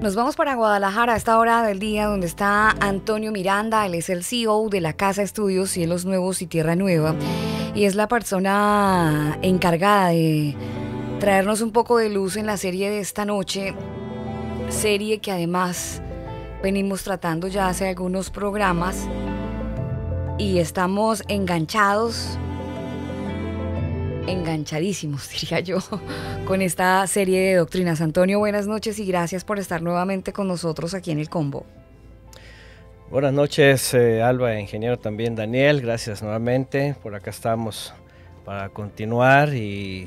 Nos vamos para Guadalajara a esta hora del día donde está Antonio Miranda, él es el CEO de la Casa Estudios Cielos Nuevos y Tierra Nueva y es la persona encargada de traernos un poco de luz en la serie de esta noche, serie que además venimos tratando ya hace algunos programas y estamos enganchados enganchadísimos, diría yo, con esta serie de doctrinas. Antonio, buenas noches y gracias por estar nuevamente con nosotros aquí en el combo. Buenas noches, eh, Alba, ingeniero también Daniel, gracias nuevamente. Por acá estamos para continuar y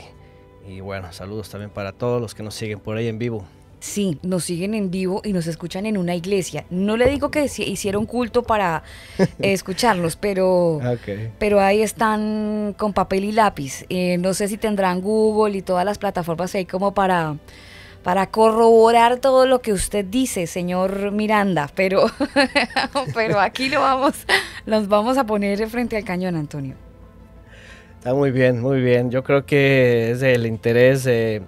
bueno, saludos también para todos los que nos siguen por ahí en vivo. Sí, nos siguen en vivo y nos escuchan en una iglesia. No le digo que hicieron culto para eh, escucharnos, pero, pero ahí están con papel y lápiz. Eh, no sé si tendrán Google y todas las plataformas ahí como para, para corroborar todo lo que usted dice, señor Miranda, pero, pero aquí lo vamos, nos vamos a poner frente al cañón, Antonio. Está muy bien, muy bien. Yo creo que es el interés. Eh,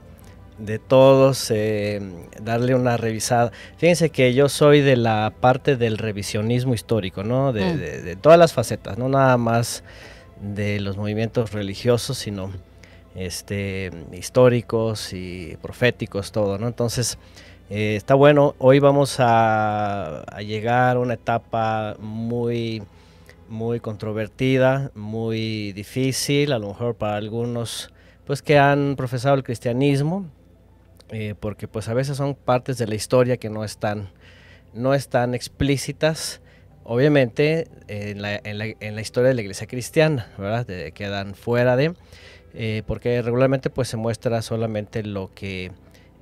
de todos, eh, darle una revisada. Fíjense que yo soy de la parte del revisionismo histórico, ¿no? Mm. De, todas las facetas, no nada más de los movimientos religiosos, sino este, históricos y proféticos, todo, ¿no? Entonces, eh, está bueno. Hoy vamos a, llegar a una etapa muy, muy controvertida, muy difícil, a lo mejor para algunos pues que han profesado el cristianismo, eh, porque pues a veces son partes de la historia que no están, no están explícitas, obviamente en la, en la, historia de la iglesia cristiana, ¿verdad? quedan fuera de, eh, porque regularmente pues se muestra solamente lo que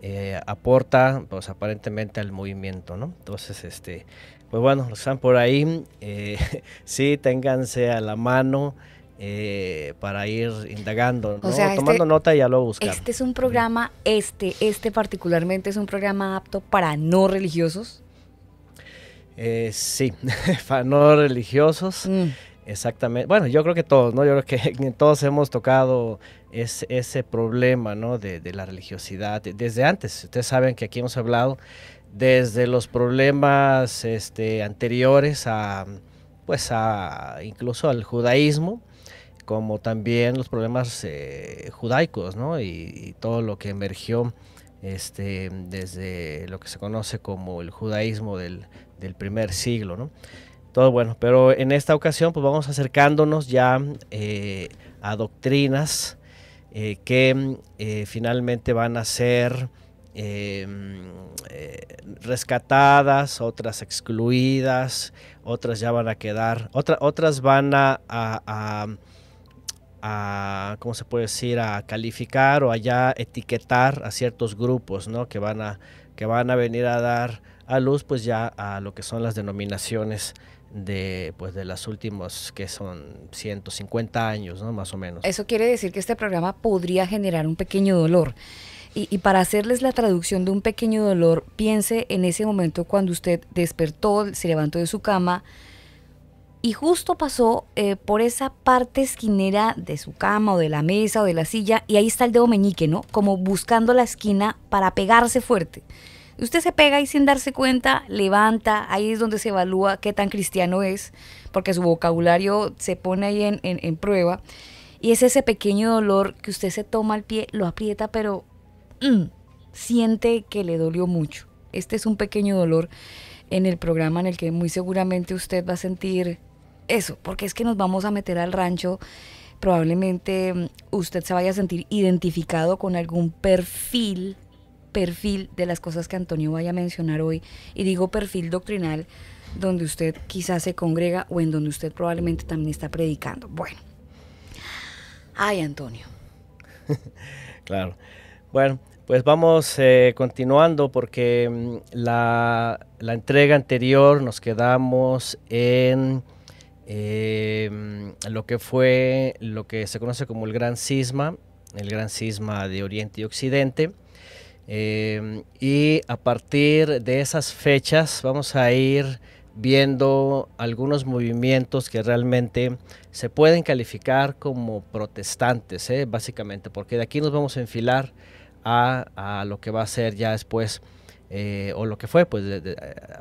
eh, aporta pues aparentemente al movimiento, ¿no? Entonces, este, pues bueno, los están por ahí, sí, ténganse a la mano eh, para ir indagando, este tomando nota y ya lo buscar. Este es un programa, este, este particularmente es un programa apto para no religiosos. Eh, sí, para no religiosos. Mm. Exactamente. Bueno, yo creo que todos, ¿no? Yo creo que todos hemos tocado ese problema, ¿no? De, la religiosidad desde antes. Ustedes saben que aquí hemos hablado desde los problemas este, anteriores a, pues, a incluso al judaísmo, como también los problemas eh, judaicos y, todo lo que emergió este, desde lo que se conoce como el judaísmo del, primer siglo. Todo bueno, pero en esta ocasión pues vamos acercándonos ya eh, a doctrinas eh, que finalmente van a ser em, rescatadas, otras excluidas, otras ya van a quedar, otras van a a, ¿cómo se puede decir?, a calificar o allá etiquetar a ciertos grupos, ¿no? Que van a, que van a venir a dar a luz, pues ya a lo que son las denominaciones de, pues de las últimas, que son 150 años, ¿no? Más o menos. Eso quiere decir que este programa podría generar un pequeño dolor. Y, y, para hacerles la traducción de un pequeño dolor, piense en ese momento cuando usted despertó, se levantó de su cama, y justo pasó eh, por esa parte esquinera de su cama o de la mesa o de la silla y ahí está el dedo meñique, ¿no? Como buscando la esquina para pegarse fuerte. Usted se pega y sin darse cuenta levanta, ahí es donde se evalúa qué tan cristiano es, porque su vocabulario se pone ahí en, prueba. Y es ese pequeño dolor que usted se toma al pie, lo aprieta, pero mm, siente que le dolió mucho. Este es un pequeño dolor en el programa en el que muy seguramente usted va a sentir eso, porque es que nos vamos a meter al rancho. Probablemente mm, usted se vaya a sentir identificado con algún perfil, perfil de las cosas que Antonio vaya a mencionar hoy. Y digo perfil doctrinal, donde usted quizás se congrega o en donde usted probablemente también está predicando. Bueno. Ay, Antonio. claro. Bueno, pues vamos eh, continuando porque mm, la, entrega anterior nos quedamos en Em, lo que fue lo que se conoce como el gran cisma, el gran cisma de Oriente y Occidente. Em, y a partir de esas fechas vamos a ir viendo algunos movimientos que realmente se pueden calificar como protestantes, ¿eh? básicamente, porque de aquí nos vamos a enfilar a, lo que va a ser ya después, eh, o lo que fue, pues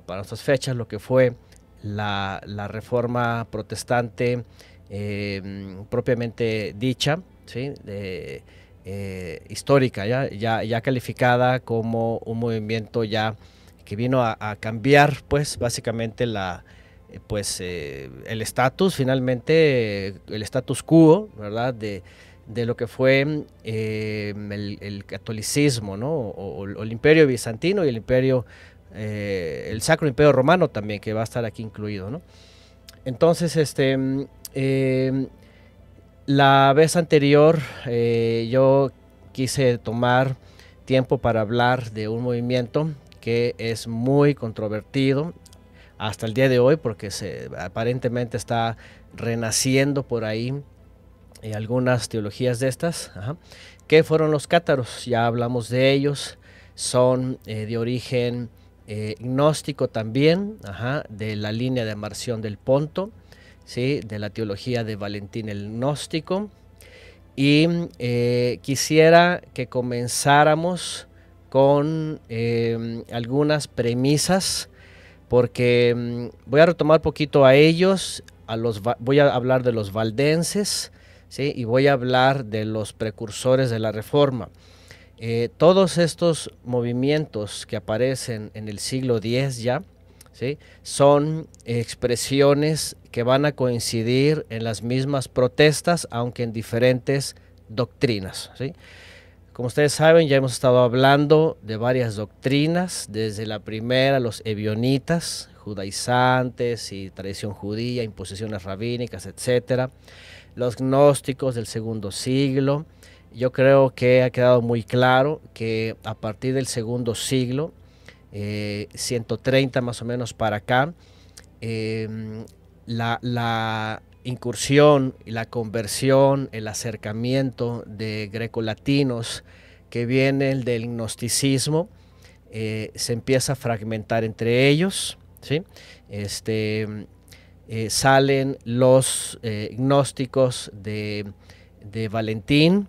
para nuestras fechas, lo que fue la, reforma protestante eh, propiamente dicha, eh, histórica, ya, ya, ya, calificada como un movimiento ya que vino a, cambiar pues básicamente la, eh, pues el estatus finalmente, el status quo, ¿verdad? De, lo que fue el, catolicismo, ¿no? o, el imperio bizantino y el imperio eh, el Sacro Imperio Romano también, que va a estar aquí incluido, Entonces, este, mm, eh, la vez anterior eh, yo quise tomar tiempo para hablar de un movimiento que es muy controvertido hasta el día de hoy porque se, aparentemente está renaciendo por ahí algunas teologías de estas, que fueron los cátaros, ya hablamos de ellos, son de origen eh, gnóstico también, de la línea de Marción del Ponto, ¿sí? de la teología de Valentín el Gnóstico. Y eh, quisiera que comenzáramos con em, algunas premisas, porque em, voy a retomar poquito a ellos, a los, voy a hablar de los valdenses ¿sí? y voy a hablar de los precursores de la Reforma. Eh, todos estos movimientos que aparecen en el siglo X ya, son expresiones que van a coincidir en las mismas protestas, aunque en diferentes doctrinas. Como ustedes saben, ya hemos estado hablando de varias doctrinas, desde la primera, los Evionitas, judaizantes y tradición judía, imposiciones rabínicas, etc. Los gnósticos del segundo siglo, yo creo que ha quedado muy claro que a partir del segundo siglo, 130 eh, más o menos para acá, em, la, incursión y la conversión, el acercamiento de grecolatinos que vienen del gnosticismo, eh, se empieza a fragmentar entre ellos. Este, eh, salen los gnósticos de, de Valentín,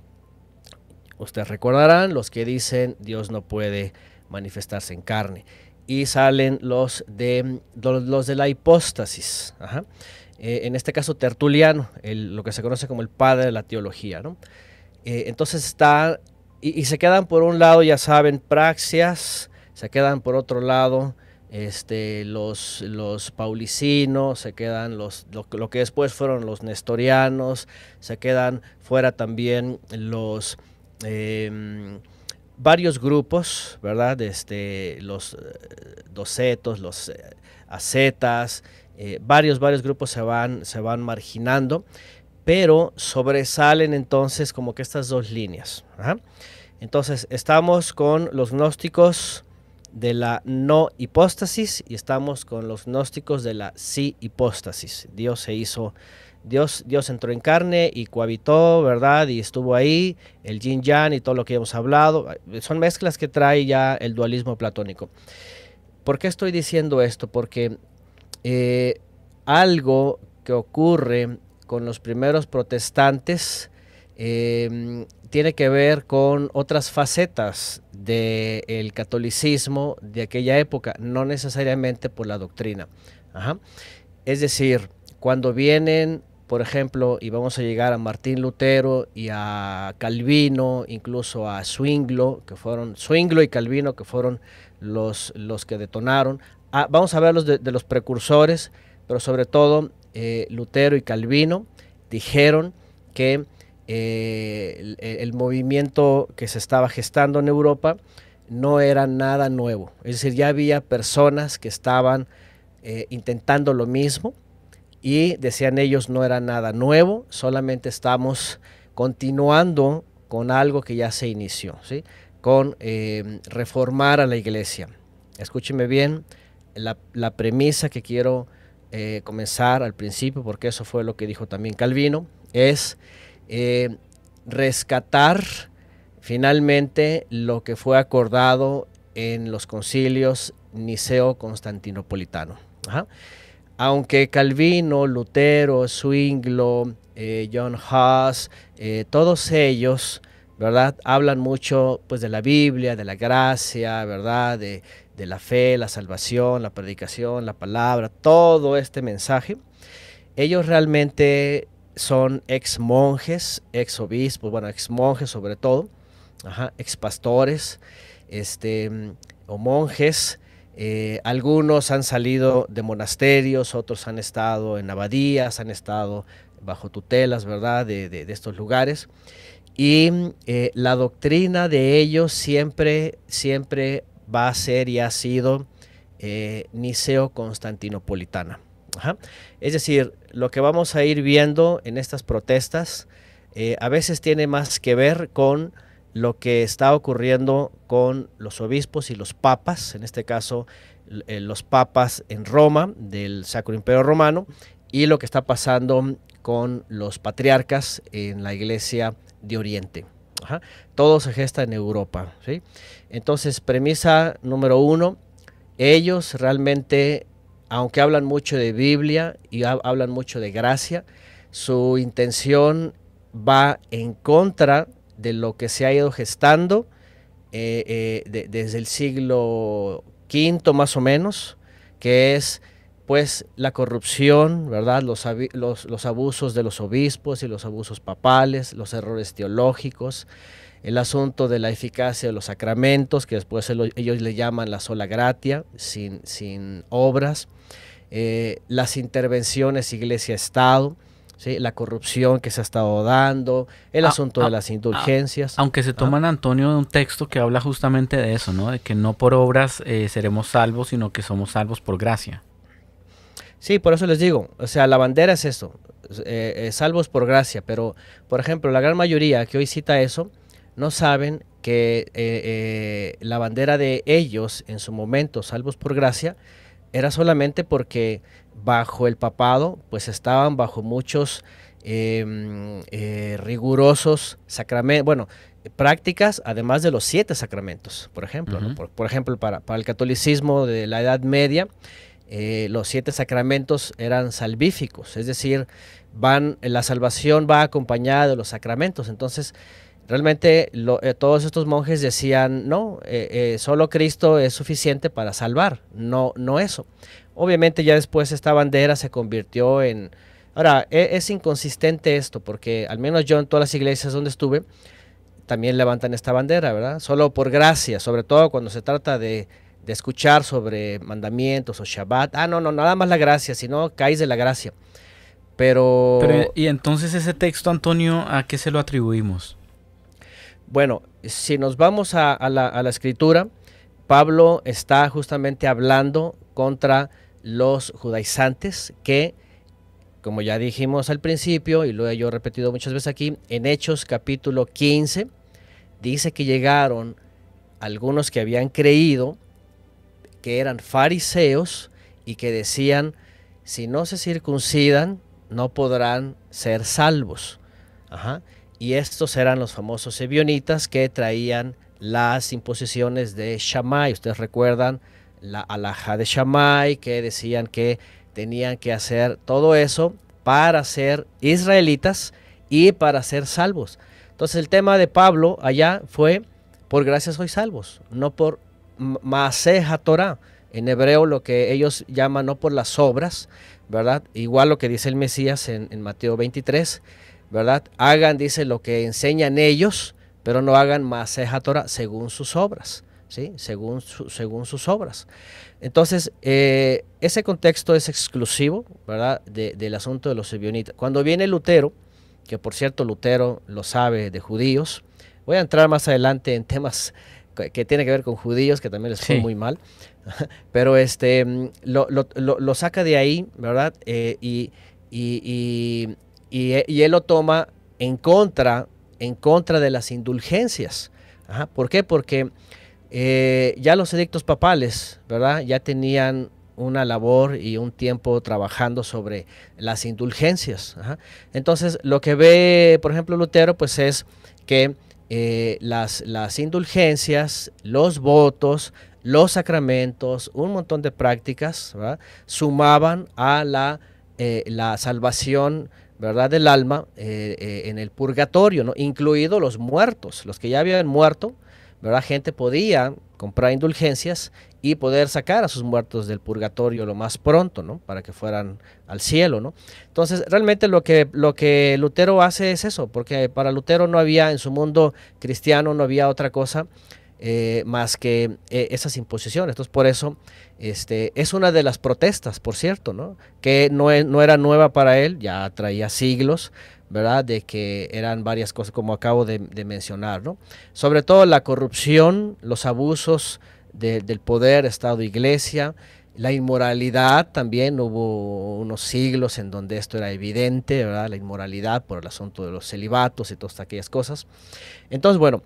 Ustedes recordarán los que dicen Dios no puede manifestarse en carne. Y salen los de, los de la hipóstasis. Eh, en este caso, Tertuliano, lo que se conoce como el padre de la teología. Eh, entonces está, y, se quedan por un lado, ya saben, praxias, se quedan por otro lado este, los, los paulicinos, se quedan los, lo que después fueron los nestorianos, se quedan fuera también los Em, varios grupos, ¿verdad? Este, los docetos, eh, los eh, acetas, eh, varios, varios grupos se van, se van marginando, pero sobresalen entonces como que estas dos líneas. ¿ah? Entonces, estamos con los gnósticos de la no hipóstasis y estamos con los gnósticos de la sí hipóstasis. Dios se hizo Dios, entró en carne y cohabitó, ¿verdad? Y estuvo ahí, el yin yang y todo lo que hemos hablado. Son mezclas que trae ya el dualismo platónico. ¿Por qué estoy diciendo esto? Porque eh, algo que ocurre con los primeros protestantes em, tiene que ver con otras facetas del catolicismo de aquella época, no necesariamente por la doctrina. Es decir, cuando vienen por ejemplo, y vamos a llegar a Martín Lutero y a Calvino, incluso a Swinglo, que fueron Swinglo y Calvino, que fueron los, los que detonaron. Ah, vamos a ver los de, los precursores, pero sobre todo eh, Lutero y Calvino dijeron que eh, el, movimiento que se estaba gestando en Europa no era nada nuevo. Es decir, ya había personas que estaban eh, intentando lo mismo y decían ellos no era nada nuevo, solamente estamos continuando con algo que ya se inició, ¿sí? con em, reformar a la iglesia. Escúcheme bien la, premisa que quiero eh, comenzar al principio, porque eso fue lo que dijo también Calvino, es eh, rescatar finalmente lo que fue acordado en los concilios niceo-constantinopolitano aunque Calvino, Lutero, Swinglo, eh, John Haas, eh, todos ellos, ¿verdad? Hablan mucho pues de la Biblia, de la gracia, ¿verdad? De, la fe, la salvación, la predicación, la palabra, todo este mensaje. Ellos realmente son ex monjes, ex obispos, bueno, ex monjes sobre todo, ex pastores, este, o monjes eh, algunos han salido de monasterios, otros han estado en abadías, han estado bajo tutelas, ¿verdad?, de, estos lugares. Y eh, la doctrina de ellos siempre, siempre va a ser y ha sido eh, niceo-constantinopolitana. Es decir, lo que vamos a ir viendo en estas protestas eh, a veces tiene más que ver con lo que está ocurriendo con los obispos y los papas, en este caso eh, los papas en Roma, del Sacro Imperio Romano, y lo que está pasando con los patriarcas en la Iglesia de Oriente. Todo se gesta en Europa. Entonces, premisa número uno, ellos realmente, aunque hablan mucho de Biblia y hablan mucho de gracia, su intención va en contra de de lo que se ha ido gestando eh, eh, desde el siglo V más o menos, que es pues la corrupción, ¿verdad? Los, abusos de los obispos y los abusos papales, los errores teológicos, el asunto de la eficacia de los sacramentos, que después ellos le llaman la sola gratia, sin, obras, eh, las intervenciones iglesia-estado, la corrupción que se ha estado dando, el ah, asunto de ah, las ah, indulgencias. aunque se toman, Antonio, de un texto que habla justamente de eso, ¿no? de que no por obras eh, seremos salvos, sino que somos salvos por gracia. Sí, por eso les digo, o sea, la bandera es eso, eh, eh, salvos por gracia, pero por ejemplo, la gran mayoría que hoy cita eso, no saben que la bandera de ellos en su momento, salvos por gracia, era solamente porque bajo el papado, pues estaban bajo muchos em, eh, rigurosos sacramentos, bueno, prácticas, además de los siete sacramentos, por ejemplo. por, ejemplo, para, para, el catolicismo de la Edad Media, eh, los siete sacramentos eran salvíficos, es decir, van, la salvación va acompañada de los sacramentos. Entonces, Realmente eh, todos estos monjes decían, no, eh, eh, solo Cristo es suficiente para salvar, no, no eso. Obviamente ya después esta bandera se convirtió en... Ahora, e, es, inconsistente esto, porque al menos yo en todas las iglesias donde estuve, también levantan esta bandera, ¿verdad? Solo por gracia, sobre todo cuando se trata de, escuchar sobre mandamientos o Shabbat. Ah, no, no, nada más la gracia, sino caes de la gracia. Pero... Y entonces ese texto, Antonio, ¿a qué se lo atribuimos? Bueno, si nos vamos a, la, escritura, Pablo está justamente hablando contra los judaizantes que, como ya dijimos al principio y lo he yo repetido muchas veces aquí, en Hechos capítulo 15 dice que llegaron algunos que habían creído que eran fariseos y que decían, si no se circuncidan, no podrán ser salvos. Ajá y estos eran los famosos ebionitas que traían las imposiciones de Shammai. Ustedes recuerdan la alhaja de Shammai que decían que tenían que hacer todo eso para ser israelitas y para ser salvos. Entonces el tema de Pablo allá fue, por gracias soy salvos, no por Maaseja Torah, en hebreo lo que ellos llaman no por las obras, ¿verdad? Igual lo que dice el Mesías en, en Mateo 23, ¿verdad? Hagan, dice, lo que enseñan ellos, pero no hagan más Torah según sus obras, ¿sí? Según, según sus obras. Entonces, eh, ese contexto es exclusivo, ¿verdad? del asunto de los sibionitas. Cuando viene Lutero, que por cierto Lutero lo sabe de judíos, voy a entrar más adelante en temas que tiene que ver con judíos, que también les fue muy mal, pero este, mm, lo, saca de ahí, ¿verdad? Eh, y e, y, él lo toma en contra, en contra de las indulgencias. ¿Por qué? Porque eh, ya los edictos papales, ¿verdad? Ya tenían una labor y un tiempo trabajando sobre las indulgencias. Entonces, lo que ve, por ejemplo, Lutero, pues es que eh, las, indulgencias, los votos, los sacramentos, un montón de prácticas, sumaban a la, eh, la salvación ¿verdad? Del alma eh, eh, en el purgatorio, ¿no? Incluido los muertos, los que ya habían muerto, ¿verdad? Gente podía comprar indulgencias y poder sacar a sus muertos del purgatorio lo más pronto, ¿no? Para que fueran al cielo, ¿no? Entonces, realmente lo que, lo que Lutero hace es eso, porque para Lutero no había en su mundo cristiano, no había otra cosa eh, más que eh, esas imposiciones. Entonces, por eso, este, es una de las protestas, por cierto, ¿no? que no, no era nueva para él, ya traía siglos, ¿verdad? De que eran varias cosas, como acabo de, mencionar, ¿no? Sobre todo la corrupción, los abusos del poder, Estado, Iglesia, la inmoralidad también, hubo unos siglos en donde esto era evidente, ¿verdad? La inmoralidad por el asunto de los celibatos y todas aquellas cosas. Entonces, bueno,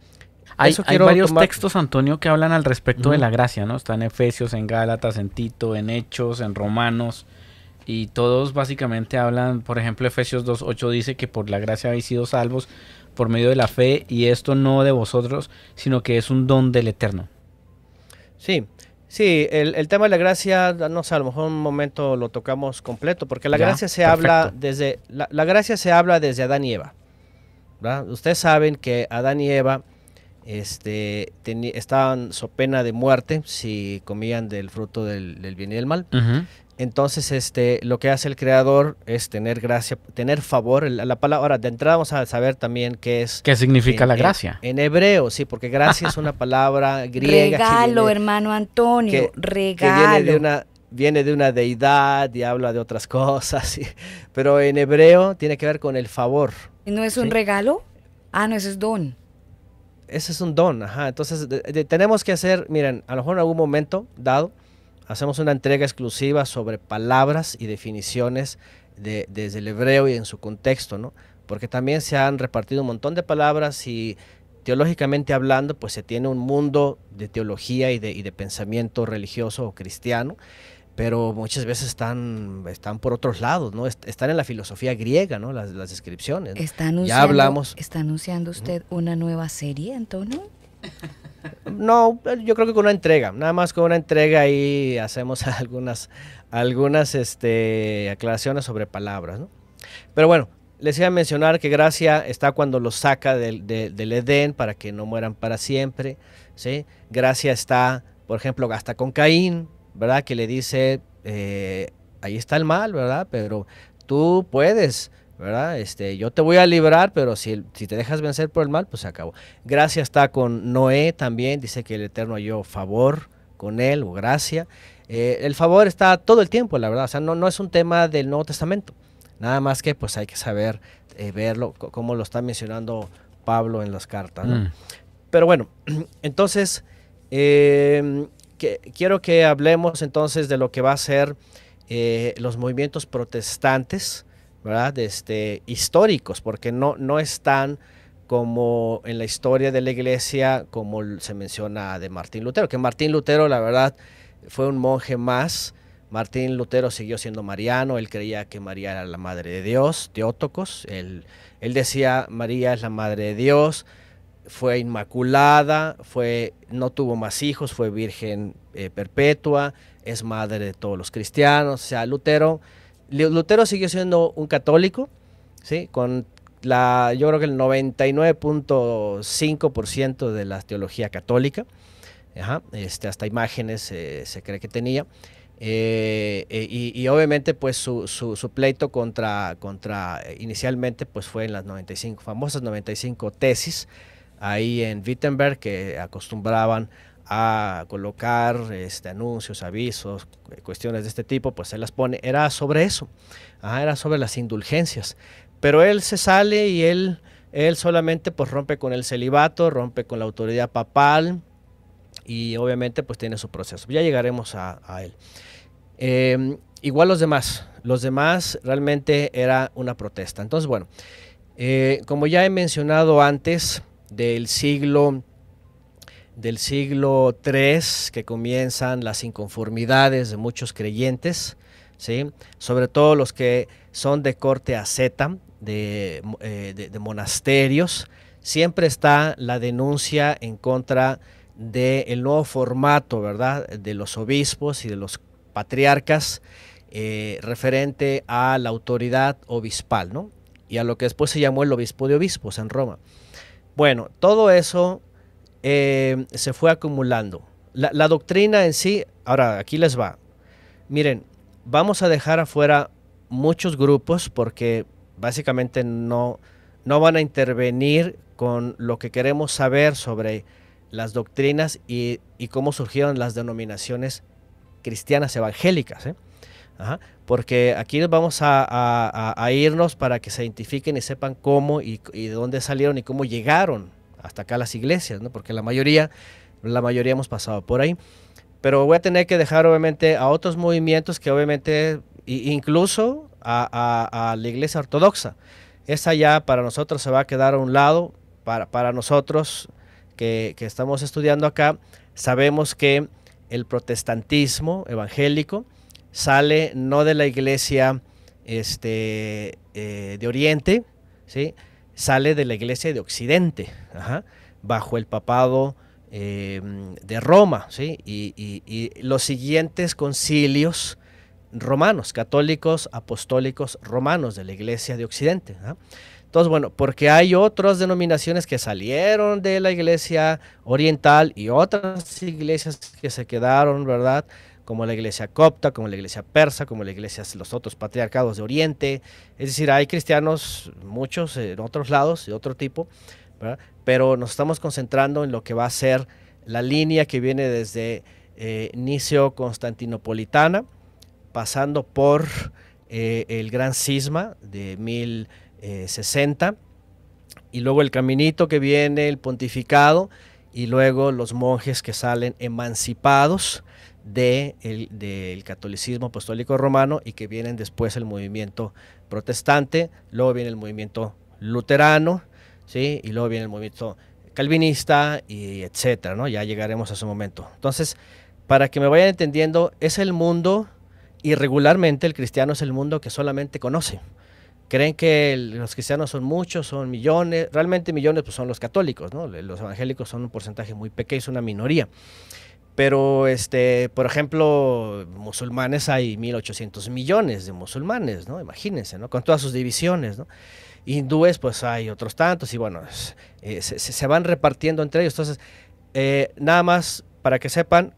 hay, varios textos, Antonio, que hablan al respecto de la gracia, ¿no? Está en Efesios, en Gálatas, en Tito, en Hechos, en Romanos. Y todos básicamente hablan, por ejemplo, Efesios 2.8 dice que por la gracia habéis sido salvos por medio de la fe y esto no de vosotros, sino que es un don del Eterno. Sí, sí, el, tema de la gracia, no sé, a lo mejor un momento lo tocamos completo, porque la gracia se habla desde, la, gracia se habla desde Adán y Eva. ¿verdad? Ustedes saben que Adán y Eva este, estaban so pena de muerte si comían del fruto del, bien y del mal. Entonces, este, lo que hace el creador es tener gracia, tener favor. La, palabra, ahora, de entrada vamos a saber también qué es. ¿Qué significa la gracia? En, hebreo, sí, porque gracia es una palabra griega. Regalo, hermano Antonio, regalo. viene de una viene de una deidad y habla de otras cosas, pero en hebreo tiene que ver con el favor. ¿No es un regalo? Ah, no, eso es don ese es un don, Entonces tenemos que hacer, miren, a lo mejor en algún momento dado, hacemos una entrega exclusiva sobre palabras y definiciones desde el hebreo y en su contexto, ¿no? Porque también se han repartido un montón de palabras y teológicamente hablando, pues se tiene un mundo de teología y de, y de pensamiento religioso o cristiano pero muchas veces están, están por otros lados, ¿no? Están en la filosofía griega, ¿no? Las, descripciones. Está anunciando, ya hablamos. ¿Está anunciando usted una nueva serie, Antonio? No, yo creo que con una entrega, nada más con una entrega y hacemos algunas, algunas este, aclaraciones sobre palabras, Pero bueno, les iba a mencionar que gracia está cuando los saca del, Edén para que no mueran para siempre, ¿sí? Gracia está, por ejemplo, hasta con Caín, ¿verdad? Que le dice, eh, ahí está el mal, ¿verdad? Pero tú puedes, ¿verdad? Este, yo te voy a librar, pero si, si te dejas vencer por el mal, pues se acabó. Gracia está con Noé también, dice que el Eterno halló favor con él o gracia. Eh, el favor está todo el tiempo, la verdad, o sea, no, no es un tema del Nuevo Testamento, nada más que pues hay que saber eh, verlo, como lo está mencionando Pablo en las cartas. Mm. Pero bueno, entonces quiero que hablemos entonces de lo que va a ser eh, los movimientos protestantes, ¿verdad? Este, históricos, porque no, no están como en la historia de la iglesia, como se menciona de Martín Lutero, que Martín Lutero, la verdad, fue un monje más. Martín Lutero siguió siendo mariano, él creía que María era la madre de Dios, Teótocos, él, él decía María es la madre de Dios, fue inmaculada, fue, no tuvo más hijos, fue virgen eh, perpetua, es madre de todos los cristianos. O sea, Lutero, Lutero siguió siendo un católico, ¿sí? Con la, yo creo que el 99.5% de la teología católica, este, hasta imágenes eh, se cree que tenía. Eh, y, obviamente pues su, su, pleito contra, contra inicialmente pues fue en las 95, famosas 95 tesis, ahí en Wittenberg que acostumbraban a colocar este, anuncios, avisos, cuestiones de este tipo, pues se las pone. Era sobre eso, era sobre las indulgencias. Pero él se sale y él, él solamente pues rompe con el celibato, rompe con la autoridad papal y obviamente pues tiene su proceso. Ya llegaremos a, él. Em, igual los demás, los demás realmente era una protesta. Entonces bueno, eh, como ya he mencionado antes, del siglo del III que comienzan las inconformidades de muchos creyentes, ¿sí? sobre todo los que son de corte a eh, de, de, monasterios, siempre está la denuncia en contra del nuevo formato ¿verdad? de los obispos y de los patriarcas eh, referente a la autoridad obispal ¿no? y a lo que después se llamó el obispo de obispos en Roma. Bueno, todo eso eh, se fue acumulando. La, doctrina en sí, ahora aquí les va. Miren, vamos a dejar afuera muchos grupos porque básicamente no, no van a intervenir con lo que queremos saber sobre las doctrinas y, y cómo surgieron las denominaciones cristianas evangélicas. ¿eh? porque aquí vamos a, irnos para que se identifiquen y sepan cómo y, de dónde salieron y cómo llegaron hasta acá las iglesias, porque la mayoría, la mayoría hemos pasado por ahí. Pero voy a tener que dejar obviamente a otros movimientos que obviamente, incluso a, la iglesia ortodoxa. Esa ya para nosotros se va a quedar a un lado, para, para nosotros que estamos estudiando acá, sabemos que el protestantismo evangélico, sale no de la iglesia este, eh, de Oriente, ¿sí? sale de la iglesia de Occidente, bajo el papado em, de Roma, ¿sí? Y, los siguientes concilios romanos, católicos, apostólicos, romanos de la iglesia de Occidente. Entonces, bueno, porque hay otras denominaciones que salieron de la iglesia oriental y otras iglesias que se quedaron, ¿verdad? como la iglesia copta, como la iglesia persa, como la iglesia los otros patriarcados de Oriente. Es decir, hay cristianos, muchos en otros lados, de otro tipo, pero nos estamos concentrando en lo que va a ser la línea que viene desde eh, Constantinopolitana, pasando por eh, el gran cisma de 1060, eh, y luego el caminito que viene, el pontificado, y luego los monjes que salen emancipados del catolicismo apostólico romano y que vienen después el movimiento protestante, luego viene el movimiento luterano, ¿sí? y luego viene el movimiento calvinista, y etcétera, ¿no? Ya llegaremos a su momento. Entonces, para que me vayan entendiendo, es el mundo, irregularmente el cristiano es el mundo que solamente conoce. Creen que los cristianos son muchos, son millones, realmente millones pues son los católicos, Los evangélicos son un porcentaje muy pequeño, es una minoría. Pero, este, por ejemplo, musulmanes hay 1.800 millones de musulmanes, ¿no? Imagínense, ¿no? Con todas sus divisiones, ¿no? Hindúes, pues hay otros tantos y bueno, eh, se, van repartiendo entre ellos. Entonces, eh, nada más para que sepan,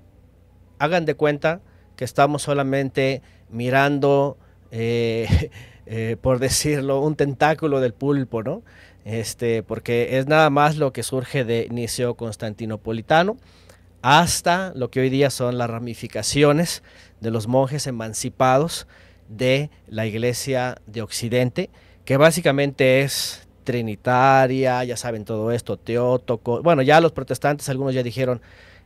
hagan de cuenta que estamos solamente mirando, eh, por decirlo, un tentáculo del pulpo, ¿no? Este, porque es nada más lo que surge de Niceo Constantinopolitano hasta lo que hoy día son las ramificaciones de los monjes emancipados de la Iglesia de Occidente, que básicamente es trinitaria, ya saben todo esto, teótoco. Bueno, ya los protestantes, algunos ya dijeron,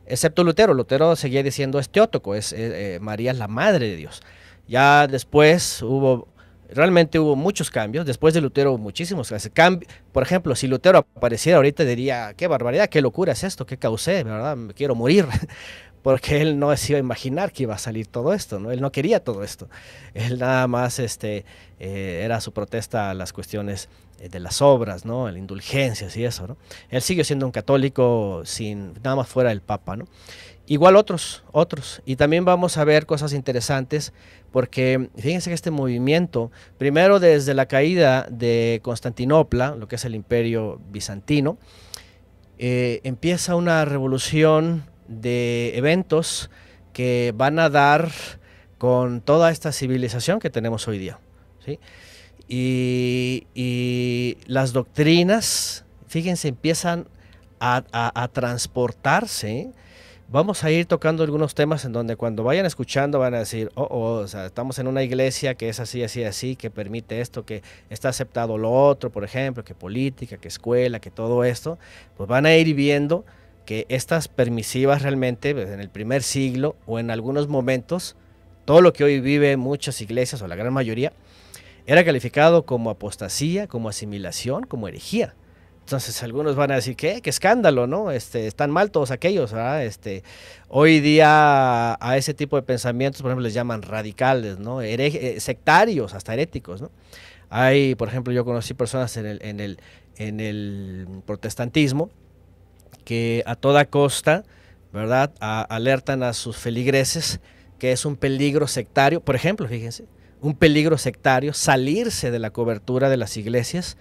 excepto Lutero, Lutero seguía diciendo es teótoco, es, eh, eh, María es la madre de Dios. Ya después hubo realmente hubo muchos cambios. Después de Lutero muchísimos cambios. Por ejemplo, si Lutero apareciera ahorita diría, qué barbaridad, qué locura es esto, qué causé, ¿verdad? Me quiero morir. Porque él no se iba a imaginar que iba a salir todo esto, ¿no? Él no quería todo esto. Él nada más este, eh, era su protesta a las cuestiones eh, de las obras, ¿no? Las indulgencias y eso, ¿no? Él siguió siendo un católico sin nada más fuera del Papa, ¿no? Igual otros, otros. Y también vamos a ver cosas interesantes porque fíjense que este movimiento, primero desde la caída de Constantinopla, lo que es el imperio bizantino, eh, empieza una revolución de eventos que van a dar con toda esta civilización que tenemos hoy día. Y, las doctrinas, fíjense, empiezan a transportarse Vamos a ir tocando algunos temas en donde cuando vayan escuchando van a decir, oh, oh o estamos en una iglesia que es así, así, así, que permite esto, que está aceptado lo otro, por ejemplo, que política, que escuela, que todo esto, pues van a ir viendo que estas permisivas realmente pues, en el primer siglo o en algunos momentos, todo lo que hoy vive muchas iglesias o la gran mayoría, era calificado como apostasía, como asimilación, como herejía. Entonces algunos van a decir, ¿qué? ¡Qué escándalo, ¿no? Este, están mal todos aquellos, ¿verdad? Este, hoy día a ese tipo de pensamientos, por ejemplo, les llaman radicales, ¿no? Eh, sectarios, hasta heréticos, ¿no? Hay, por ejemplo, yo conocí personas en el, en el, en el protestantismo que a toda costa, ¿verdad? alertan a sus feligreses que es un peligro sectario, por ejemplo, fíjense, un peligro sectario salirse de la cobertura de las iglesias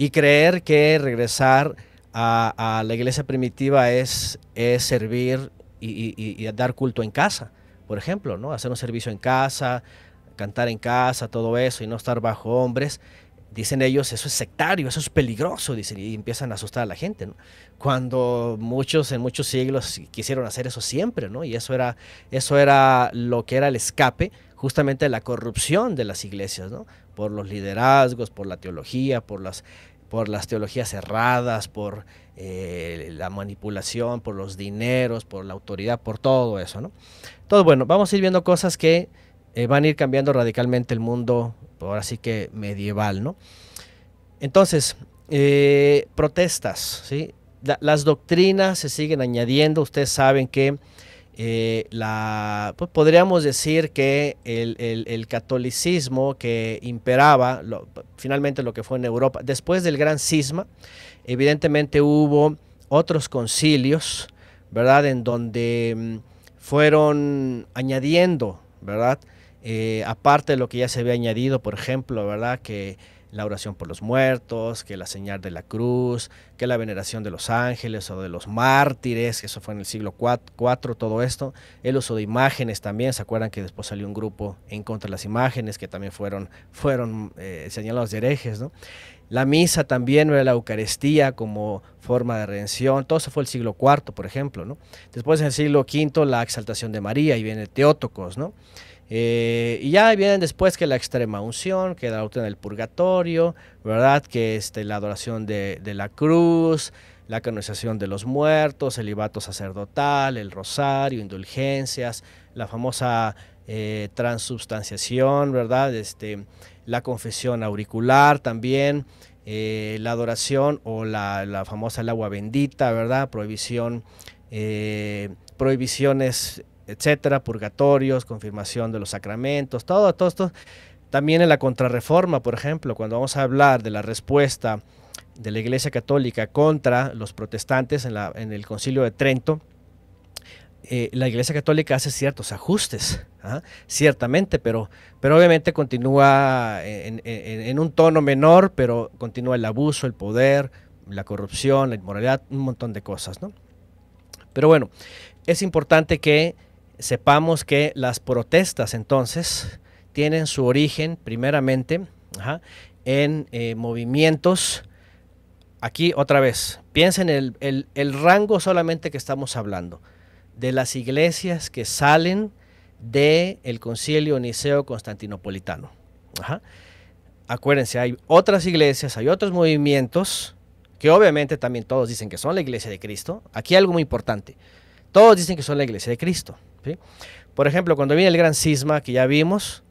y creer que regresar a, la iglesia primitiva es, servir y, dar culto en casa, por ejemplo, ¿no? Hacer un servicio en casa, cantar en casa, todo eso, y no estar bajo hombres. Dicen ellos, eso es sectario, eso es peligroso, dicen, y empiezan a asustar a la gente, Cuando muchos en muchos siglos quisieron hacer eso siempre, ¿no? Y eso era, eso era lo que era el escape justamente de la corrupción de las iglesias, ¿no? Por los liderazgos, por la teología, por las por las teologías cerradas, por eh, la manipulación, por los dineros, por la autoridad, por todo eso. ¿no? Entonces, bueno, vamos a ir viendo cosas que eh, van a ir cambiando radicalmente el mundo, ahora sí que medieval. ¿no? Entonces, eh, protestas, ¿sí? las doctrinas se siguen añadiendo, ustedes saben que eh, la, pues, podríamos decir que el, el, catolicismo que imperaba finalmente lo que fue en Europa, después del gran cisma, evidentemente hubo otros concilios, ¿verdad? En donde mm, fueron añadiendo, ¿verdad? Eh, aparte de lo que ya se había añadido, por ejemplo, ¿verdad? Que la oración por los muertos, que la señal de la cruz, que la veneración de los ángeles o de los mártires, eso fue en el siglo IV, todo esto, el uso de imágenes también, ¿se acuerdan que después salió un grupo en contra de las imágenes que también fueron, fueron eh, señalados de herejes, ¿no? La misa también, la Eucaristía como forma de redención, todo eso fue el siglo IV, por ejemplo, ¿no? Después en el siglo V la exaltación de María y viene el Teótocos, ¿no? Eh, y ya vienen después que la extrema unción, que la auto en el purgatorio, ¿verdad? Que este, la adoración de, la cruz, la canonización de los muertos, el libato sacerdotal, el rosario, indulgencias, la famosa eh, transubstanciación, ¿verdad? Este, la confesión auricular también, eh, la adoración o la, famosa el agua bendita, ¿verdad? Prohibición, prohibiciones etcétera, purgatorios, confirmación de los sacramentos, todo, esto. También en la contrarreforma, por ejemplo, cuando vamos a hablar de la respuesta de la Iglesia Católica contra los protestantes en, el Concilio de Trento, eh, la Iglesia Católica hace ciertos ajustes, ¿ah? ciertamente, pero, pero obviamente continúa en, un tono menor, pero continúa el abuso, el poder, la corrupción, la inmoralidad, un montón de cosas. Pero bueno, es importante que sepamos que las protestas entonces tienen su origen primeramente en eh, movimientos. Aquí otra vez, piensen el, el, rango solamente que estamos hablando, de las iglesias que salen del concilio niceo constantinopolitano. Acuérdense, hay otras iglesias, hay otros movimientos, que obviamente también todos dicen que son la iglesia de Cristo. Aquí algo muy importante, todos dicen que son la iglesia de Cristo. Por ejemplo, cuando viene el gran cisma que ya vimos,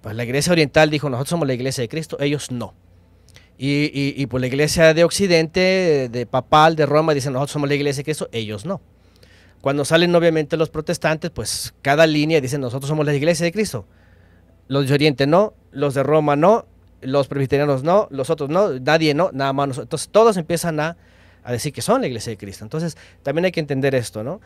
pues la iglesia oriental dijo, nosotros somos la iglesia de Cristo, ellos no. Y, por pues la iglesia de Occidente, de, Papal, de Roma, dicen, nosotros somos la iglesia de Cristo, ellos no. Cuando salen obviamente los protestantes, pues cada línea dice nosotros somos la iglesia de Cristo. Los de Oriente no, los de Roma no, los presbiterianos no, los otros no, nadie no, nada más. Nosotros. Entonces todos empiezan a, a decir que son la iglesia de Cristo. Entonces también hay que entender esto, ¿no?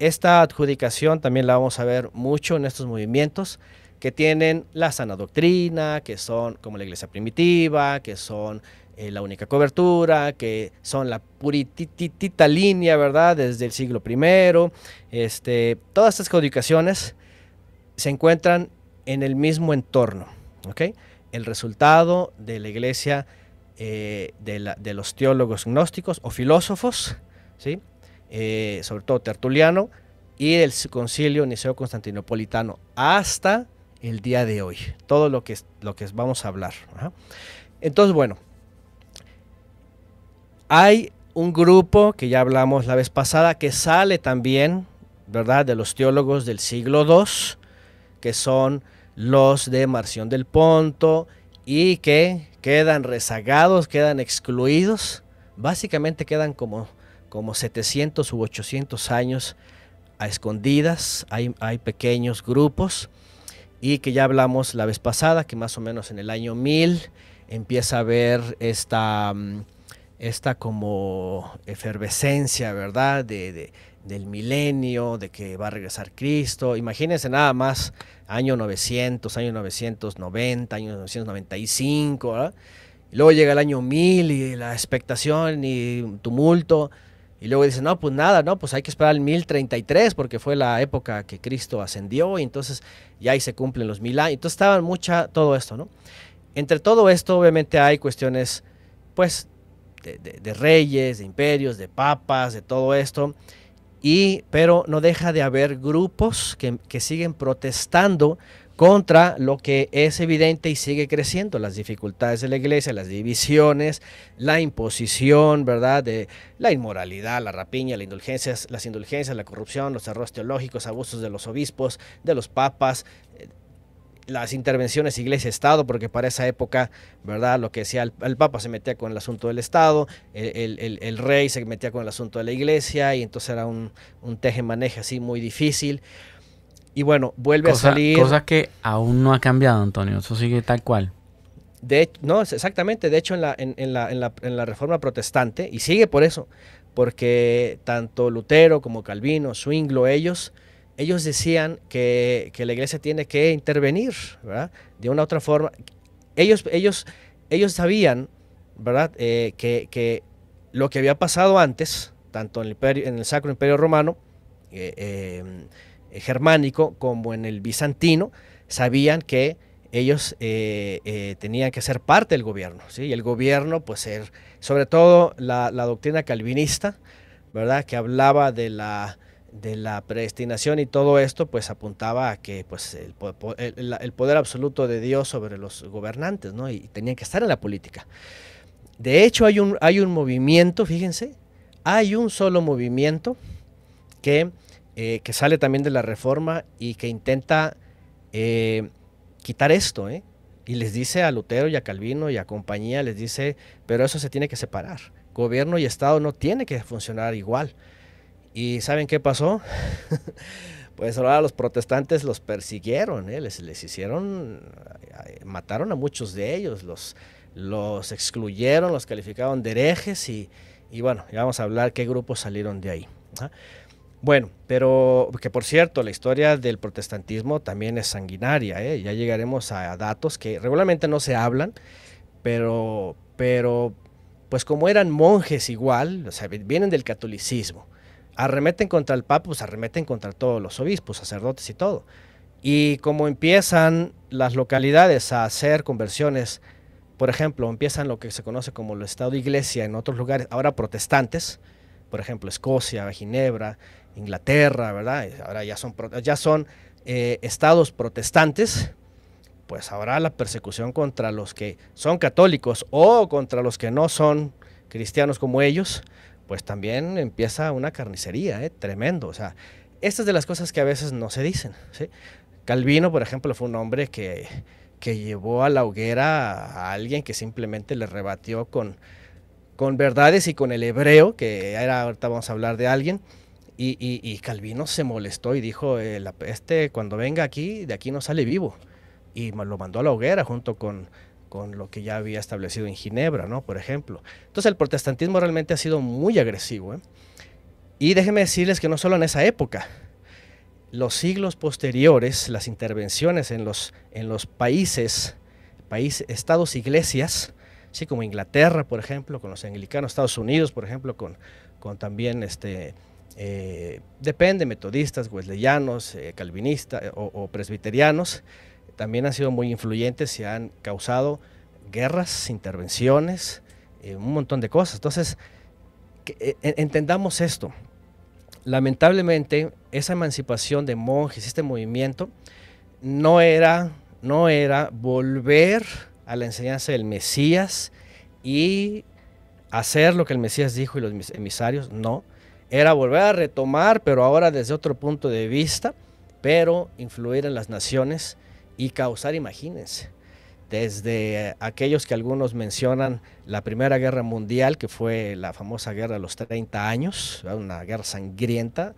Esta adjudicación también la vamos a ver mucho en estos movimientos que tienen la sana doctrina, que son como la iglesia primitiva, que son eh, la única cobertura, que son la puritita línea, ¿verdad? Desde el siglo I. Este, todas estas adjudicaciones se encuentran en el mismo entorno, ¿ok? El resultado de la iglesia eh, de, de los teólogos gnósticos o filósofos, ¿sí? Eh, sobre todo Tertuliano, y del concilio Niceo Constantinopolitano hasta el día de hoy. Todo lo que, lo que vamos a hablar. Entonces, bueno, hay un grupo que ya hablamos la vez pasada que sale también, ¿verdad?, de los teólogos del siglo II, que son los de Marción del Ponto y que quedan rezagados, quedan excluidos, básicamente quedan como como 700 u 800 años a escondidas, hay, pequeños grupos y que ya hablamos la vez pasada, que más o menos en el año 1000 empieza a haber esta, mm, esta como efervescencia, ¿verdad? De, del milenio, de que va a regresar Cristo. Imagínense nada más año 900, año 990, año 995, luego llega el año 1000 y la expectación y tumulto. Y luego dicen, no, pues nada, no, pues hay que esperar el 1033 porque fue la época que Cristo ascendió y entonces ya ahí se cumplen los mil años. Entonces estaba mucha todo esto, ¿no? Entre todo esto obviamente hay cuestiones, pues, de, reyes, de imperios, de papas, de todo esto. Y, pero no deja de haber grupos que, que siguen protestando contra lo que es evidente y sigue creciendo, las dificultades de la iglesia, las divisiones, la imposición, ¿verdad? De la inmoralidad, la rapiña, las indulgencias, las indulgencias, la corrupción, los errores teológicos, abusos de los obispos, de los papas, eh, las intervenciones iglesia-estado, porque para esa época, ¿verdad? Lo que decía el, Papa se metía con el asunto del Estado, el, rey se metía con el asunto de la iglesia, y entonces era un, teje-maneje así muy difícil. Y bueno, vuelve a salir. Cosa que aún no ha cambiado, Antonio. Eso sigue tal cual. De, no, exactamente. De hecho, en la, reforma protestante, y sigue por eso, porque tanto Lutero como Calvino, swinglo ellos, ellos decían que, la iglesia tiene que intervenir, ¿verdad? De una u otra forma. Ellos, ellos, ellos sabían, ¿verdad?, eh, que, lo que había pasado antes, tanto en el, en el Sacro Imperio Romano, eh, em, eh, germánico como en el bizantino, sabían que ellos eh, eh, tenían que ser parte del gobierno, Y el gobierno, pues, ser, sobre todo la, doctrina calvinista, ¿verdad? Que hablaba de la, de la predestinación y todo esto, pues apuntaba a que pues, el, poder absoluto de Dios sobre los gobernantes, ¿no? Y, y, tenían que estar en la política. De hecho, hay un, hay un movimiento, fíjense, hay un solo movimiento que eh, que sale también de la reforma y que intenta eh, quitar esto, ¿eh? Y les dice a Lutero y a Calvino y a compañía, les dice, pero eso se tiene que separar. Gobierno y Estado no tiene que funcionar igual. ¿Y saben qué pasó? pues ahora los protestantes los persiguieron, les, les hicieron, mataron a muchos de ellos, los, los excluyeron, los calificaron de herejes y, y bueno, ya vamos a hablar qué grupos salieron de ahí. Bueno, pero que por cierto, la historia del protestantismo también es sanguinaria, ¿eh? ya llegaremos a datos que regularmente no se hablan, pero, pues como eran monjes igual, o sea, vienen del catolicismo, arremeten contra el Papa, pues arremeten contra todos los obispos, sacerdotes y todo. Y como empiezan las localidades a hacer conversiones, por ejemplo, empiezan lo que se conoce como el Estado de Iglesia en otros lugares, ahora protestantes, por ejemplo, Escocia, Ginebra, Inglaterra, ¿verdad? Ahora ya son, ya son eh, estados protestantes, pues ahora la persecución contra los que son católicos o contra los que no son cristianos como ellos, pues también empieza una carnicería, ¿eh? tremendo. O sea, estas de las cosas que a veces no se dicen. ¿sí? Calvino, por ejemplo, fue un hombre que, que llevó a la hoguera a alguien que simplemente le rebatió con, con verdades y con el hebreo, que era, ahorita vamos a hablar de alguien, y, Calvino se molestó y dijo, eh, este cuando venga aquí, de aquí no sale vivo. Y lo mandó a la hoguera junto con, con lo que ya había establecido en Ginebra, ¿no? Por ejemplo. Entonces el protestantismo realmente ha sido muy agresivo. ¿eh? Y déjenme decirles que no solo en esa época, los siglos posteriores, las intervenciones en los, en los países, estados, iglesias, así como Inglaterra, por ejemplo, con los anglicanos, Estados Unidos, por ejemplo, con, con también este, eh, depende, metodistas, wesleyanos, eh, calvinistas eh, o, presbiterianos, también han sido muy influyentes y han causado guerras, intervenciones, un montón de cosas. Entonces, entendamos esto. Lamentablemente, esa emancipación de monjes, este movimiento, no era, no era volver a la enseñanza del Mesías y hacer lo que el Mesías dijo y los emisarios, no era volver a retomar, pero ahora desde otro punto de vista, pero influir en las naciones y causar, imagínense, desde aquellos que algunos mencionan la Primera Guerra Mundial, que fue la famosa guerra de los 30 años, una guerra sangrienta,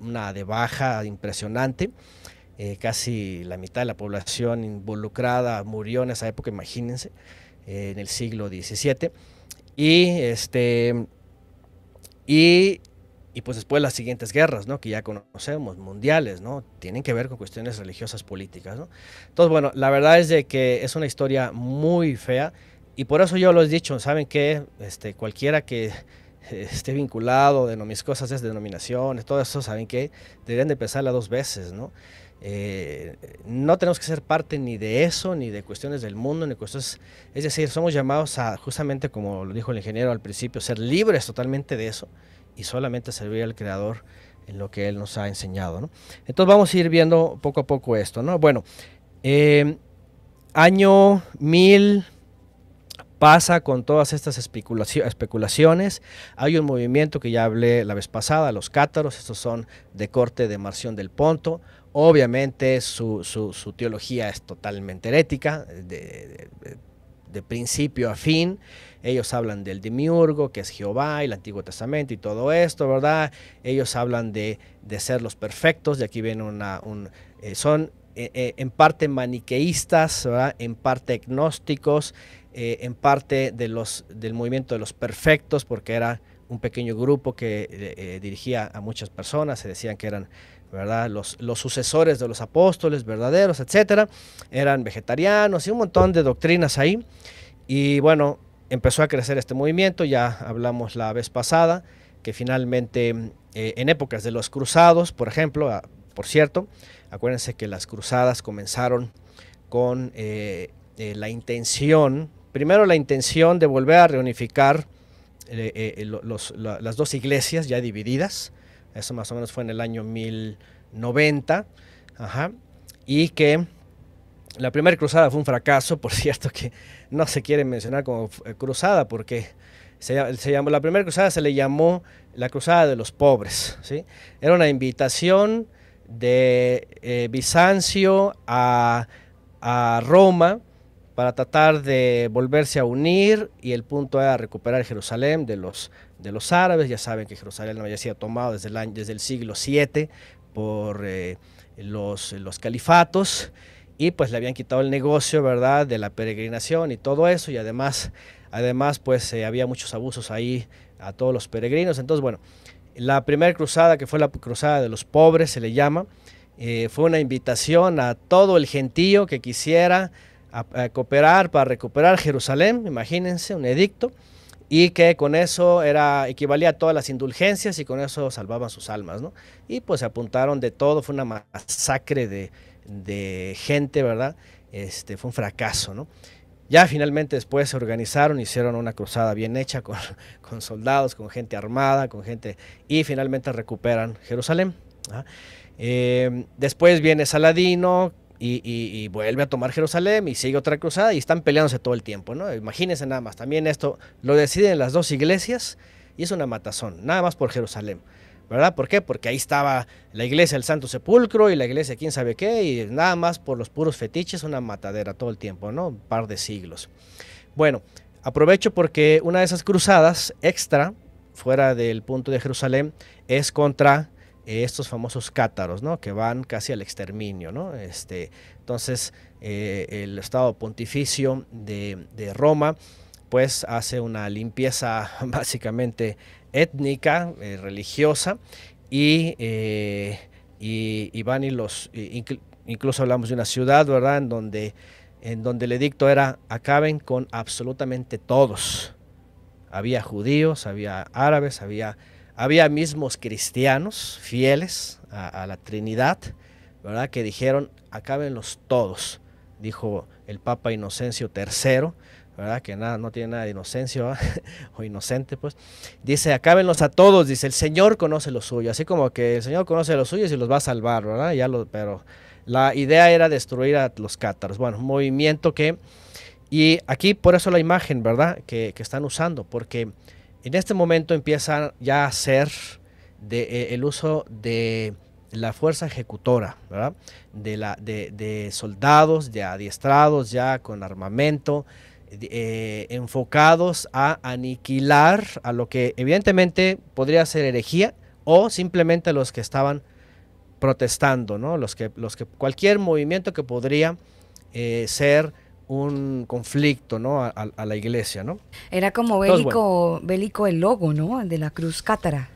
una de baja impresionante, eh, casi la mitad de la población involucrada murió en esa época, imagínense, eh, en el siglo XVII, y este... Y y pues después las siguientes guerras, ¿no? Que ya conocemos, mundiales, ¿no? Tienen que ver con cuestiones religiosas políticas, Entonces, bueno, la verdad es de que es una historia muy fea y por eso yo lo he dicho, ¿saben que este, cualquiera que eh, esté vinculado de mis cosas es denominaciones, todo eso, ¿saben que Deberían de pensarla dos veces, ¿no? Eh, no tenemos que ser parte ni de eso, ni de cuestiones del mundo, ni cuestiones... Es decir, somos llamados a, justamente como lo dijo el ingeniero al principio, ser libres totalmente de eso y solamente servir al Creador en lo que Él nos ha enseñado. Entonces vamos a ir viendo poco a poco esto. ¿no? Bueno, em, año 1000 pasa con todas estas especulaciones. Hay un movimiento que ya hablé la vez pasada, los cátaros, estos son de corte de Marción del Ponto. Obviamente su, teología es totalmente herética, de principio a fin. Ellos hablan del demiurgo, que es Jehová, y el Antiguo Testamento y todo esto, ¿verdad? Ellos hablan de, ser los perfectos, y aquí viene una... Un, eh, son eh, eh, en parte maniqueístas, ¿verdad? en parte agnósticos, en parte de los, del movimiento de los perfectos, porque era un pequeño grupo que dirigía a muchas personas, se decían que eran ¿verdad? Los, los, sucesores de los apóstoles verdaderos, etcétera, eran vegetarianos y un montón de doctrinas ahí. Y bueno, empezó a crecer este movimiento, ya hablamos la vez pasada, que finalmente eh, en épocas de los cruzados, por ejemplo, ah, por cierto, acuérdense que las cruzadas comenzaron con eh, eh, la intención, primero la intención de volver a reunificar las dos iglesias ya divididas, eso más o menos fue en el año 1090, ajá, y que la primera cruzada fue un fracaso, por cierto, que no se quiere mencionar como eh, cruzada porque se, llamó, la primera cruzada se le llamó la cruzada de los pobres. ¿sí? Era una invitación de eh, Bizancio a, Roma para tratar de volverse a unir y el punto era recuperar Jerusalén de los, de los árabes. Ya saben que Jerusalén no había sido tomado desde el, desde siglo VII por eh, los, los califatos y pues le habían quitado el negocio, ¿verdad? De la peregrinación y todo eso y además, además pues eh, había muchos abusos ahí a todos los peregrinos. Entonces, bueno, la primera cruzada, que fue la cruzada de los pobres, se le llama, eh, fue una invitación a todo el gentío que quisiera cooperar para recuperar Jerusalén, imagínense, un edicto, y que con eso era, equivalía a todas las indulgencias y con eso salvaban sus almas, ¿no? Y pues se apuntaron de todo, fue una masacre de de gente, ¿verdad? Este, fue un fracaso, ¿no? Ya finalmente después se organizaron, hicieron una cruzada bien hecha con, con soldados, con gente armada, con gente, y finalmente recuperan Jerusalén. ¿ah? Eh, después viene Saladino, y, y, vuelve a tomar Jerusalén y sigue otra cruzada y están peleándose todo el tiempo, ¿no? Imagínense nada más, también esto lo deciden las dos iglesias y es una matazón, nada más por Jerusalén. ¿verdad? ¿Por qué? Porque ahí estaba la iglesia del Santo Sepulcro y la iglesia quién sabe qué, y nada más por los puros fetiches, una matadera todo el tiempo, ¿no? Un par de siglos. Bueno, aprovecho porque una de esas cruzadas extra, fuera del punto de Jerusalén, es contra eh, estos famosos cátaros, ¿no? Que van casi al exterminio, ¿no? Este, entonces, eh, el Estado Pontificio de, de Roma, pues hace una limpieza básicamente étnica, eh, religiosa, eh, y, y, van y los, incluso hablamos de una ciudad, ¿verdad?, en donde, en donde el edicto era acaben con absolutamente todos. Había judíos, había árabes, había, había mismos cristianos fieles a, la Trinidad, ¿verdad?, que dijeron acábenlos todos, dijo el Papa Inocencio III, que nada, no tiene nada de inocencia o inocente, pues. Dice, acábenlos a todos, dice, el Señor conoce lo suyo, así como que el Señor conoce los suyos y los va a salvar, Ya pero la idea era destruir a los cátaros. Bueno, movimiento que... Y aquí por eso la imagen, ¿verdad? Que, están usando, porque en este momento empiezan ya a ser de, eh, el uso de la fuerza ejecutora, De, soldados, ya adiestrados ya con armamento, eh, enfocados a aniquilar a lo que evidentemente podría ser herejía o simplemente a los que estaban protestando, ¿no? Los que, los que cualquier movimiento que podría eh, ser un conflicto ¿no? a, la iglesia. ¿no? Era como bélico, bélico el logo ¿no? de la cruz cátara.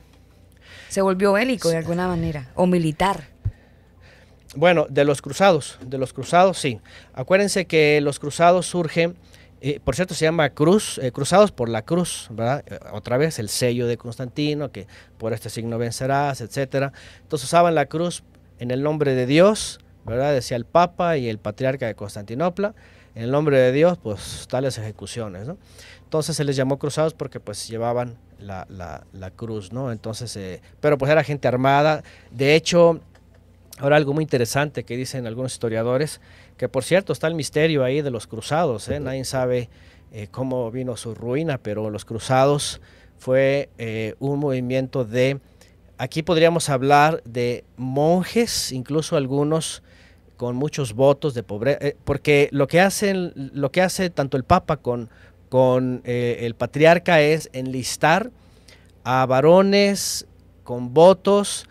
Se volvió bélico de alguna manera, o militar. Bueno, de los cruzados, de los cruzados sí. Acuérdense que los cruzados surgen eh, por cierto, se llama Cruz, eh, Cruzados por la Cruz, ¿verdad? Eh, otra vez el sello de Constantino, que por este signo vencerás, etcétera, Entonces usaban la cruz en el nombre de Dios, ¿verdad? Decía el Papa y el Patriarca de Constantinopla. En el nombre de Dios, pues tales ejecuciones, ¿no? Entonces se les llamó cruzados porque pues llevaban la, la cruz, ¿no? Entonces, pero pues era gente armada. De hecho, ahora algo muy interesante que dicen algunos historiadores que por cierto está el misterio ahí de los cruzados, ¿eh? nadie sabe eh, cómo vino su ruina, pero los cruzados fue eh, un movimiento de, aquí podríamos hablar de monjes, incluso algunos con muchos votos de pobreza, porque lo que, hacen, lo que hace tanto el Papa con, con el patriarca es enlistar a varones con votos,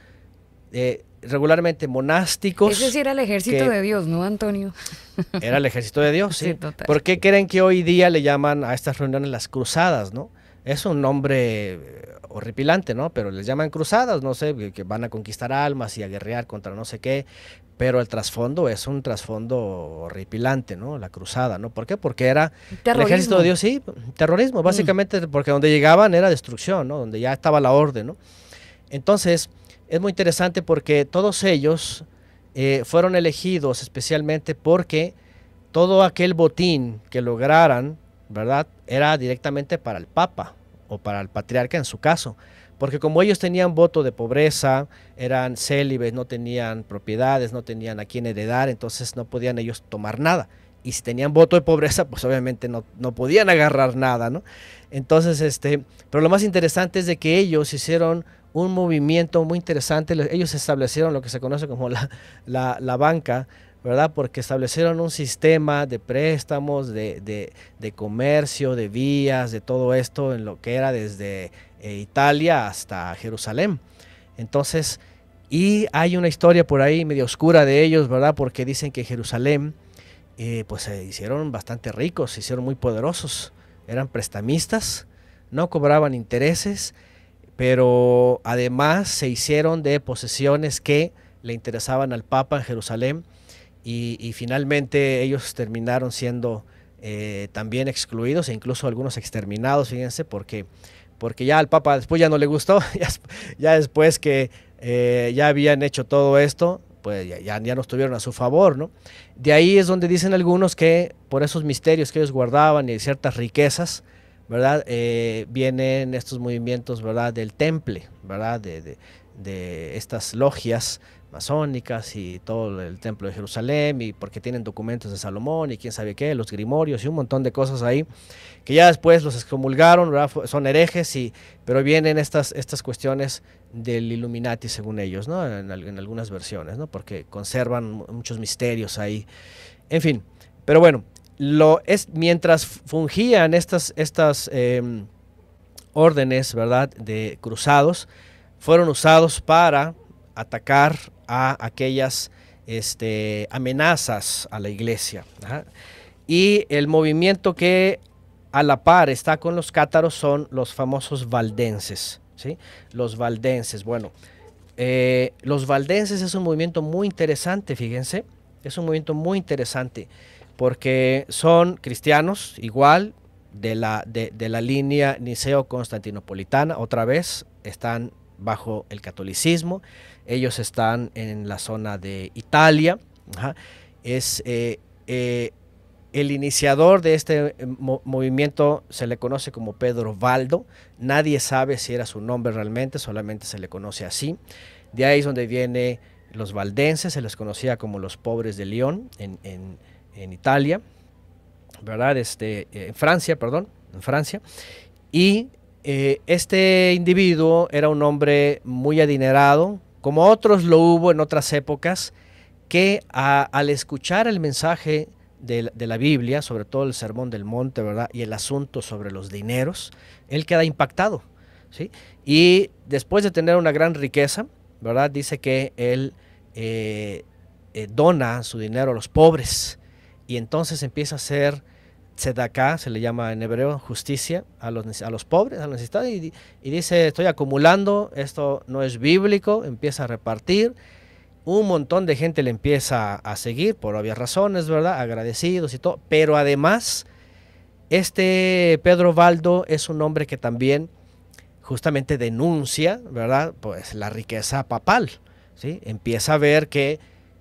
de, regularmente monásticos. Ese sí era el ejército de Dios, ¿no, Antonio? Era el ejército de Dios, sí. ¿Por qué creen que hoy día le llaman a estas reuniones las cruzadas, no? Es un nombre eh, horripilante, ¿no? Pero les llaman cruzadas, no sé, que, van a conquistar almas y a guerrear contra no sé qué, pero el trasfondo es un trasfondo horripilante, ¿no? La cruzada, ¿no? ¿Por qué? Porque era el ejército de Dios, sí, terrorismo, mm. básicamente, porque donde llegaban era destrucción, ¿no? Donde ya estaba la orden, ¿no? Entonces, es muy interesante porque todos ellos eh, fueron elegidos especialmente porque todo aquel botín que lograran, ¿verdad? Era directamente para el Papa o para el patriarca en su caso. Porque como ellos tenían voto de pobreza, eran célibes, no tenían propiedades, no tenían a quién heredar, entonces no podían ellos tomar nada. Y si tenían voto de pobreza, pues obviamente no, no podían agarrar nada, ¿no? Entonces, este, pero lo más interesante es de que ellos hicieron un movimiento muy interesante. Ellos establecieron lo que se conoce como la, banca, ¿verdad? Porque establecieron un sistema de préstamos, de, comercio, de vías, de todo esto, en lo que era desde eh, Italia hasta Jerusalén. Entonces, y hay una historia por ahí medio oscura de ellos, ¿verdad? Porque dicen que Jerusalén, eh, pues se hicieron bastante ricos, se hicieron muy poderosos, eran prestamistas, no cobraban intereses, pero además se hicieron de posesiones que le interesaban al Papa en Jerusalén y, finalmente ellos terminaron siendo eh, también excluidos e incluso algunos exterminados, fíjense, porque, porque ya al Papa después ya no le gustó, ya, después que eh, ya habían hecho todo esto, pues ya, ya, ya no estuvieron a su favor, De ahí es donde dicen algunos que por esos misterios que ellos guardaban y ciertas riquezas, ¿verdad? Eh, vienen estos movimientos, ¿verdad? Del temple, ¿verdad? De, de, estas logias masónicas y todo el templo de Jerusalén y porque tienen documentos de Salomón y quién sabe qué, los grimorios y un montón de cosas ahí que ya después los excomulgaron, son herejes y pero vienen estas estas cuestiones del Illuminati según ellos, ¿no? En, en algunas versiones, ¿no? Porque conservan muchos misterios ahí. En fin, pero bueno, es, mientras fungían estas, em, órdenes ¿verdad? de cruzados, fueron usados para atacar a aquellas este, amenazas a la iglesia. Y el movimiento que a la par está con los cátaros son los famosos valdenses. ¿sí? Los valdenses, bueno, eh, los valdenses es un movimiento muy interesante, fíjense, es un movimiento muy interesante porque son cristianos igual de la, de, la línea niceo-constantinopolitana, otra vez están bajo el catolicismo, ellos están en la zona de Italia, es eh, eh, el iniciador de este eh, movimiento se le conoce como Pedro Valdo, nadie sabe si era su nombre realmente, solamente se le conoce así, de ahí es donde viene los valdenses, se les conocía como los pobres de León en en Italia, ¿verdad? Este, eh, en Francia, perdón, en Francia. Y eh, este individuo era un hombre muy adinerado, como otros lo hubo en otras épocas, que al escuchar el mensaje de, la Biblia, sobre todo el Sermón del Monte, ¿verdad? Y el asunto sobre los dineros, él queda impactado, ¿sí? Y después de tener una gran riqueza, ¿verdad? Dice que él eh, dona su dinero a los pobres, y entonces empieza a hacer tzedaká, se le llama en hebreo justicia, a los, a los pobres, a los necesitados, y, dice, estoy acumulando, esto no es bíblico, empieza a repartir. Un montón de gente le empieza a seguir por obvias razones, ¿verdad? Agradecidos y todo. Pero además, este Pedro Valdo es un hombre que también justamente denuncia, ¿verdad? Pues la riqueza papal, ¿sí? Empieza a ver que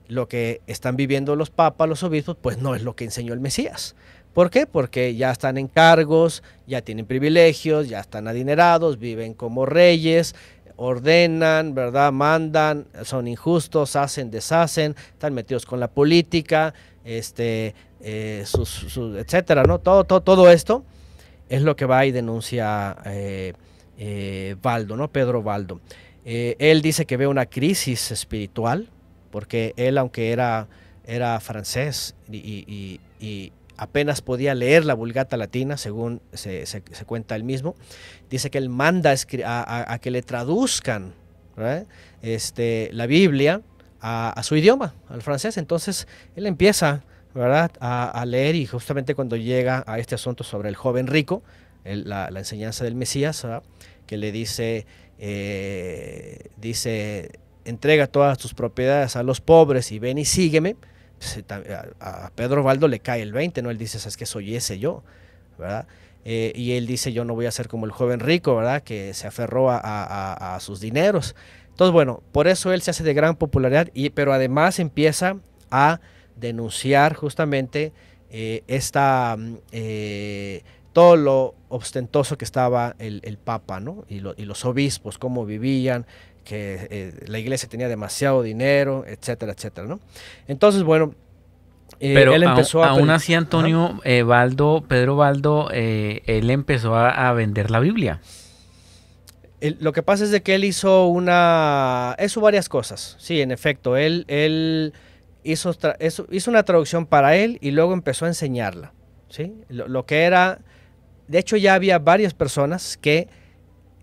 lo que están viviendo los papas, los obispos, pues no es lo que enseñó el Mesías. ¿Por qué? Porque ya están en cargos, ya tienen privilegios, ya están adinerados, viven como reyes, ordenan, ¿verdad? Mandan, son injustos, hacen, deshacen, están metidos con la política, este, eh, etcétera, ¿no? Todo, todo, todo, esto es lo que va y denuncia Valdo, eh, eh, ¿no? Pedro Valdo. él dice que ve una crisis espiritual, porque él, aunque era, era francés y, apenas podía leer la vulgata latina, según se, cuenta él mismo, dice que él manda a, que le traduzcan este, la Biblia a, su idioma, al francés. Entonces él empieza A, leer y justamente cuando llega a este asunto sobre el joven rico, la, enseñanza del Mesías, que le dice, eh, dice, entrega todas tus propiedades a los pobres y ven y sígueme, pues, eh, a Pedro Valdo le cae el 20, ¿no? Él dice, es que soy ese yo, ¿verdad? Eh, y él dice, yo no voy a ser como el joven rico, ¿verdad? Que se aferró a, sus dineros. Entonces, bueno, por eso él se hace de gran popularidad, y, pero además empieza a denunciar justamente eh, esta, mm, todo lo ostentoso que estaba el, Papa, ¿no? Y, y los obispos, cómo vivían, que eh, la iglesia tenía demasiado dinero, etcétera, etcétera, ¿no? Entonces, bueno, eh, Pero él empezó aún, a aún así, Antonio, Valdo, eh, Pedro Valdo, él empezó a, vender la Biblia. lo que pasa es de que él hizo una... Eso varias cosas, sí, en efecto, él, él hizo, hizo una traducción para él y luego empezó a enseñarla, ¿sí? lo que era... De hecho, ya había varias personas que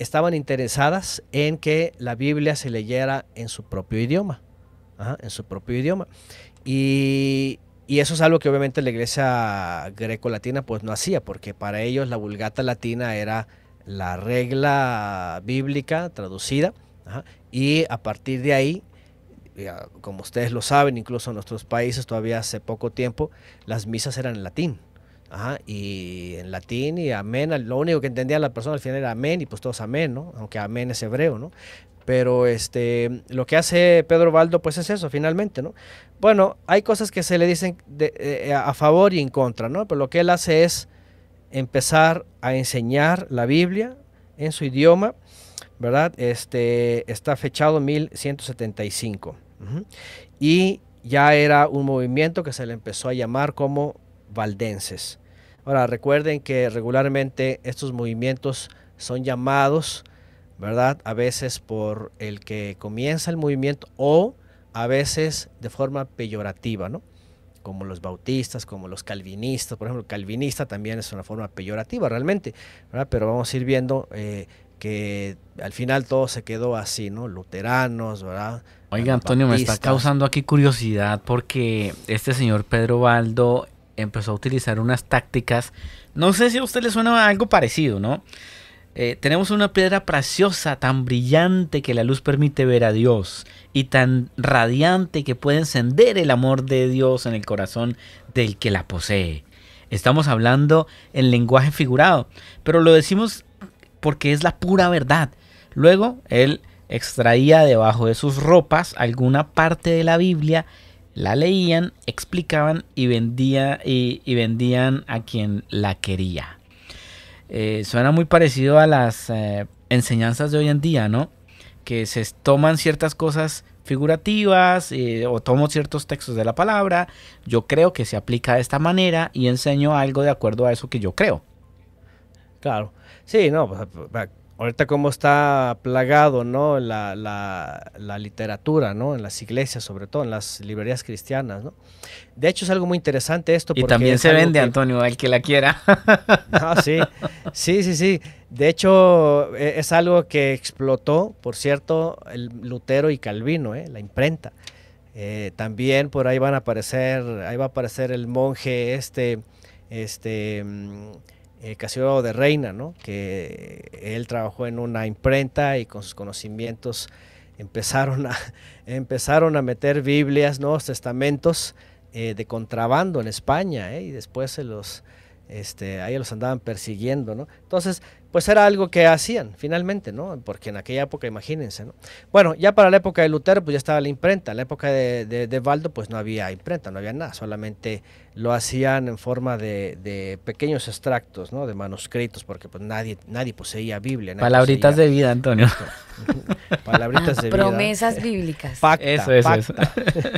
estaban interesadas en que la Biblia se leyera en su propio idioma, en su propio idioma. Y, eso es algo que obviamente la iglesia greco-latina pues no hacía, porque para ellos la vulgata latina era la regla bíblica traducida, y a partir de ahí como ustedes lo saben, incluso en nuestros países todavía hace poco tiempo, las misas eran en latín y en latín y amén, lo único que entendía la persona al final era amén y pues todos amén, Aunque amén es hebreo, ¿no? Pero este, lo que hace Pedro Valdo pues es eso, finalmente, Bueno, hay cosas que se le dicen eh, a favor y en contra, Pero lo que él hace es empezar a enseñar la Biblia en su idioma, ¿verdad? Este, está fechado 1175. Y ya era un movimiento que se le empezó a llamar como valdenses. Ahora, recuerden que regularmente estos movimientos son llamados, ¿verdad? A veces por el que comienza el movimiento o a veces de forma peyorativa, ¿no? Como los bautistas, como los calvinistas, por ejemplo, calvinista también es una forma peyorativa realmente, ¿verdad? Pero vamos a ir viendo eh, que al final todo se quedó así, ¿no? Luteranos, ¿verdad? Oiga, Antonio, me está causando aquí curiosidad porque este señor Pedro Baldo empezó a utilizar unas tácticas. No sé si a usted le suena algo parecido, ¿no? Eh, tenemos una piedra preciosa, tan brillante que la luz permite ver a Dios y tan radiante que puede encender el amor de Dios en el corazón del que la posee. Estamos hablando en lenguaje figurado, pero lo decimos porque es la pura verdad. Luego, él extraía debajo de sus ropas alguna parte de la Biblia la leían, explicaban y, vendía, y, vendían a quien la quería. Eh, suena muy parecido a las eh, enseñanzas de hoy en día, ¿no? Que se toman ciertas cosas figurativas eh, o tomo ciertos textos de la palabra, yo creo que se aplica de esta manera y enseño algo de acuerdo a eso que yo creo. Claro, sí, no, pues, ahorita cómo está plagado, ¿no? La, literatura, ¿no? En las iglesias, sobre todo, en las librerías cristianas, De hecho, es algo muy interesante esto. Porque y también se vende, Antonio, al que la quiera. Ah, sí, sí, sí, sí. De hecho, e, es algo que explotó, por cierto, el Lutero y Calvino, ¿eh? la imprenta. Eh, también por ahí van a aparecer, ahí va a aparecer el monje este, este... Mm, eh, de Reina, ¿no? que él trabajó en una imprenta y con sus conocimientos empezaron a, empezaron a meter Biblias, Nuevos Testamentos eh, de contrabando en España ¿eh? y después se los este, ahí los andaban persiguiendo, ¿no? Entonces, pues era algo que hacían finalmente, ¿no? Porque en aquella época, imagínense, ¿no? Bueno, ya para la época de Lutero, pues ya estaba la imprenta, en la época de, de, Valdo, pues no había imprenta, no había nada, solamente lo hacían en forma de, pequeños extractos, ¿no? De manuscritos, porque pues nadie, nadie poseía Biblia. Palabritas de vida, Antonio. Palabritas de vida. Promesas bíblicas. eso,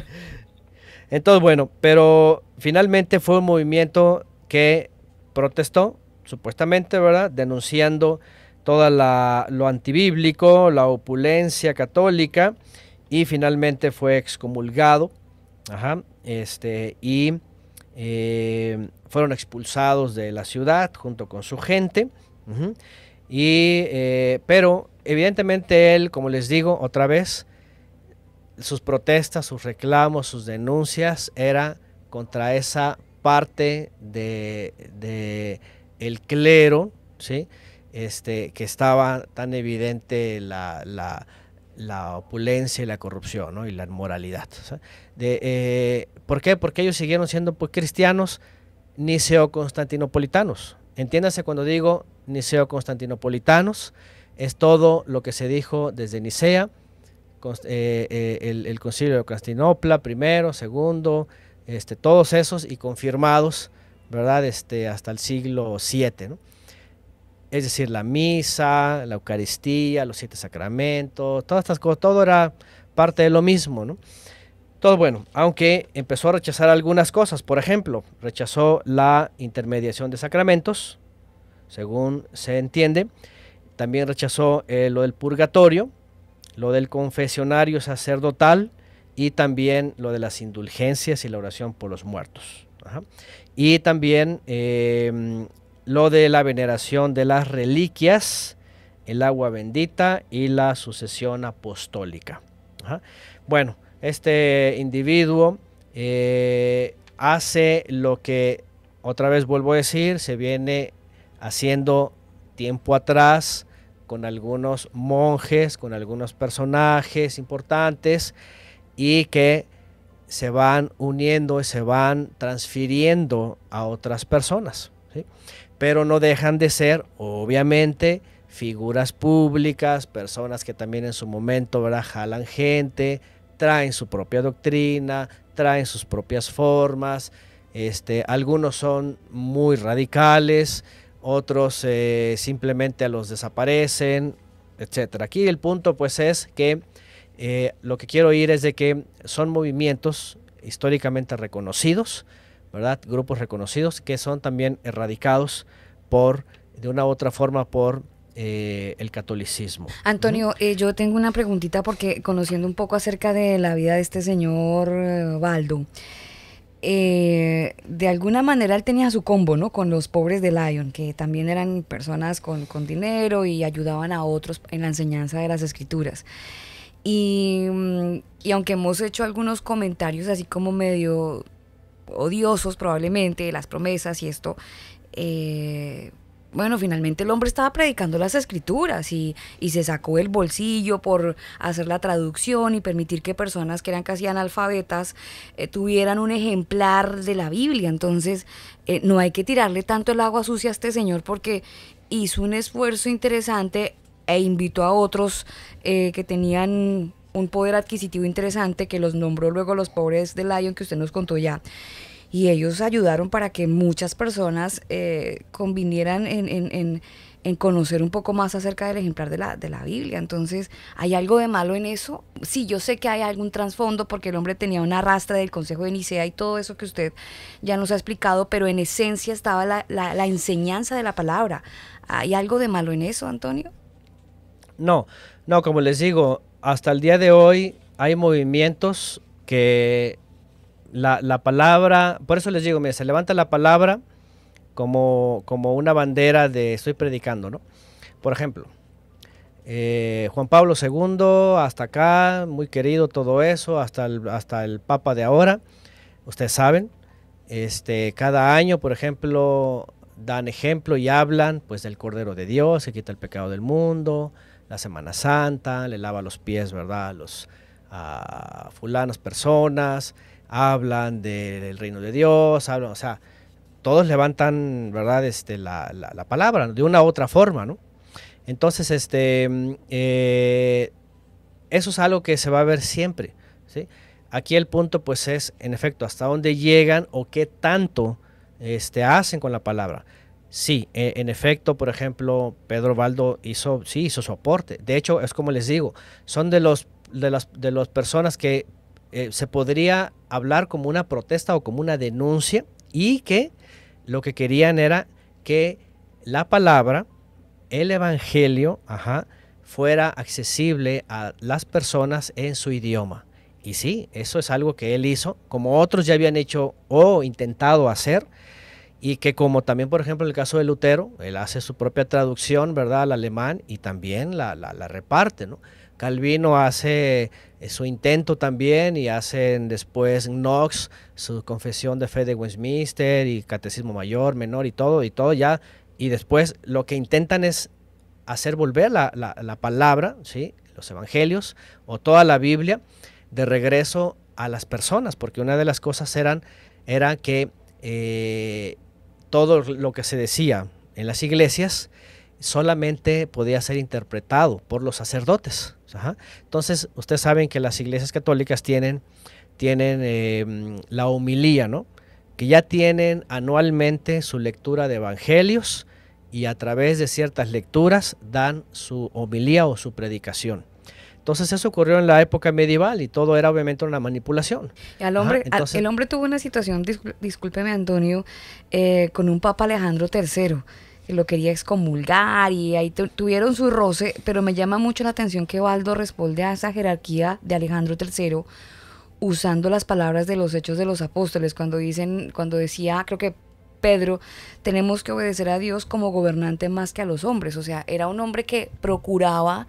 Entonces, bueno, pero finalmente fue un movimiento que protestó, supuestamente, ¿verdad? Denunciando todo lo antibíblico, la opulencia católica, y finalmente fue excomulgado, este, y eh, fueron expulsados de la ciudad junto con su gente, y, eh, pero evidentemente él, como les digo otra vez, sus protestas, sus reclamos, sus denuncias era contra esa parte de, el clero, ¿sí? Este, que estaba tan evidente la, opulencia y la corrupción, Y la moralidad. De, eh, ¿Por qué? Porque ellos siguieron siendo pues, cristianos niceo-constantinopolitanos. Entiéndase cuando digo niceo-constantinopolitanos, es todo lo que se dijo desde Nicea, eh, eh, el, el, concilio de Constantinopla, primero, segundo, este, todos esos y confirmados, ¿verdad? Este, hasta el siglo VII, Es decir, la misa, la Eucaristía, los siete sacramentos, todas estas cosas, todo era parte de lo mismo, ¿no? Todo bueno, aunque empezó a rechazar algunas cosas, por ejemplo, rechazó la intermediación de sacramentos, según se entiende, también rechazó eh, lo del purgatorio, lo del confesionario sacerdotal, y también lo de las indulgencias y la oración por los muertos. Y también em, lo de la veneración de las reliquias, el agua bendita y la sucesión apostólica. Bueno, este individuo eh, hace lo que, otra vez vuelvo a decir, se viene haciendo tiempo atrás con algunos monjes, con algunos personajes importantes y que se van uniendo y se van transfiriendo a otras personas, pero no dejan de ser, obviamente, figuras públicas, personas que también en su momento ¿verdad? jalan gente, traen su propia doctrina, traen sus propias formas, este, algunos son muy radicales, otros eh, simplemente los desaparecen, etc. Aquí el punto pues es que eh, lo que quiero oír es de que son movimientos históricamente reconocidos, ¿verdad? Grupos reconocidos que son también erradicados por, de una u otra forma, por eh, el catolicismo. Antonio, eh, yo tengo una preguntita porque conociendo un poco acerca de la vida de este señor eh, de alguna manera él tenía su combo, ¿no? Con los pobres de Lyon, que también eran personas con, con dinero y ayudaban a otros en la enseñanza de las escrituras. Mm, y, aunque hemos hecho algunos comentarios así como medio odiosos probablemente, las promesas y esto, eh, bueno, finalmente el hombre estaba predicando las escrituras y, se sacó el bolsillo por hacer la traducción y permitir que personas que eran casi analfabetas eh, tuvieran un ejemplar de la Biblia. Entonces, eh, no hay que tirarle tanto el agua sucia a este señor porque hizo un esfuerzo interesante e invitó a otros eh, que tenían un poder adquisitivo interesante que los nombró luego los pobres de Lyon que usted nos contó ya. Y ellos ayudaron para que muchas personas eh, convinieran en, conocer un poco más acerca del ejemplar de la, de la Biblia. Entonces, ¿hay algo de malo en eso? Sí, yo sé que hay algún trasfondo porque el hombre tenía una rastra del Consejo de Nicea y todo eso que usted ya nos ha explicado, pero en esencia estaba la enseñanza de la palabra. ¿Hay algo de malo en eso, Antonio? No, no, como les digo, hasta el día de hoy hay movimientos que la, la palabra, por eso les digo, mira, se levanta la palabra como, una bandera de estoy predicando, ¿no? Por ejemplo, eh, Juan Pablo II, hasta acá, muy querido todo eso, hasta el, hasta el Papa de ahora, ustedes saben, este, cada año, por ejemplo, dan ejemplo y hablan pues del Cordero de Dios, se quita el pecado del mundo, Semana Santa, le lava los pies, ¿verdad? Los fulanos, personas, hablan del reino de Dios, hablan, o sea, todos levantan, ¿verdad? Este, la, palabra, de una u otra forma, ¿no? Entonces, este, mm, eh, eso es algo que se va a ver siempre, ¿sí? Aquí el punto, pues, es, en efecto, hasta dónde llegan o qué tanto este, hacen con la palabra. Sí, e, en efecto, por ejemplo, Pedro Valdo hizo, sí, hizo su aporte. De hecho, es como les digo, son de, los, de, las, de las personas que eh, se podría hablar como una protesta o como una denuncia y que lo que querían era que la palabra, el evangelio, ajá, fuera accesible a las personas en su idioma. Y sí, eso es algo que él hizo, como otros ya habían hecho o intentado hacer y que como también, por ejemplo, en el caso de Lutero, él hace su propia traducción, ¿verdad?, al alemán y también la, reparte, ¿no? Calvino hace eh, su intento también y hacen después Knox su confesión de fe de Westminster y catecismo mayor, menor y todo, y todo ya. Y después lo que intentan es hacer volver la, palabra, ¿sí? los evangelios o toda la Biblia de regreso a las personas, porque una de las cosas eran, era que eh, todo lo que se decía en las iglesias solamente podía ser interpretado por los sacerdotes. Entonces, ustedes saben que las iglesias católicas tienen, tienen eh, la homilía, que ya tienen anualmente su lectura de evangelios y a través de ciertas lecturas dan su homilía o su predicación. Entonces eso ocurrió en la época medieval y todo era obviamente una manipulación. El hombre, el hombre tuvo una situación, discúlpeme Antonio, eh, con un papa Alejandro III que lo quería excomulgar y ahí tuvieron su roce, pero me llama mucho la atención que Valdo responde a esa jerarquía de Alejandro III usando las palabras de los hechos de los apóstoles cuando dicen cuando decía, creo que Pedro, tenemos que obedecer a Dios como gobernante más que a los hombres. O sea, era un hombre que procuraba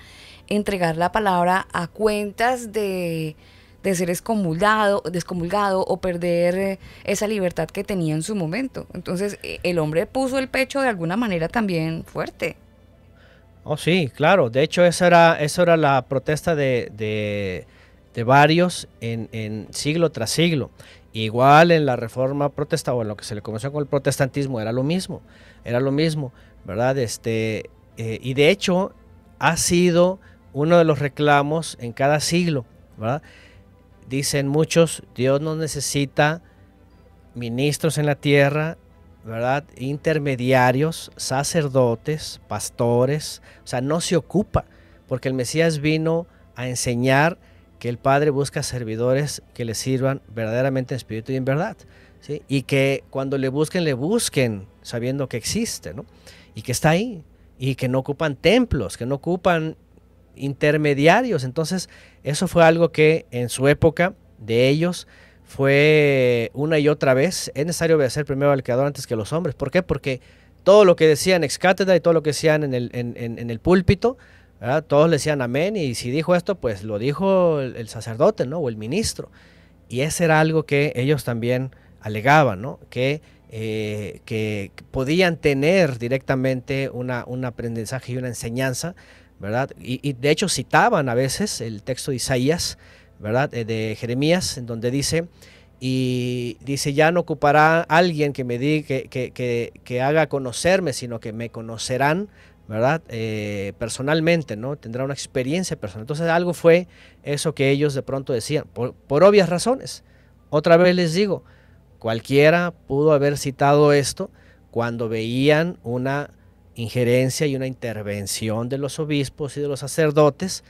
entregar la palabra a cuentas de, de ser excomulgado, descomulgado o perder eh, esa libertad que tenía en su momento. Entonces e, el hombre puso el pecho de alguna manera también fuerte. Oh, sí, claro. De hecho, esa era, esa era la protesta de, varios en, siglo tras siglo. Igual en la reforma protesta o en lo que se le comenzó con el protestantismo, era lo mismo. Era lo mismo, ¿verdad? Este, eh, y de hecho, ha sido uno de los reclamos en cada siglo, ¿verdad? Dicen muchos, Dios no necesita ministros en la tierra, ¿verdad? Intermediarios, sacerdotes, pastores, o sea, no se ocupa, porque el Mesías vino a enseñar que el Padre busca servidores que le sirvan verdaderamente en espíritu y en verdad, ¿sí? Y que cuando le busquen, le busquen sabiendo que existe, ¿no? Y que está ahí, y que no ocupan templos, que no ocupan intermediarios. Entonces, eso fue algo que en su época de ellos fue una y otra vez. Es necesario obedecer primero al Creador antes que los hombres. ¿Por qué? Porque todo lo que decían ex cátedra y todo lo que decían en el, púlpito, todos le decían amén. Y si dijo esto, pues lo dijo el, sacerdote ¿no? o el ministro. Y ese era algo que ellos también alegaban, que, eh, que podían tener directamente una, un aprendizaje y una enseñanza y, de hecho citaban a veces el texto de Isaías, eh, De Jeremías, en donde dice, y dice, ya no ocupará alguien que me diga, que, haga conocerme, sino que me conocerán, ¿verdad? Eh, personalmente, ¿no? Tendrá una experiencia personal. Entonces algo fue eso que ellos de pronto decían, por obvias razones. Otra vez les digo, cualquiera pudo haber citado esto cuando veían una injerencia y una intervención de los obispos y de los sacerdotes,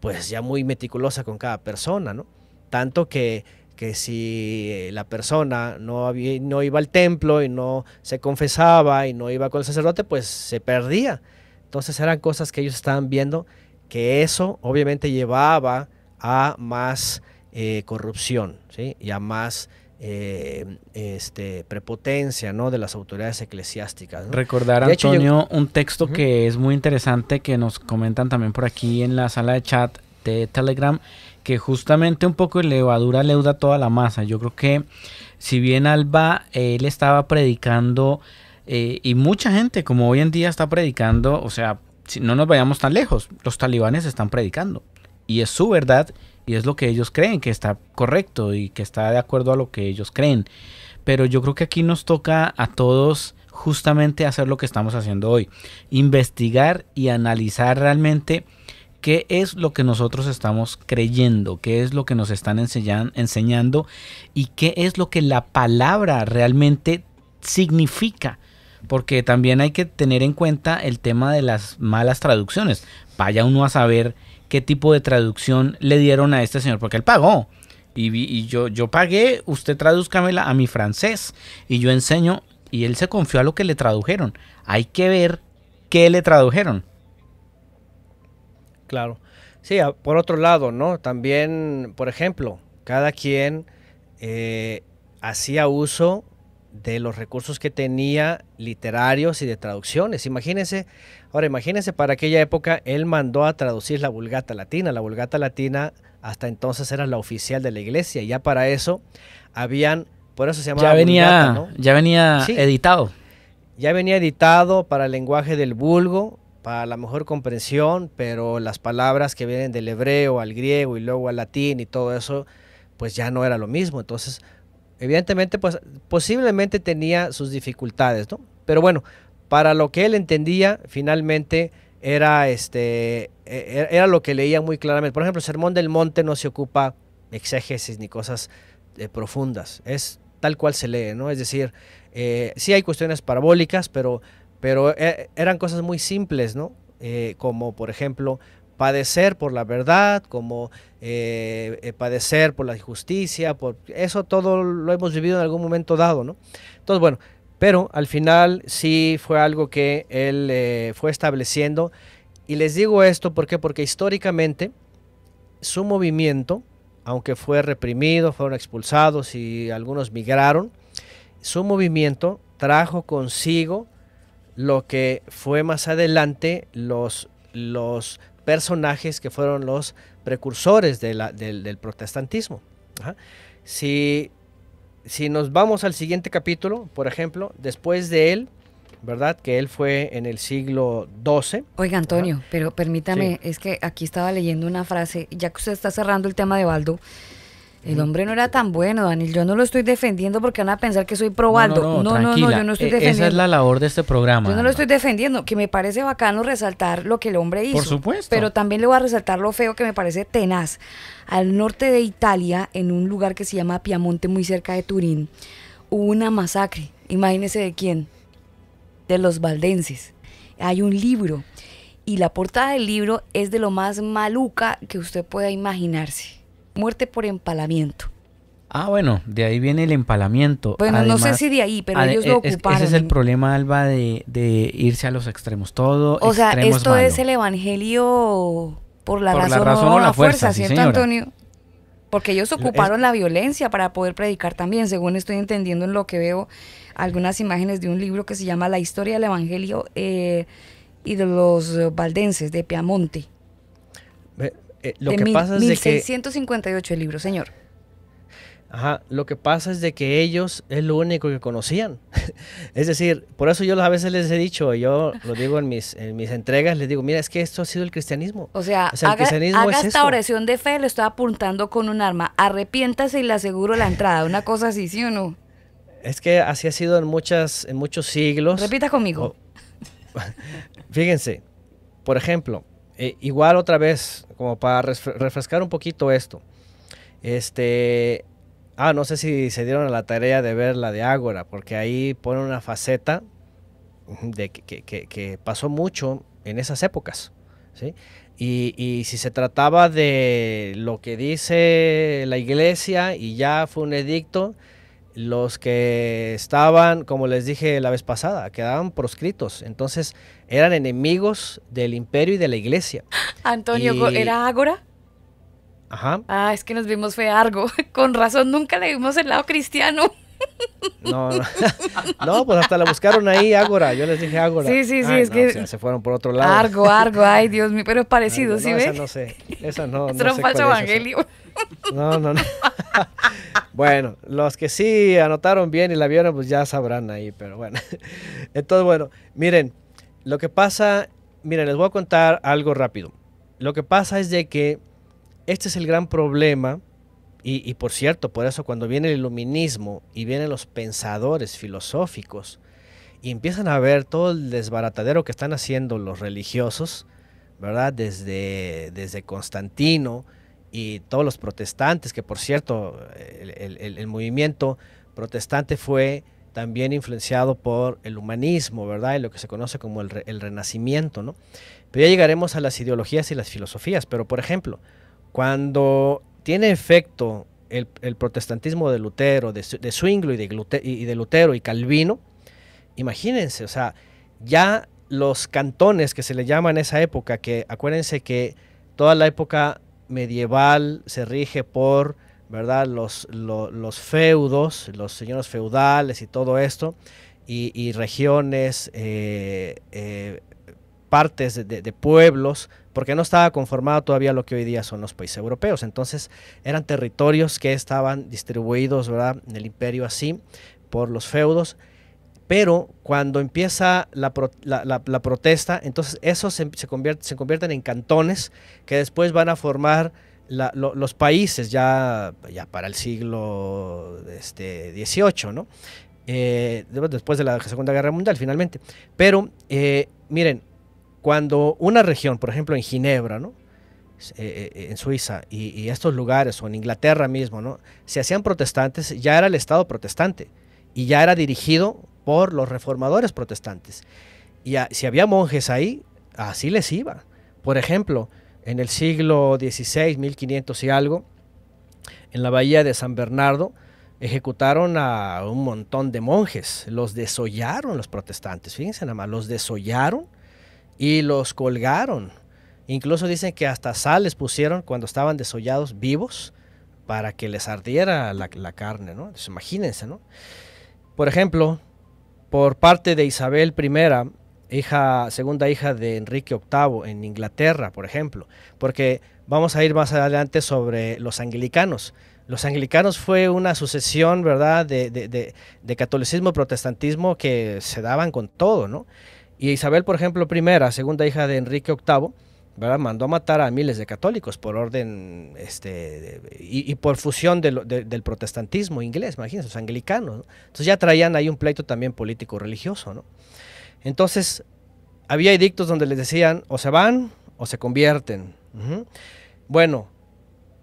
pues ya muy meticulosa con cada persona, ¿no? Tanto que, que si eh, la persona no, no iba al templo y no se confesaba y no iba con el sacerdote, pues se perdía. Entonces eran cosas que ellos estaban viendo, que eso obviamente llevaba a más eh, corrupción ¿sí? y a más eh, este, prepotencia ¿no? de las autoridades eclesiásticas. Recordar, Antonio, un texto que es muy interesante que nos comentan también por aquí en la sala de chat de Telegram, que justamente un poco de levadura leuda toda la masa. Yo creo que si bien Alba, eh, él estaba predicando, eh, y mucha gente como hoy en día está predicando, o sea, si no nos vayamos tan lejos, los talibanes están predicando. Y es su verdad y es lo que ellos creen que está correcto y que está de acuerdo a lo que ellos creen. Pero yo creo que aquí nos toca a todos justamente hacer lo que estamos haciendo hoy. Investigar y analizar realmente qué es lo que nosotros estamos creyendo, qué es lo que nos están enseñando y qué es lo que la palabra realmente significa. Porque también hay que tener en cuenta el tema de las malas traducciones. Vaya uno a saber qué tipo de traducción le dieron a este señor, porque él pagó. Y, yo, yo pagué, usted tradúzcamela a mi francés y yo enseño. Y él se confió a lo que le tradujeron. Hay que ver qué le tradujeron. Claro. Sí, por otro lado, ¿no? También, por ejemplo, cada quien eh, hacía uso de los recursos que tenía literarios y de traducciones. Imagínense, ahora imagínense para aquella época él mandó a traducir la Vulgata Latina. La Vulgata Latina hasta entonces era la oficial de la iglesia ya para eso habían, por eso se llamaba ya venía, Ya venía editado. Ya venía editado para el lenguaje del vulgo, para la mejor comprensión, pero las palabras que vienen del hebreo al griego y luego al latín y todo eso, pues ya no era lo mismo. Entonces, evidentemente, pues posiblemente tenía sus dificultades, ¿no? Pero bueno, para lo que él entendía, finalmente era, este, e-, era lo que leía muy claramente. Por ejemplo, Sermón del Monte no se ocupa exégesis ni cosas eh, profundas, es tal cual se lee, ¿no? Es decir, eh, sí hay cuestiones parabólicas, pero, pero eh, eran cosas muy simples, ¿no? como por ejemplo padecer por la verdad, como eh, eh, padecer por la injusticia, por eso todo lo hemos vivido en algún momento dado, ¿no? Entonces, bueno, pero al final sí fue algo que él eh, fue estableciendo. Y les digo esto ¿por qué? porque históricamente su movimiento, aunque fue reprimido, fueron expulsados y algunos migraron, su movimiento trajo consigo lo que fue más adelante los, los personajes que fueron los precursores del, protestantismo. Si, si nos vamos al siguiente capítulo, por ejemplo, después de él, ¿verdad? Que él fue en el siglo XII. Oiga, Antonio, pero permítame, es que aquí estaba leyendo una frase, ya que usted está cerrando el tema de Baldo, el hombre no era tan bueno, Daniel. Yo no lo estoy defendiendo porque van a pensar que soy probaldo. No, no, no, yo no estoy defendiendo. Esa es la labor de este programa. Yo no lo estoy defendiendo, que me parece bacano resaltar lo que el hombre hizo. Por supuesto. Pero también le voy a resaltar lo feo que me parece tenaz. Al norte de Italia, en un lugar que se llama Piamonte, muy cerca de Turín, hubo una masacre. Imagínese de quién. De los valdenses. Hay un libro. Y la portada del libro es de lo más maluca que usted pueda imaginarse muerte por empalamiento. Ah, bueno, de ahí viene el empalamiento. Bueno, no sé si de ahí, pero ellos lo ocuparon. E-, ese es el problema, Alba, de, irse a los extremos. Todo. O sea, esto es el evangelio por la, razón, la o la fuerza, ¿cierto, Antonio? Porque ellos ocuparon la violencia para poder predicar también, según estoy entendiendo en lo que veo algunas imágenes de un libro que se llama La historia del evangelio eh, y de los valdenses de Piamonte. Eh, lo que pasa es 1658 de que, el libro, señor. Ajá, lo que pasa es de que ellos es lo único que conocían. es decir, por eso yo a veces les he dicho, yo lo digo en mis, en mis entregas, les digo, mira, es que esto ha sido el cristianismo. O sea, es esta oración de fe, lo estoy apuntando con un arma, arrepiéntase y le aseguro la entrada, una cosa así, ¿sí o no? Es que así ha sido en, muchas, en muchos siglos. Repita conmigo. fíjense, por ejemplo, eh, igual otra vez, como para refrescar un poquito esto. Este, ah, no sé si se dieron a la tarea de ver la de Ágora, porque ahí pone una faceta de que, que, pasó mucho en esas épocas. ¿sí? y, si se trataba de lo que dice la iglesia y ya fue un edicto, los que estaban, como les dije la vez pasada, quedaban proscritos. Entonces eran enemigos del imperio y de la iglesia. Antonio, ¿era Ágora? Ajá. Ah, es que nos vimos fue algo, Con razón, nunca le vimos el lado cristiano. No, no, no, pues hasta la buscaron ahí, Ágora. Yo les dije Ágora. Sí, sí, sí, es que. se fueron por otro lado. Argo, Argo, ay, Dios mío, pero es parecido, ¿sí ves? Esa no sé. Esa no. Eso no evangelio. no, no, no. bueno, los que sí anotaron bien y la vieron, pues ya sabrán ahí, pero bueno. Entonces, bueno, miren, lo que pasa, miren, les voy a contar algo rápido. Lo que pasa es de que este es el gran problema y, por cierto, por eso cuando viene el iluminismo y vienen los pensadores filosóficos y empiezan a ver todo el desbaratadero que están haciendo los religiosos, ¿verdad? Desde, desde Constantino y todos los protestantes, que por cierto, el, movimiento protestante fue también influenciado por el humanismo, ¿verdad? Y lo que se conoce como el, el renacimiento, ¿no? Pero ya llegaremos a las ideologías y las filosofías, pero por ejemplo, cuando tiene efecto el, protestantismo de Lutero, de, de y de, Lutero y Calvino, imagínense, o sea, ya los cantones que se le llaman en esa época, que acuérdense que toda la época medieval se rige por ¿verdad? Los, feudos, los señores feudales y todo esto, y, regiones, eh, eh, partes de, pueblos, porque no estaba conformado todavía lo que hoy día son los países europeos. Entonces eran territorios que estaban distribuidos ¿verdad? en el imperio así por los feudos. Pero cuando empieza la, protesta, entonces esos se, convierte, convierten en cantones que después van a formar los países ya, para el siglo XVIII, este, eh, después de la Segunda Guerra Mundial, finalmente. Pero, eh, miren, cuando una región, por ejemplo en Ginebra, eh, eh, eh, en Suiza y, estos lugares o en Inglaterra mismo, ¿no? se hacían protestantes, ya era el Estado protestante y ya era dirigido por los reformadores protestantes. Y si había monjes ahí, así les iba. Por ejemplo, en el siglo XVI, 1500 y algo, en la bahía de San Bernardo, ejecutaron a un montón de monjes, los desollaron los protestantes, fíjense nada más, los desollaron y los colgaron. Incluso dicen que hasta sal les pusieron cuando estaban desollados vivos para que les ardiera la, carne, ¿no? imagínense, ¿no? Por ejemplo, por parte de Isabel I, hija, segunda hija de Enrique VIII en Inglaterra, por ejemplo, porque vamos a ir más adelante sobre los anglicanos. Los anglicanos fue una sucesión, ¿verdad?, de, de, de, de catolicismo protestantismo que se daban con todo, ¿no? Y Isabel, por ejemplo, primera, segunda hija de Enrique VIII, ¿verdad? mandó a matar a miles de católicos por orden este, y, por fusión del protestantismo inglés, imagínense, los anglicanos. ¿no? Entonces ya traían ahí un pleito también político-religioso. ¿no? Entonces, había edictos donde les decían o se van o se convierten. Bueno,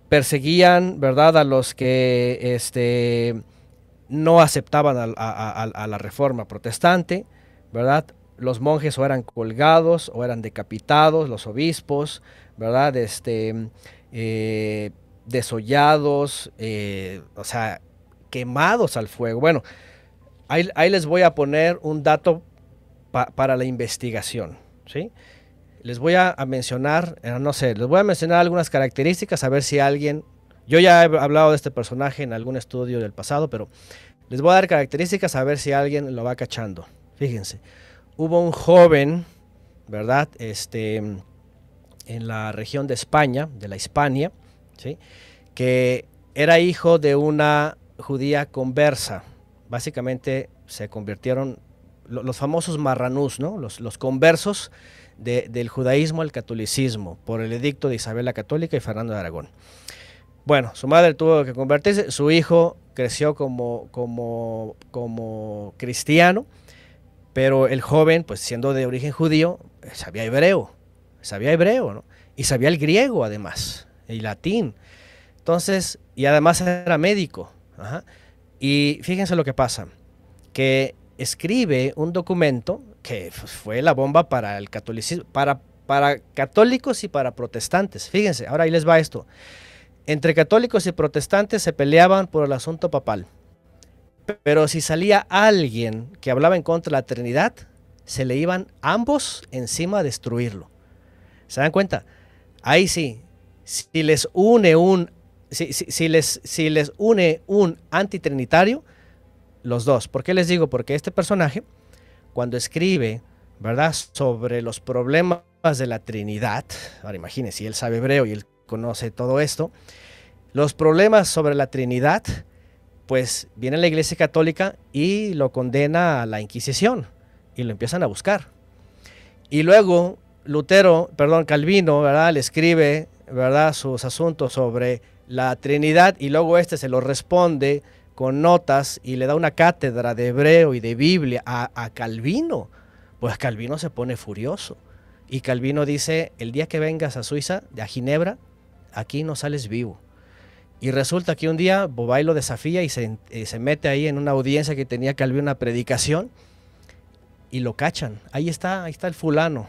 perseguían, ¿verdad?, a los que este, no aceptaban a, a la reforma protestante, ¿verdad? los monjes o eran colgados o eran decapitados, los obispos, ¿verdad? Este, eh, desollados, eh, o sea, quemados al fuego. Bueno, ahí, les voy a poner un dato para la investigación, ¿sí? Les voy a, a, mencionar, eh, no sé, les voy a mencionar algunas características, a ver si alguien... Yo ya he hablado de este personaje en algún estudio del pasado, pero les voy a dar características a ver si alguien lo va cachando. Fíjense hubo un joven, ¿verdad? Este, en la región de España, de la Hispania, ¿sí? que era hijo de una judía conversa. Básicamente se convirtieron los famosos marranús, ¿no? los, conversos del judaísmo al catolicismo por el edicto de Isabel la Católica y Fernando de Aragón. Bueno, su madre tuvo que convertirse, su hijo creció como cristiano, pero el joven, pues siendo de origen judío, sabía hebreo, sabía hebreo, ¿no? Y sabía el griego además, el latín. Entonces, y además era médico. Y fíjense lo que pasa, que escribe un documento que fue la bomba para el catolicismo, para, para católicos y para protestantes. Fíjense, ahora ahí les va esto. Entre católicos y protestantes se peleaban por el asunto papal. Pero si salía alguien que hablaba en contra de la Trinidad, se le iban ambos encima a destruirlo. ¿Se dan cuenta? Ahí sí, si les une un, si, si, les, une un antitrinitario, los dos. ¿Por qué les digo? Porque este personaje, cuando escribe, ¿verdad?, sobre los problemas de la Trinidad, ahora imagínense, él sabe hebreo y él conoce todo esto, los problemas sobre la Trinidad, pues viene la Iglesia Católica y lo condena a la Inquisición y lo empiezan a buscar. Y luego Lutero, perdón, Calvino, ¿verdad? Le escribe, ¿verdad? Sus asuntos sobre la Trinidad y luego este se lo responde con notas y le da una cátedra de hebreo y de Biblia a, a Calvino. Pues Calvino se pone furioso. Y Calvino dice, el día que vengas a Suiza, a Ginebra, aquí no sales vivo. Y resulta que un día Bobay lo desafía y se, mete ahí en una audiencia que tenía que haber una predicación y lo cachan. Ahí está, ahí está el fulano.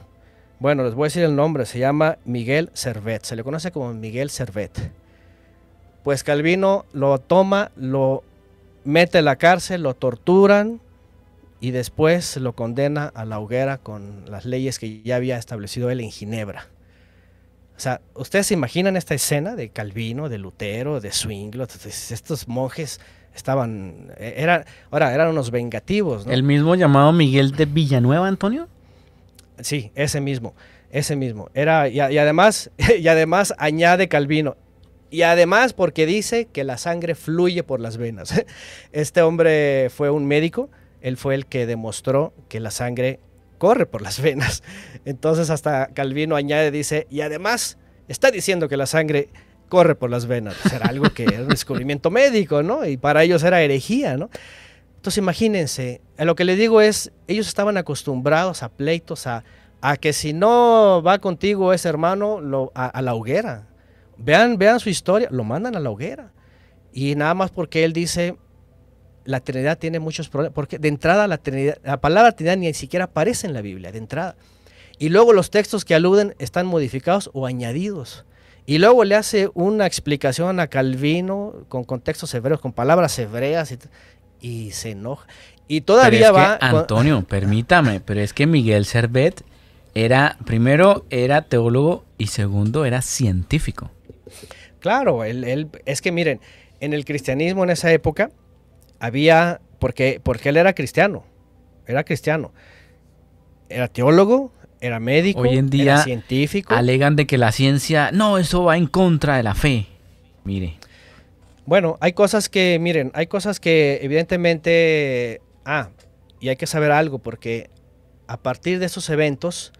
Bueno, les voy a decir el nombre, se llama Miguel Cervet, se le conoce como Miguel Cervet. Pues Calvino lo toma, lo mete a la cárcel, lo torturan y después lo condena a la hoguera con las leyes que ya había establecido él en Ginebra. O sea, ustedes se imaginan esta escena de Calvino, de Lutero, de Swinglo. estos monjes estaban, eh, era, ahora eran unos vengativos. El mismo llamado Miguel de Villanueva, Antonio. Sí, ese mismo, ese mismo. Era y, además y además añade Calvino, y además porque dice que la sangre fluye por las venas. Este hombre fue un médico, él fue el que demostró que la sangre corre por las venas. Entonces hasta Calvino añade, dice, y además está diciendo que la sangre corre por las venas. Pues era algo que era un descubrimiento médico, ¿no? Y para ellos era herejía, ¿no? Entonces imagínense, lo que le digo es, ellos estaban acostumbrados a pleitos, a, que si no va contigo ese hermano, lo, a, a, la hoguera. Vean, vean su historia, lo mandan a la hoguera. Y nada más porque él dice, la Trinidad tiene muchos problemas, porque de entrada la, la palabra Trinidad ni siquiera aparece en la Biblia, de entrada. Y luego los textos que aluden están modificados o añadidos. Y luego le hace una explicación a Calvino con contextos hebreos, con palabras hebreas, y, se enoja. Y todavía va... Antonio, permítame, pero es que Miguel Servet era, primero, era teólogo y segundo, era científico. Claro, él, es que miren, en el cristianismo en esa época, había, porque, porque él era cristiano, era cristiano, era teólogo, era médico, Hoy en día científico. Alegan de que la ciencia, no, eso va en contra de la fe. Mire. Bueno, hay cosas que, miren, hay cosas que evidentemente, ah, y hay que saber algo, porque a partir de esos eventos,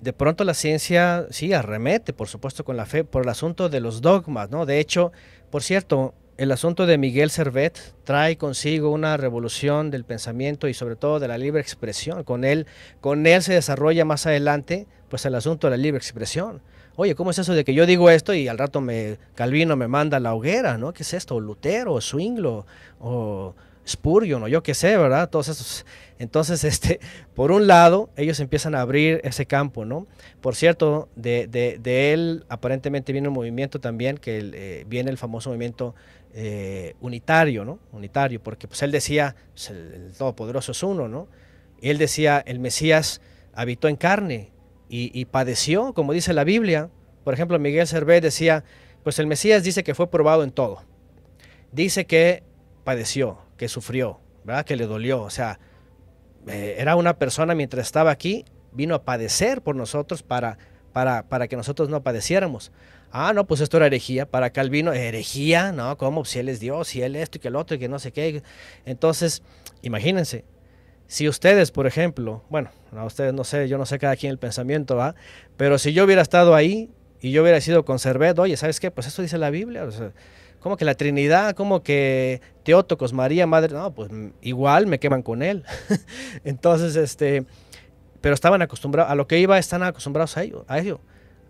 de pronto la ciencia sí arremete, por supuesto, con la fe por el asunto de los dogmas, ¿no? De hecho, por cierto, el asunto de Miguel Servet trae consigo una revolución del pensamiento y sobre todo de la libre expresión. Con él, con él se desarrolla más adelante pues el asunto de la libre expresión. Oye, ¿cómo es eso de que yo digo esto y al rato me Calvino me manda la hoguera, ¿no? ¿Qué es esto? Lutero, o Swinglo, o Spurgeon, o yo qué sé, ¿verdad? Todos esos. Entonces, este, por un lado, ellos empiezan a abrir ese campo, ¿no? Por cierto, de, él aparentemente viene un movimiento también, que eh, viene el famoso movimiento eh, unitario, ¿no? Unitario, porque pues él decía, pues, el, Todopoderoso es uno, ¿no? Y él decía, el Mesías habitó en carne y, padeció, como dice la Biblia. Por ejemplo, Miguel Cervé decía, pues el Mesías dice que fue probado en todo. Dice que padeció, que sufrió, ¿verdad? Que le dolió. O sea, eh, era una persona mientras estaba aquí, vino a padecer por nosotros para, para, para que nosotros no padeciéramos. Ah, no, pues esto era herejía. Para Calvino, herejía, ¿no? ¿Cómo? Pues si él es Dios, si él esto y que el otro y que no sé qué. Entonces, imagínense, si ustedes, por ejemplo, bueno, a ustedes no sé, yo no sé cada quien el pensamiento va, pero si yo hubiera estado ahí y yo hubiera sido conservado, oye, ¿sabes qué? Pues eso dice la Biblia, como que la Trinidad, como que Teótocos, María, Madre, no, pues igual me queman con él. Entonces, este, pero estaban acostumbrados, a lo que iba, están acostumbrados a ello, a ello,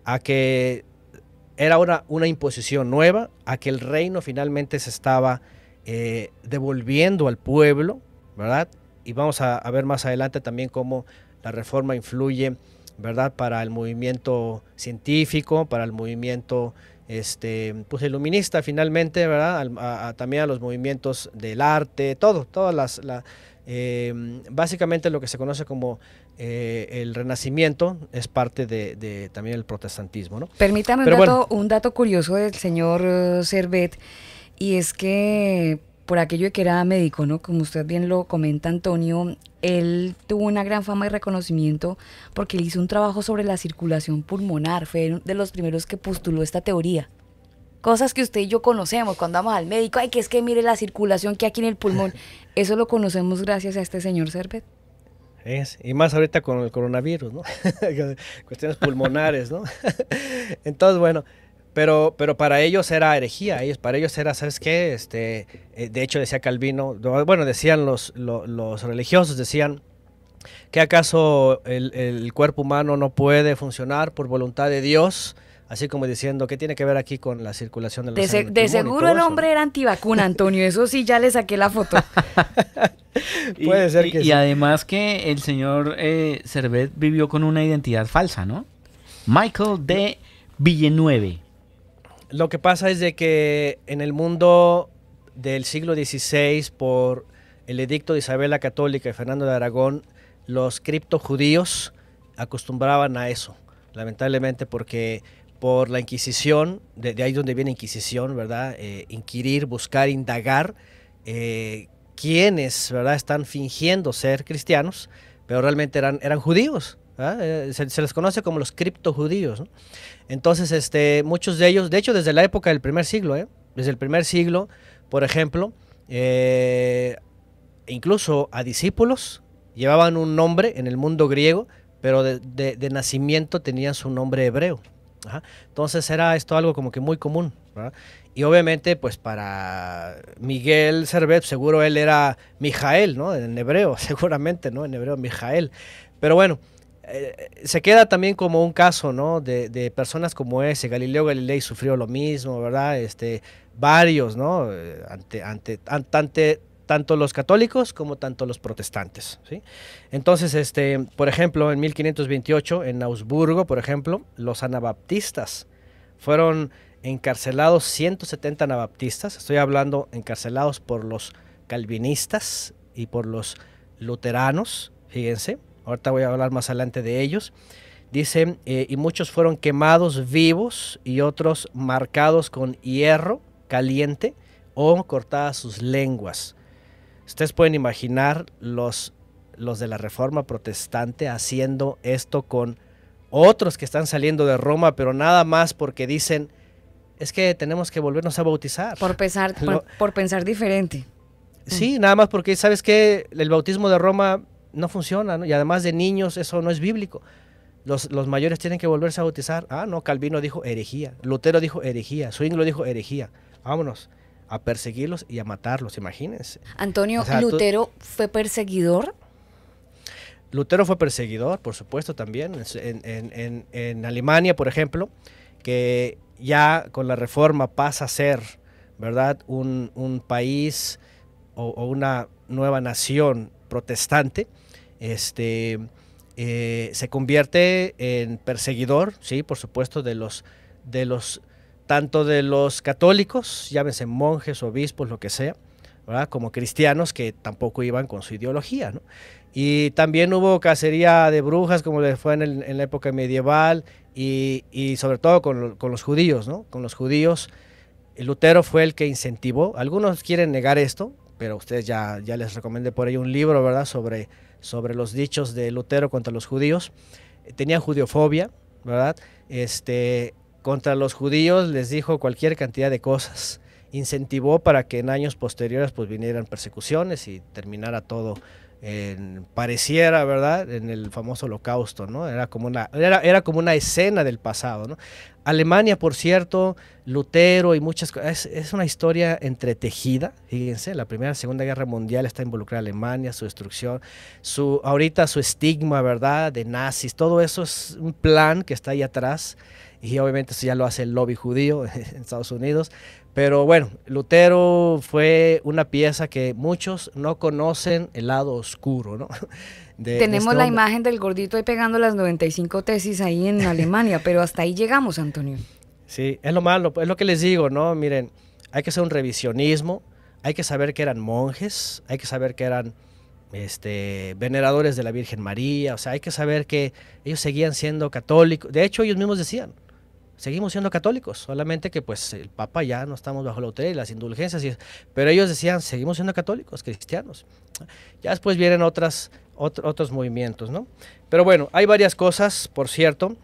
a que era ahora una imposición nueva a que el reino finalmente se estaba eh, devolviendo al pueblo, ¿verdad? Y vamos a, ver más adelante también cómo la reforma influye, ¿verdad? Para el movimiento científico, para el movimiento este, pues iluminista finalmente, ¿verdad? también a los movimientos del arte, todo, todas las... Eh, básicamente lo que se conoce como eh, el renacimiento es parte de, también del protestantismo. ¿no? Permítame un dato, un dato curioso del señor eh, Servet, y es que por aquello de que era médico, ¿no? Como usted bien lo comenta, Antonio, él tuvo una gran fama y reconocimiento porque hizo un trabajo sobre la circulación pulmonar. Fue de los primeros que postuló esta teoría. Cosas que usted y yo conocemos cuando vamos al médico. Ay, que es que mire la circulación que aquí en el pulmón. Eso lo conocemos gracias a este señor Servet y más ahorita con el coronavirus, ¿no? Cuestiones pulmonares, ¿no? Entonces, bueno, pero, pero para ellos era herejía, para ellos era, ¿sabes qué? Este, eh, de hecho decía Calvino, bueno, decían los, religiosos, decían, ¿que acaso el, el, cuerpo humano no puede funcionar por voluntad de Dios? así como diciendo, ¿qué tiene que ver aquí con la circulación de los. de seguro el hombre era antivacuna, Antonio, eso sí, ya le saqué la foto. Puede ser que y, sí. y, además que el señor eh, Cervet vivió con una identidad falsa, ¿no? Michael de Villeneuve. Lo que pasa es de que en el mundo del siglo XVI, por el edicto de Isabel la Católica y Fernando de Aragón, los criptojudíos acostumbraban a eso, lamentablemente porque por la Inquisición, de, ahí donde viene Inquisición, ¿verdad? Eh, inquirir, buscar, indagar quienes eh, quiénes, ¿verdad? Están fingiendo ser cristianos, pero realmente eran, eran judíos. Eh, se, les conoce como los criptojudíos. ¿no? Entonces, este, muchos de ellos, de hecho, desde la época del primer siglo, desde el primer siglo, por ejemplo, incluso a discípulos llevaban un nombre en el mundo griego, pero de nacimiento tenían su nombre hebreo. Entonces era esto algo como que muy común. Y obviamente, pues para Miguel Servet, seguro él era Mijael, ¿no? En hebreo, seguramente, ¿no? En hebreo, Mijael. Pero bueno, eh, se queda también como un caso, ¿no? De, personas como ese. Galileo Galilei sufrió lo mismo, ¿verdad? Este, varios, ¿no? Eh, ante, ante, ante, ante tanto los católicos como tanto los protestantes. Entonces, este, por ejemplo, en 1528, en Augsburgo, por ejemplo, los anabaptistas fueron encarcelados 170 anabaptistas, estoy hablando encarcelados por los calvinistas y por los luteranos, fíjense, ahorita voy a hablar más adelante de ellos. Dicen, eh, y muchos fueron quemados vivos y otros marcados con hierro caliente o cortadas sus lenguas. Ustedes pueden imaginar los, los de la Reforma Protestante haciendo esto con otros que están saliendo de Roma, pero nada más porque dicen, es que tenemos que volvernos a bautizar. Por, pensar diferente. Sí, nada más porque, ¿sabes que El bautismo de Roma no funciona, ¿no? Y además de niños, eso no es bíblico. Los, los, mayores tienen que volverse a bautizar. Ah, no, Calvino dijo herejía, Lutero dijo herejía, lo dijo herejía. Vámonos a perseguirlos y a matarlos, imagínense. Antonio, ¿Lutero fue perseguidor? Lutero fue perseguidor, por supuesto, también. En, Alemania, por ejemplo, que ya con la reforma pasa a ser, ¿verdad?, un, país o, una nueva nación protestante, este, eh, se convierte en perseguidor, sí, por supuesto, de los, de los tanto de los católicos, llámense monjes, obispos, lo que sea, ¿verdad? como cristianos que tampoco iban con su ideología. Y también hubo cacería de brujas, como les fue en, la época medieval, y, sobre todo con, los judíos. ¿no? Con los judíos, Lutero fue el que incentivó. Algunos quieren negar esto, pero ustedes ya, les recomendé por ahí un libro ¿verdad? Sobre, los dichos de Lutero contra los judíos. Tenía judiofobia, ¿verdad? Este, contra los judíos les dijo cualquier cantidad de cosas. Incentivó para que en años posteriores pues vinieran persecuciones y terminara todo pareciera, ¿verdad? En el famoso holocausto, ¿no? Era como una, era, como una escena del pasado, ¿no? Alemania, por cierto, Lutero y muchas cosas, es, una historia entretejida, fíjense, la Primera y Segunda Guerra Mundial está involucrada Alemania, su destrucción, su, ahorita su estigma, ¿verdad? De nazis, todo eso es un plan que está ahí atrás y obviamente eso ya lo hace el lobby judío en Estados Unidos. Pero bueno, Lutero fue una pieza que muchos no conocen el lado oscuro, ¿no? Tenemos este la imagen del gordito ahí pegando las 95 tesis ahí en Alemania, pero hasta ahí llegamos, Antonio. Sí, es lo malo, es lo que les digo, ¿no? Miren, hay que hacer un revisionismo, hay que saber que eran monjes, hay que saber que eran este, veneradores de la Virgen María, o sea, hay que saber que ellos seguían siendo católicos. De hecho, ellos mismos decían, seguimos siendo católicos, solamente que pues el Papa ya no estamos bajo la autoridad y las indulgencias, y, pero ellos decían, seguimos siendo católicos, cristianos. Ya después vienen otras, otros movimientos, ¿no? Pero bueno, hay varias cosas, por cierto,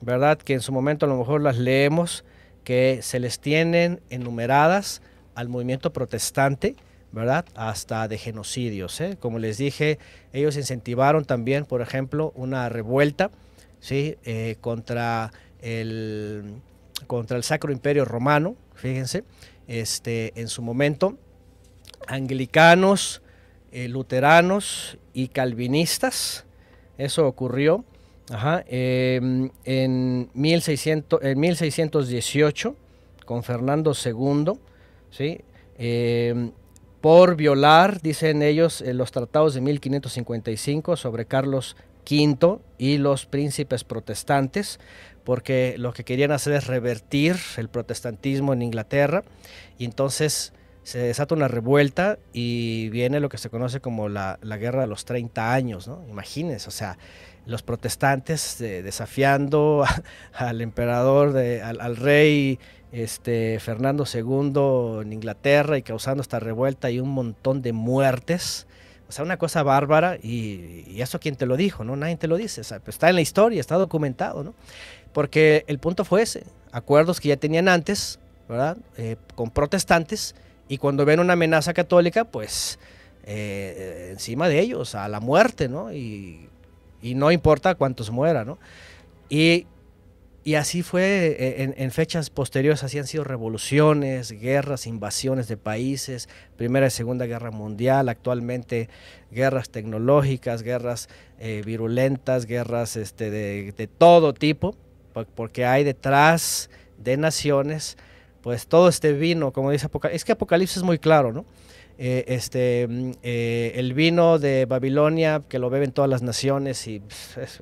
¿verdad? Que en su momento a lo mejor las leemos, que se les tienen enumeradas al movimiento protestante, ¿verdad? Hasta de genocidios. ¿eh? Como les dije, ellos incentivaron también, por ejemplo, una revuelta ¿sí? Eh, contra el, contra el Sacro Imperio Romano, fíjense, este, en su momento, anglicanos, eh, luteranos y calvinistas, eso ocurrió em, en, 1618 con Fernando II, ¿sí? Em, por violar, dicen ellos, eh, los tratados de 1555 sobre Carlos V y los príncipes protestantes, porque lo que querían hacer es revertir el protestantismo en Inglaterra y entonces se desata una revuelta y viene lo que se conoce como la, la guerra de los 30 años, ¿no? Imagínense, o sea, los protestantes eh, desafiando al emperador, de, al, rey este, Fernando II en Inglaterra y causando esta revuelta y un montón de muertes. O sea, una cosa bárbara y, y eso quién te lo dijo, ¿no? Nadie te lo dice, pues está en la historia, está documentado, ¿no? Porque el punto fue ese, acuerdos que ya tenían antes, ¿verdad? Eh, con protestantes, y cuando ven una amenaza católica, pues eh, encima de ellos, a la muerte, ¿no? Y, no importa cuántos mueran, ¿no? Y, así fue eh, en, fechas posteriores, así han sido revoluciones, guerras, invasiones de países, Primera y Segunda Guerra Mundial, actualmente guerras tecnológicas, guerras virulentas, guerras este, de todo tipo porque hay detrás de naciones, pues todo este vino, como dice Apocalipsis, es que Apocalipsis es muy claro, ¿no? Eh, este, mm, eh, el vino de Babilonia, que lo beben todas las naciones, y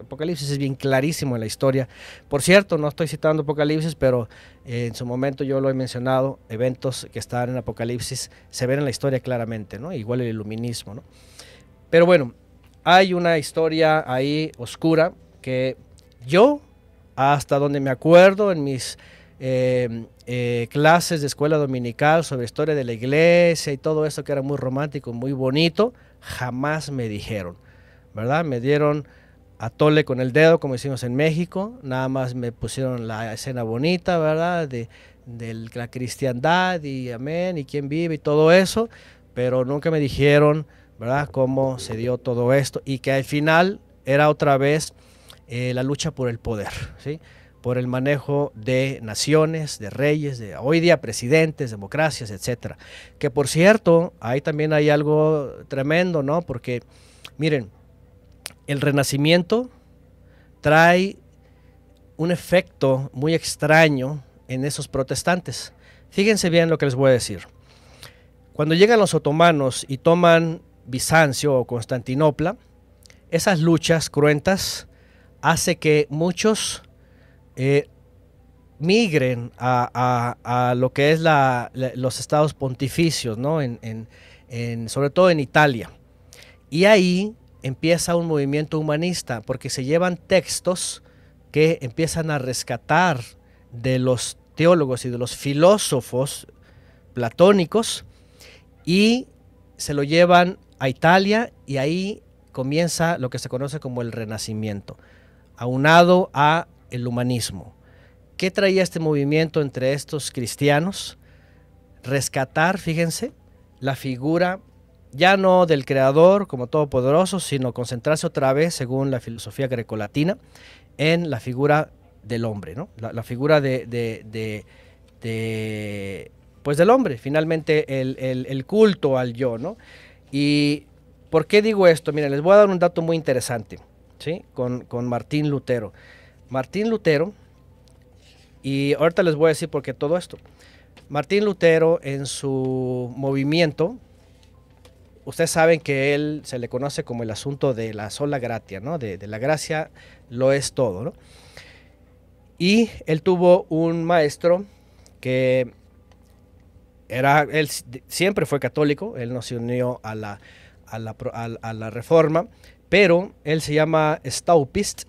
Apocalipsis es bien clarísimo en la historia. Por cierto, no estoy citando Apocalipsis, pero eh, en su momento yo lo he mencionado, eventos que están en Apocalipsis se ven en la historia claramente, ¿no? Igual el iluminismo, ¿no? Pero bueno, hay una historia ahí oscura que yo hasta donde me acuerdo en mis eh, eh, clases de escuela dominical sobre historia de la iglesia y todo eso que era muy romántico, muy bonito, jamás me dijeron, ¿verdad? Me dieron a tole con el dedo, como hicimos en México, nada más me pusieron la escena bonita, ¿verdad? De, la cristiandad y amén y quién vive y todo eso, pero nunca me dijeron, ¿verdad?, cómo se dio todo esto y que al final era otra vez eh, la lucha por el poder, ¿sí? por el manejo de naciones, de reyes, de hoy día presidentes, democracias, etcétera. Que por cierto, ahí también hay algo tremendo, ¿no? Porque, miren, el renacimiento trae un efecto muy extraño en esos protestantes. Fíjense bien lo que les voy a decir. Cuando llegan los otomanos y toman Bizancio o Constantinopla, esas luchas cruentas hace que muchos eh, migren a, lo que es los estados pontificios, sobre todo en Italia. Y ahí empieza un movimiento humanista, porque se llevan textos que empiezan a rescatar de los teólogos y de los filósofos platónicos y se lo llevan a Italia y ahí comienza lo que se conoce como el Renacimiento aunado a el humanismo. ¿Qué traía este movimiento entre estos cristianos? Rescatar, fíjense, la figura ya no del creador como todopoderoso, sino concentrarse otra vez, según la filosofía grecolatina, en la figura del hombre, ¿no? la, figura de, pues del hombre, finalmente el, el, culto al yo. ¿no? ¿Y por qué digo esto? Miren, les voy a dar un dato muy interesante. Con, Martín Lutero. Martín Lutero, y ahorita les voy a decir por qué todo esto. Martín Lutero en su movimiento, ustedes saben que él se le conoce como el asunto de la sola gratia, ¿no? De, la gracia lo es todo, Y él tuvo un maestro que era, él siempre fue católico, él no se unió a la, a la, a la reforma, pero él se llama Staupist,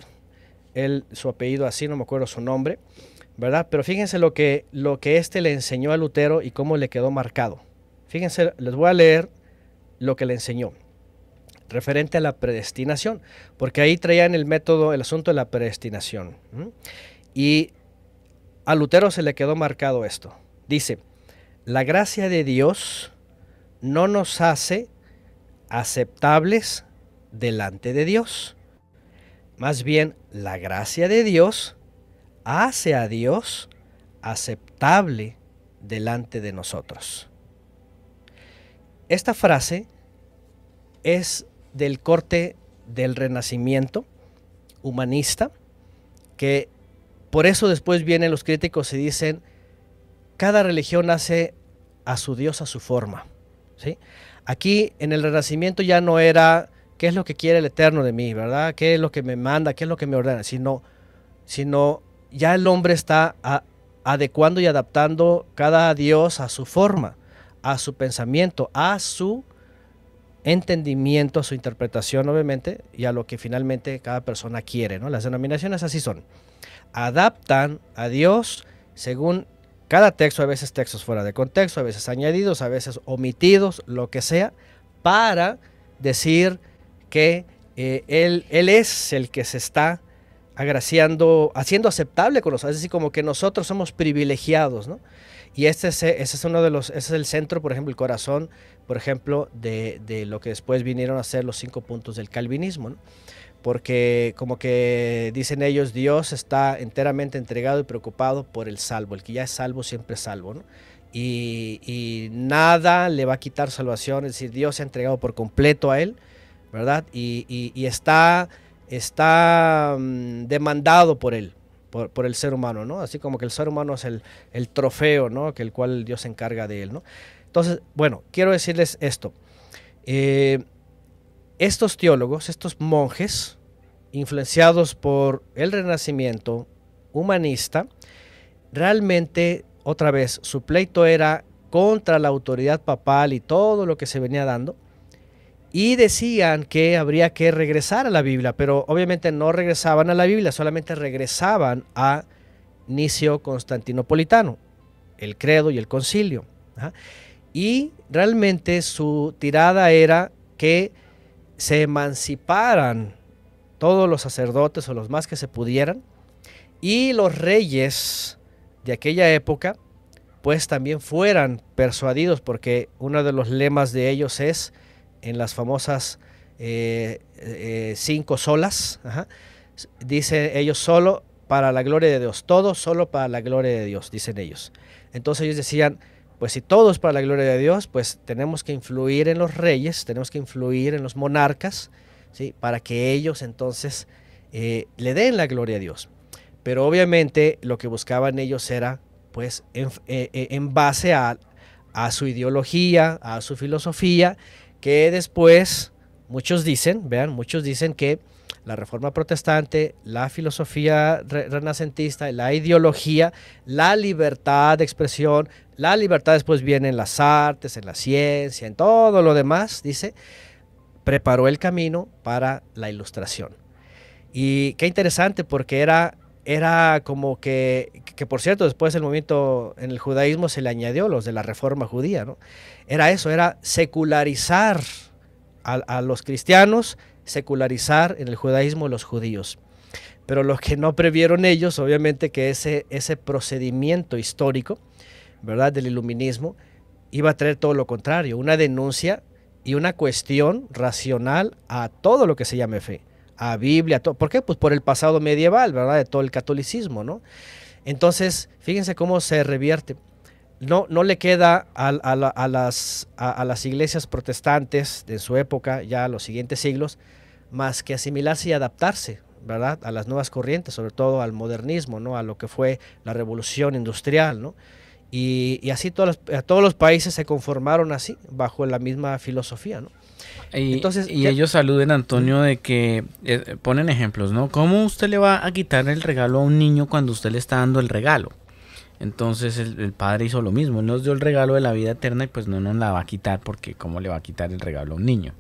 él, su apellido así, no me acuerdo su nombre, ¿verdad? Pero fíjense lo que, lo que este le enseñó a Lutero y cómo le quedó marcado. Fíjense, les voy a leer lo que le enseñó referente a la predestinación, porque ahí traían el método, el asunto de la predestinación. Y a Lutero se le quedó marcado esto. Dice, la gracia de Dios no nos hace aceptables delante de Dios. Más bien, la gracia de Dios hace a Dios aceptable delante de nosotros. Esta frase es del corte del renacimiento humanista, que por eso después vienen los críticos y dicen, cada religión hace a su Dios a su forma. ¿sí? Aquí en el renacimiento ya no era qué es lo que quiere el Eterno de mí, ¿verdad? ¿Qué es lo que me manda? ¿Qué es lo que me ordena? Sino, sino ya el hombre está adecuando y adaptando cada Dios a su forma, a su pensamiento, a su entendimiento, a su interpretación, obviamente, y a lo que finalmente cada persona quiere, ¿no? Las denominaciones así son. Adaptan a Dios según cada texto, a veces textos fuera de contexto, a veces añadidos, a veces omitidos, lo que sea, para decir que eh, él, él es el que se está agraciando, haciendo aceptable con nosotros, es decir, como que nosotros somos privilegiados, ¿no? Y este ese es uno de los, es el centro, por ejemplo, el corazón, por ejemplo, de, lo que después vinieron a ser los cinco puntos del calvinismo, ¿no? Porque como que dicen ellos, Dios está enteramente entregado y preocupado por el salvo, el que ya es salvo siempre es salvo, ¿no? Y, y nada le va a quitar salvación, es decir, Dios se ha entregado por completo a él, ¿verdad? Y, está, está mm, demandado por él, por, el ser humano, ¿no? Así como que el ser humano es el, trofeo, ¿no? Que el cual Dios se encarga de él, ¿no? Entonces, bueno, quiero decirles esto. Eh, estos teólogos, estos monjes, influenciados por el renacimiento humanista, realmente, otra vez, su pleito era contra la autoridad papal y todo lo que se venía dando, y decían que habría que regresar a la Biblia, pero obviamente no regresaban a la Biblia, solamente regresaban a Nicio Constantinopolitano, el credo y el concilio. Y realmente su tirada era que se emanciparan todos los sacerdotes o los más que se pudieran y los reyes de aquella época pues también fueran persuadidos porque uno de los lemas de ellos es en las famosas eh, eh, cinco solas. dicen ellos solo para la gloria de Dios, todo solo para la gloria de Dios, dicen ellos. Entonces ellos decían, pues si todos para la gloria de Dios, pues tenemos que influir en los reyes, tenemos que influir en los monarcas, ¿sí? para que ellos entonces eh, le den la gloria a Dios. Pero obviamente lo que buscaban ellos era, pues, en, base a, a su ideología, a su filosofía, que después muchos dicen, vean, muchos dicen que la reforma protestante, la filosofía renacentista, la ideología, la libertad de expresión, la libertad después viene en las artes, en la ciencia, en todo lo demás, dice, preparó el camino para la ilustración. Y qué interesante porque era era como que, que por cierto, después el movimiento en el judaísmo se le añadió los de la reforma judía, ¿no? Era eso, era secularizar a, los cristianos, secularizar en el judaísmo los judíos. Pero los que no previeron ellos, obviamente que ese, ese procedimiento histórico, ¿verdad?, del iluminismo, iba a traer todo lo contrario, una denuncia y una cuestión racional a todo lo que se llame fe a Biblia. ¿Por qué? Pues por el pasado medieval, ¿verdad? De todo el catolicismo, ¿no? Entonces, fíjense cómo se revierte. No, no le queda a, las, iglesias protestantes de su época, ya los siguientes siglos, más que asimilarse y adaptarse, ¿verdad? A las nuevas corrientes, sobre todo al modernismo, ¿no? A lo que fue la revolución industrial, ¿no? Y, así todos los países se conformaron así, bajo la misma filosofía, ¿no? Y, Entonces, y ellos saluden Antonio de que eh, ponen ejemplos, ¿no? ¿Cómo usted le va a quitar el regalo a un niño cuando usted le está dando el regalo? Entonces el, padre hizo lo mismo, él nos dio el regalo de la vida eterna y pues no nos la va a quitar porque ¿cómo le va a quitar el regalo a un niño?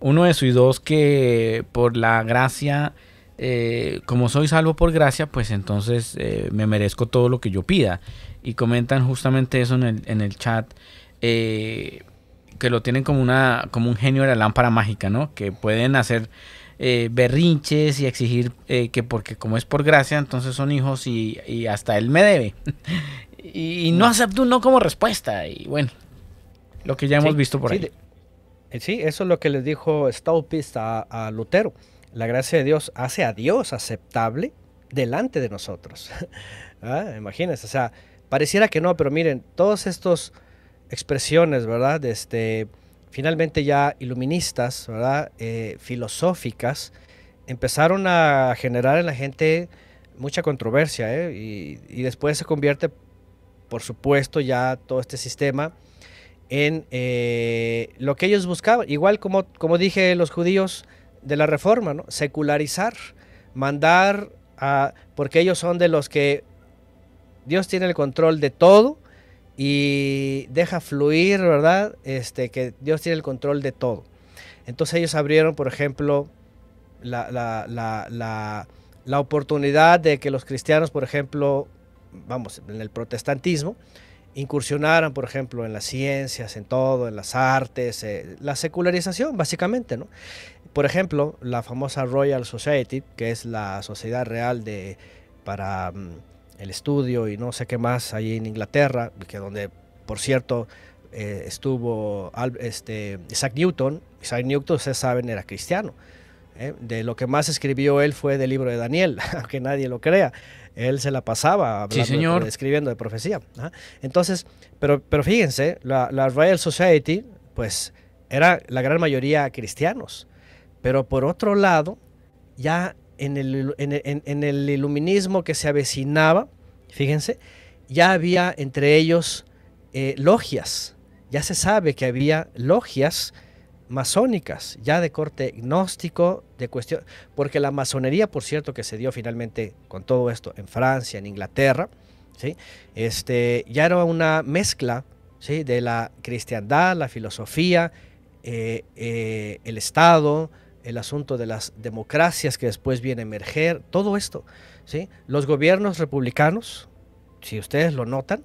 Uno de sus dos que por la gracia, eh, como soy salvo por gracia, pues entonces eh, me merezco todo lo que yo pida. Y comentan justamente eso en el, en el chat que lo tienen como, una, como un genio de la lámpara mágica, ¿no? Que pueden hacer eh, berrinches y exigir eh, que porque como es por gracia, entonces son hijos y, hasta él me debe. y, no acepto no como respuesta. Y bueno, lo que ya hemos visto por ahí. Eh, sí, eso es lo que les dijo Staupis a, Lutero. La gracia de Dios hace a Dios aceptable delante de nosotros. Ah, imagínense, o sea, pareciera que no, pero miren, todos estos expresiones, ¿verdad? Este, finalmente ya iluministas, ¿verdad? Eh, filosóficas, empezaron a generar en la gente mucha controversia, ¿eh? y, después se convierte, por supuesto, ya todo este sistema en eh, lo que ellos buscaban. Igual como, como dije los judíos de la Reforma, ¿no? Secularizar, mandar a... porque ellos son de los que Dios tiene el control de todo, y deja fluir, ¿verdad? Este, que Dios tiene el control de todo. Entonces ellos abrieron, por ejemplo, la, la, la, la oportunidad de que los cristianos, por ejemplo, vamos, en el protestantismo, incursionaran, por ejemplo, en las ciencias, en todo, en las artes, eh, la secularización, básicamente, ¿no? Por ejemplo, la famosa Royal Society, que es la sociedad real de, para... Mm, el estudio y no sé qué más ahí en Inglaterra, que donde, por cierto, eh, estuvo este, Isaac Newton. Isaac Newton, ustedes saben, era cristiano. ¿eh? De lo que más escribió él fue del libro de Daniel, aunque nadie lo crea. Él se la pasaba escribiendo de profecía. ¿ah? Entonces, pero, pero fíjense, la, la, Royal Society, pues era la gran mayoría cristianos. Pero por otro lado, ya en el, iluminismo que se avecinaba, fíjense, ya había entre ellos eh, logias, ya se sabe que había logias masónicas, ya de corte gnóstico, de cuestión, porque la masonería, por cierto, que se dio finalmente con todo esto en Francia, en Inglaterra, ¿sí? este, ya era una mezcla de la cristiandad, la filosofía, eh, eh, el Estado, el asunto de las democracias que después viene a emerger, todo esto. ¿sí? Los gobiernos republicanos, si ustedes lo notan,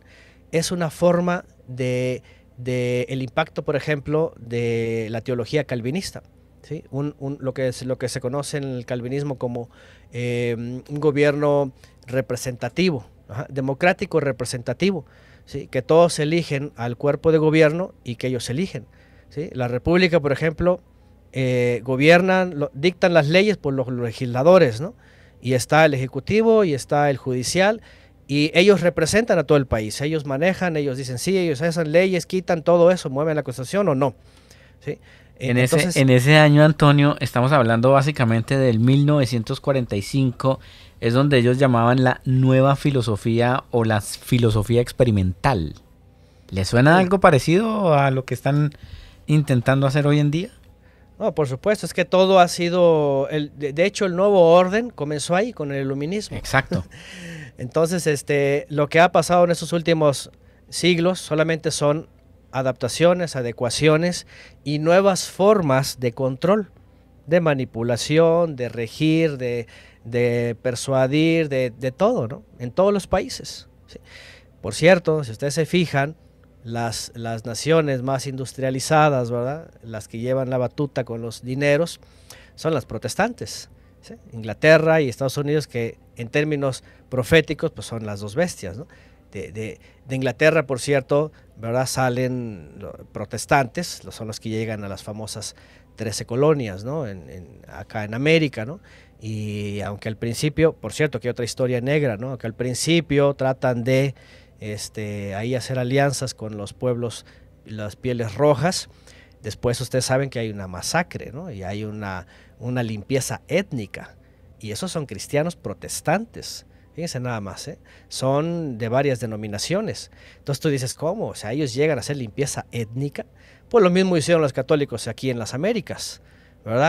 es una forma de, de el impacto, por ejemplo, de la teología calvinista. ¿sí? lo, que lo que se conoce en el calvinismo como eh, un gobierno representativo, democrático representativo, ¿sí? que todos eligen al cuerpo de gobierno y que ellos eligen. ¿sí? La República, por ejemplo, eh, gobiernan, dictan las leyes por los, legisladores, ¿no? Y está el Ejecutivo y está el Judicial y ellos representan a todo el país, ellos manejan, ellos dicen sí, ellos hacen leyes, quitan todo eso, mueven la Constitución o no. ¿sí? En, ese, en ese año, Antonio, estamos hablando básicamente del 1945, es donde ellos llamaban la nueva filosofía o la filosofía experimental. ¿Le suena algo parecido a lo que están intentando hacer hoy en día? No, por supuesto, es que todo ha sido, de hecho el nuevo orden comenzó ahí con el iluminismo. Exacto. Entonces, este, lo que ha pasado en estos últimos siglos solamente son adaptaciones, adecuaciones y nuevas formas de control, de manipulación, de regir, de, persuadir, de, todo, ¿no? En todos los países. Por cierto, si ustedes se fijan, las, las naciones más industrializadas, ¿verdad? las que llevan la batuta con los dineros, son las protestantes. Inglaterra y Estados Unidos, que en términos proféticos pues son las dos bestias. ¿no? De, de, Inglaterra, por cierto, ¿verdad? salen protestantes, son los que llegan a las famosas 13 colonias ¿no? acá en América. ¿no? Y aunque al principio, por cierto, que hay otra historia negra, ¿no? que al principio tratan de este, ahí hacer alianzas con los pueblos, las pieles rojas. Después ustedes saben que hay una masacre, ¿no? Y hay una, una limpieza étnica. Y esos son cristianos protestantes. Fíjense nada más, ¿eh? son de varias denominaciones. Entonces tú dices, ¿cómo? O sea, ellos llegan a hacer limpieza étnica. Pues lo mismo hicieron los católicos aquí en las Américas.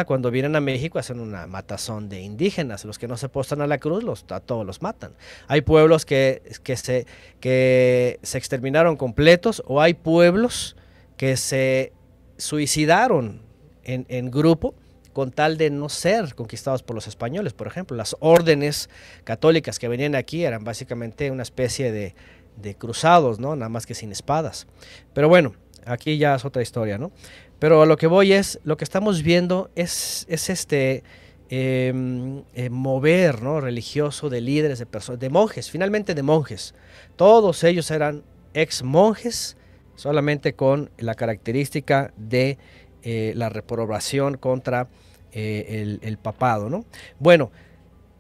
Cuando vienen a México hacen una matazón de indígenas, los que no se postan a la cruz, los, a todos los matan. Hay pueblos que, se, que se exterminaron completos o hay pueblos que se suicidaron en, grupo con tal de no ser conquistados por los españoles, por ejemplo. Las órdenes católicas que venían aquí eran básicamente una especie de, de cruzados, ¿no? Nada más que sin espadas. Pero bueno, aquí ya es otra historia, ¿no? Pero a lo que voy es, lo que estamos viendo es, este em, eh, mover religioso de líderes, de personas, de monjes, finalmente de monjes. Todos ellos eran ex monjes, solamente con la característica de eh, la reprobación contra eh, el, papado. Bueno,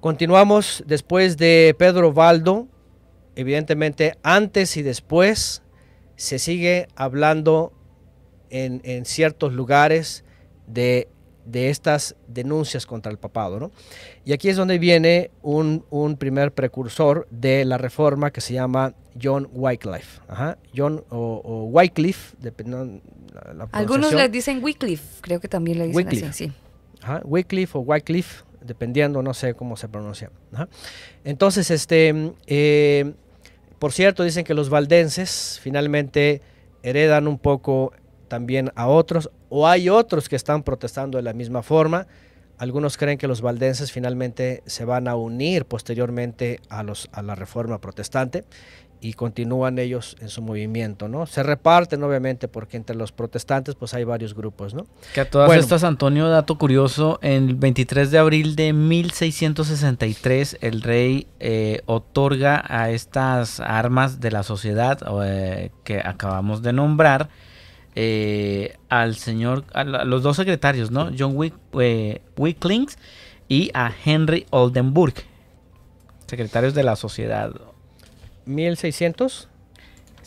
continuamos después de Pedro Valdo, evidentemente antes y después se sigue hablando en, ciertos lugares de, de, estas denuncias contra el papado. ¿no? Y aquí es donde viene un, un, primer precursor de la reforma que se llama John Wycliffe. Ajá. John o, Wycliffe, dependiendo la, Algunos le dicen Wycliffe, creo que también le dicen Wycliffe. así, sí. Wycliffe o Wycliffe, dependiendo, no sé cómo se pronuncia. Entonces, este, eh, por cierto, dicen que los valdenses finalmente heredan un poco también a otros, o hay otros que están protestando de la misma forma. Algunos creen que los valdenses finalmente se van a unir posteriormente a, los, a la reforma protestante y continúan ellos en su movimiento, ¿no? Se reparten obviamente porque entre los protestantes pues hay varios grupos, ¿no? Que a todas estas, Antonio, dato curioso, el 23 de abril de 1663 el rey eh, otorga a estas armas de la sociedad eh, que acabamos de nombrar, eh, al señor, a, los dos secretarios, ¿no? John Wick, eh, Wicklings y a Henry Oldenburg, secretarios de la sociedad. 1600.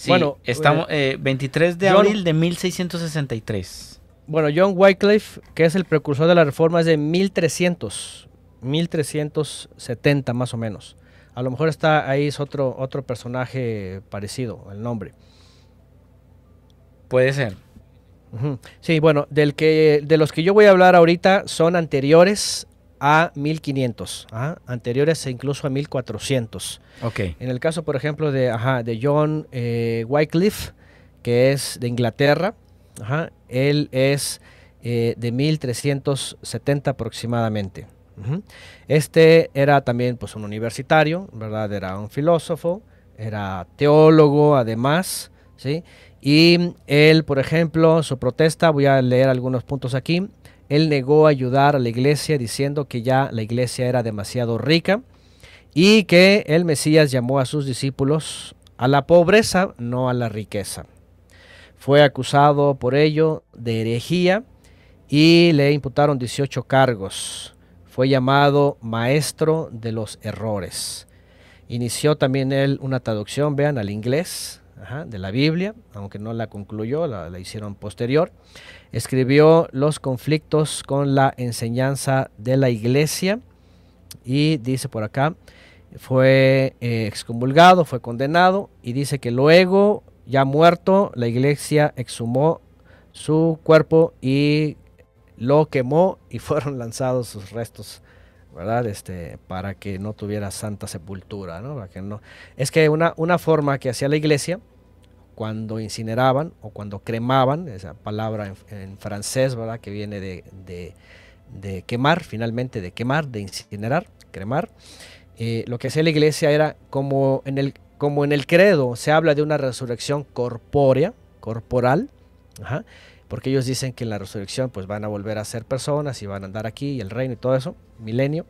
bueno, estamos 23 eh, de abril de 1663. Bueno, John Wycliffe, que es el precursor de la reforma, es de 1300, 1370 más o menos. A lo mejor está ahí es otro otro personaje parecido, el nombre. Puede ser. Sí, bueno, del que, de los que yo voy a hablar ahorita son anteriores a 1500, anteriores e incluso a 1400. Okay. En el caso, por ejemplo, de, ajá, de John eh, Wycliffe, que es de Inglaterra, él es eh, de 1370 aproximadamente. Este era también pues, un universitario, ¿verdad? Era un filósofo, era teólogo además, ¿sí? sí y él, por ejemplo, su protesta, voy a leer algunos puntos aquí, él negó ayudar a la iglesia diciendo que ya la iglesia era demasiado rica y que el Mesías llamó a sus discípulos a la pobreza, no a la riqueza. Fue acusado por ello de herejía y le imputaron 18 cargos. Fue llamado maestro de los errores. Inició también él una traducción, vean, al inglés de la Biblia, aunque no la concluyó, la, hicieron posterior. Escribió los conflictos con la enseñanza de la iglesia y dice por acá, fue eh, excomulgado, fue condenado y dice que luego, ya muerto, la iglesia exhumó su cuerpo y lo quemó y fueron lanzados sus restos este, para que no tuviera santa sepultura, ¿no? que no. Es que una, una forma que hacía la iglesia cuando incineraban o cuando cremaban, esa palabra en, francés, ¿verdad? Que viene de, quemar, finalmente, de quemar, de incinerar, cremar. Eh, lo que hacía la iglesia era como en el como en el credo se habla de una resurrección corpórea, corporal, porque ellos dicen que en la resurrección pues van a volver a ser personas y van a andar aquí y el reino y todo eso, milenio,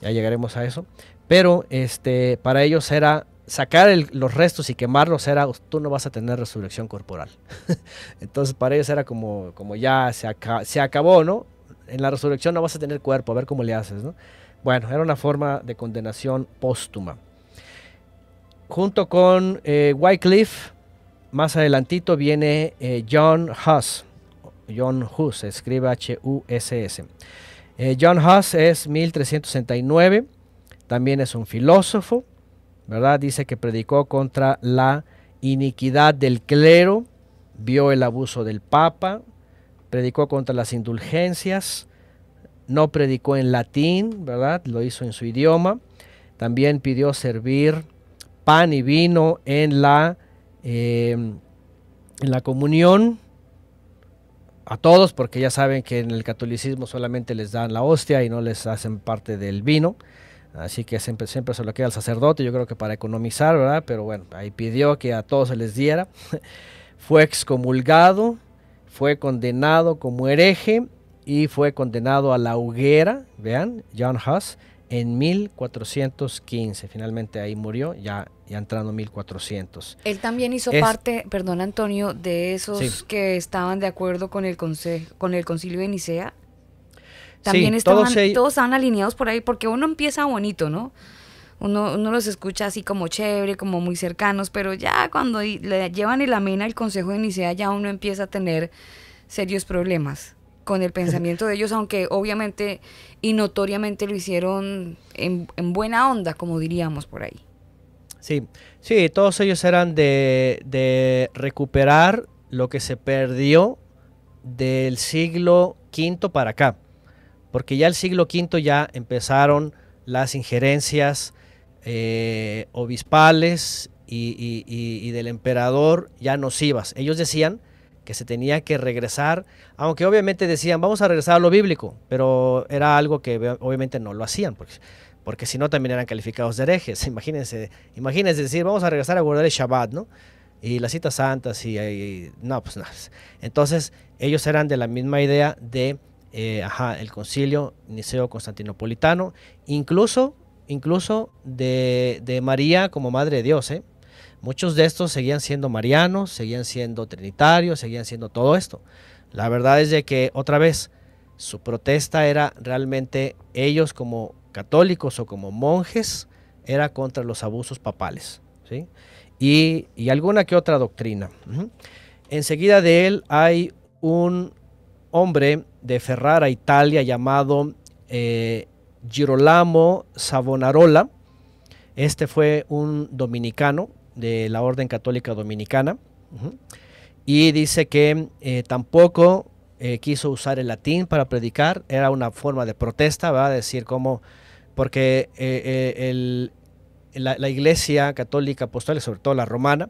ya llegaremos a eso, pero este, para ellos era sacar los restos y quemarlos era, tú no vas a tener resurrección corporal. Entonces para ellos era como, como ya se, acabó, ¿no? En la resurrección no vas a tener cuerpo, a ver cómo le haces, ¿no? Bueno, era una forma de condenación póstuma. Junto con eh, Wycliffe, más adelantito viene eh, John Huss. John Huss, escribe H-U-S-S. Eh, John Huss es 1369, también es un filósofo, ¿verdad? Dice que predicó contra la iniquidad del clero, vio el abuso del Papa, predicó contra las indulgencias, no predicó en latín, ¿verdad? Lo hizo en su idioma. También pidió servir pan y vino en la, eh, en la comunión, a todos, porque ya saben que en el catolicismo solamente les dan la hostia y no les hacen parte del vino. Así que siempre, siempre se lo queda al sacerdote, yo creo que para economizar, ¿verdad? Pero bueno, ahí pidió que a todos se les diera. fue excomulgado, fue condenado como hereje y fue condenado a la hoguera, vean, John Huss, en 1415. Finalmente ahí murió, ya, ya entrando 1400. Él también hizo parte, perdón Antonio, de esos que estaban de acuerdo con el, consejo, con el concilio de Nicea. También estaban, todos, estaban alineados por ahí, porque uno empieza bonito, ¿no? Uno, uno, los escucha así como chévere, como muy cercanos, pero ya cuando le llevan el amén al consejo de Nicea ya uno empieza a tener serios problemas con el pensamiento de ellos, aunque obviamente y notoriamente lo hicieron en, buena onda, como diríamos por ahí. Sí, sí, todos ellos eran de, recuperar lo que se perdió del siglo V para acá, porque ya el siglo V ya empezaron las injerencias eh, obispales y, del emperador ya nocivas. Ellos decían que se tenía que regresar, aunque obviamente decían, vamos a regresar a lo bíblico, pero era algo que obviamente no lo hacían, porque, porque si no también eran calificados de herejes, imagínense, imagínense decir, vamos a regresar a guardar el Shabbat, ¿no? Y las citas santas y, no, pues nada. Entonces ellos eran de la misma idea de, eh, ajá, el concilio niceo-constantinopolitano, incluso, incluso de, de María como Madre de Dios, ¿eh? Muchos de estos seguían siendo marianos, seguían siendo trinitarios, seguían siendo todo esto. La verdad es de que otra vez su protesta era realmente ellos como católicos o como monjes era contra los abusos papales, ¿sí? Y, alguna que otra doctrina. Enseguida de él hay un hombre de Ferrara, Italia, llamado eh, Girolamo Savonarola. Este fue un dominicano de la Orden Católica Dominicana. Y dice que eh, tampoco eh, quiso usar el latín para predicar, era una forma de protesta, va a decir cómo, porque eh, la, iglesia católica apostólica, sobre todo la romana,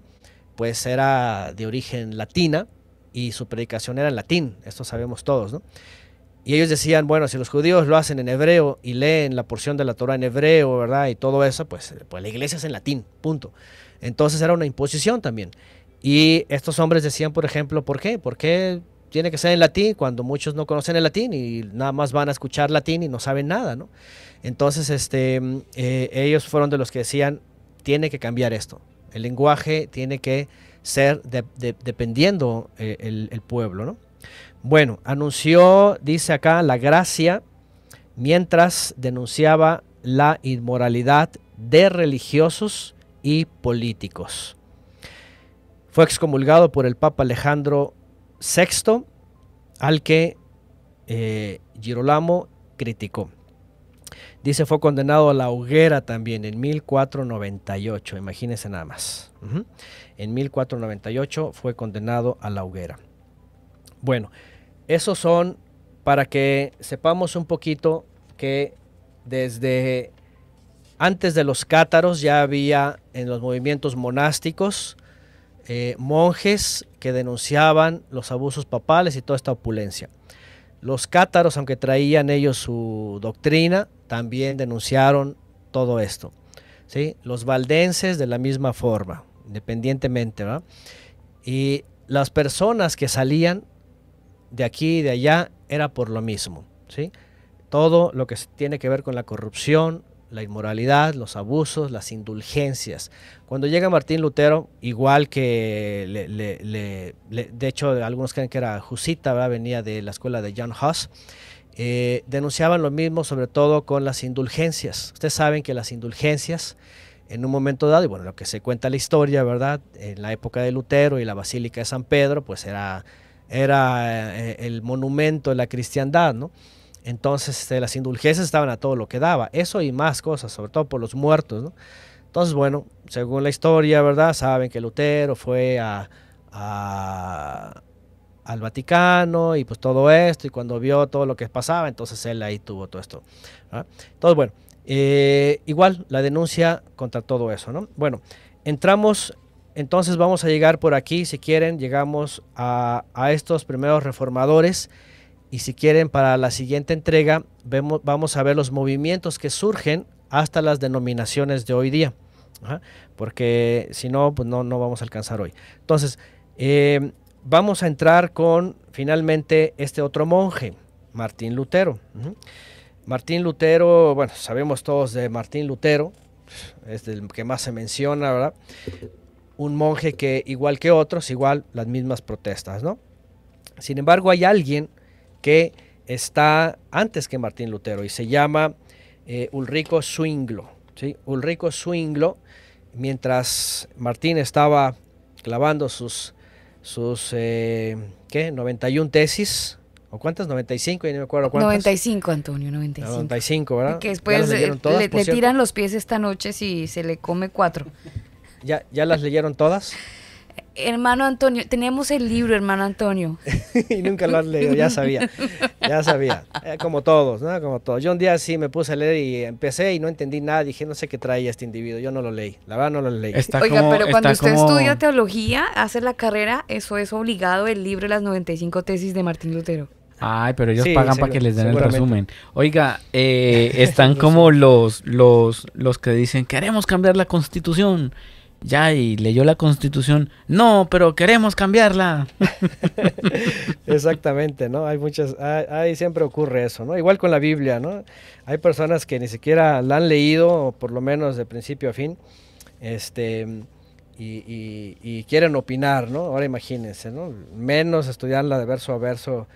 pues era de origen latina y su predicación era en latín, esto sabemos todos, ¿no? Y ellos decían, bueno, si los judíos lo hacen en hebreo y leen la porción de la Torah en hebreo, ¿verdad? Y todo eso, pues, pues la iglesia es en latín, punto. Entonces era una imposición también. Y estos hombres decían, por ejemplo, ¿por qué? ¿Por qué tiene que ser en latín cuando muchos no conocen el latín y nada más van a escuchar latín y no saben nada, ¿no? Entonces, este, eh, ellos fueron de los que decían, tiene que cambiar esto. El lenguaje tiene que ser dependiendo eh, el, pueblo, Bueno, anunció, dice acá, la gracia mientras denunciaba la inmoralidad de religiosos y políticos. Fue excomulgado por el Papa Alejandro VI, al que eh, Girolamo criticó. Dice, fue condenado a la hoguera también en 1498, imagínense nada más. En 1498 fue condenado a la hoguera. Bueno, esos son para que sepamos un poquito que desde antes de los cátaros ya había en los movimientos monásticos eh, monjes que denunciaban los abusos papales y toda esta opulencia. Los cátaros, aunque traían ellos su doctrina, también denunciaron todo esto. ¿sí? Los valdenses de la misma forma, independientemente. Y las personas que salían de aquí y de allá era por lo mismo. ¿sí? Todo lo que tiene que ver con la corrupción, la inmoralidad, los abusos, las indulgencias. Cuando llega Martín Lutero, igual que, de hecho algunos creen que era Jusita, ¿verdad? venía de la escuela de John Huss, eh, denunciaban lo mismo sobre todo con las indulgencias. Ustedes saben que las indulgencias en un momento dado, y bueno, lo que se cuenta la historia, ¿verdad? En la época de Lutero y la Basílica de San Pedro, pues era, era eh, el monumento de la cristiandad, ¿no? Entonces este, las indulgencias estaban a todo lo que daba, eso y más cosas, sobre todo por los muertos. Entonces, bueno, según la historia, ¿verdad? Saben que Lutero fue al Vaticano y pues todo esto, y cuando vio todo lo que pasaba, entonces él ahí tuvo todo esto. Entonces, bueno, eh, igual la denuncia contra todo eso, ¿no? Bueno, entramos, entonces vamos a llegar por aquí, si quieren, llegamos a, a estos primeros reformadores y si quieren, para la siguiente entrega vemos, vamos a ver los movimientos que surgen hasta las denominaciones de hoy día. porque si no, pues no, no vamos a alcanzar hoy. Entonces, eh, vamos a entrar con finalmente este otro monje, Martín Lutero. Martín Lutero, bueno, sabemos todos de Martín Lutero, es el que más se menciona, ¿verdad? Un monje que, igual que otros, igual las mismas protestas, ¿no? Sin embargo, hay alguien que está antes que Martín Lutero y se llama eh, Ulrico Zwinglo. Ulrico Zwinglo, mientras Martín estaba clavando sus, sus eh, ¿qué? 91 tesis, ¿O cuántas? 95, ya no me acuerdo cuántas. 95, Antonio, 95. 95, ¿verdad? Que después eh, le, tiran los pies esta noche si se le come cuatro. ¿Ya, ¿Ya las leyeron todas? Hermano Antonio, tenemos el libro, hermano Antonio. y nunca lo has leído, ya sabía, ya sabía, eh, como todos, ¿no? Como todos. Yo un día sí me puse a leer y empecé y no entendí nada, dije, no sé qué traía este individuo, yo no lo leí, la verdad no lo leí. Oiga, pero cuando usted estudia teología, hace la carrera, eso es obligado, el libro Las 95 tesis de Martín Lutero. Ay, pero ellos pagan para que les den el resumen. Oiga, eh, están como los, los, los que dicen, queremos cambiar la constitución ya y leyó la constitución, no, pero queremos cambiarla. Exactamente, ¿no? Hay muchas, ahí siempre ocurre eso, ¿no? Igual con la Biblia, ¿no? Hay personas que ni siquiera la han leído, o por lo menos de principio a fin, este, y, quieren opinar, ¿no? Ahora imagínense, ¿no? Menos estudiarla de verso a verso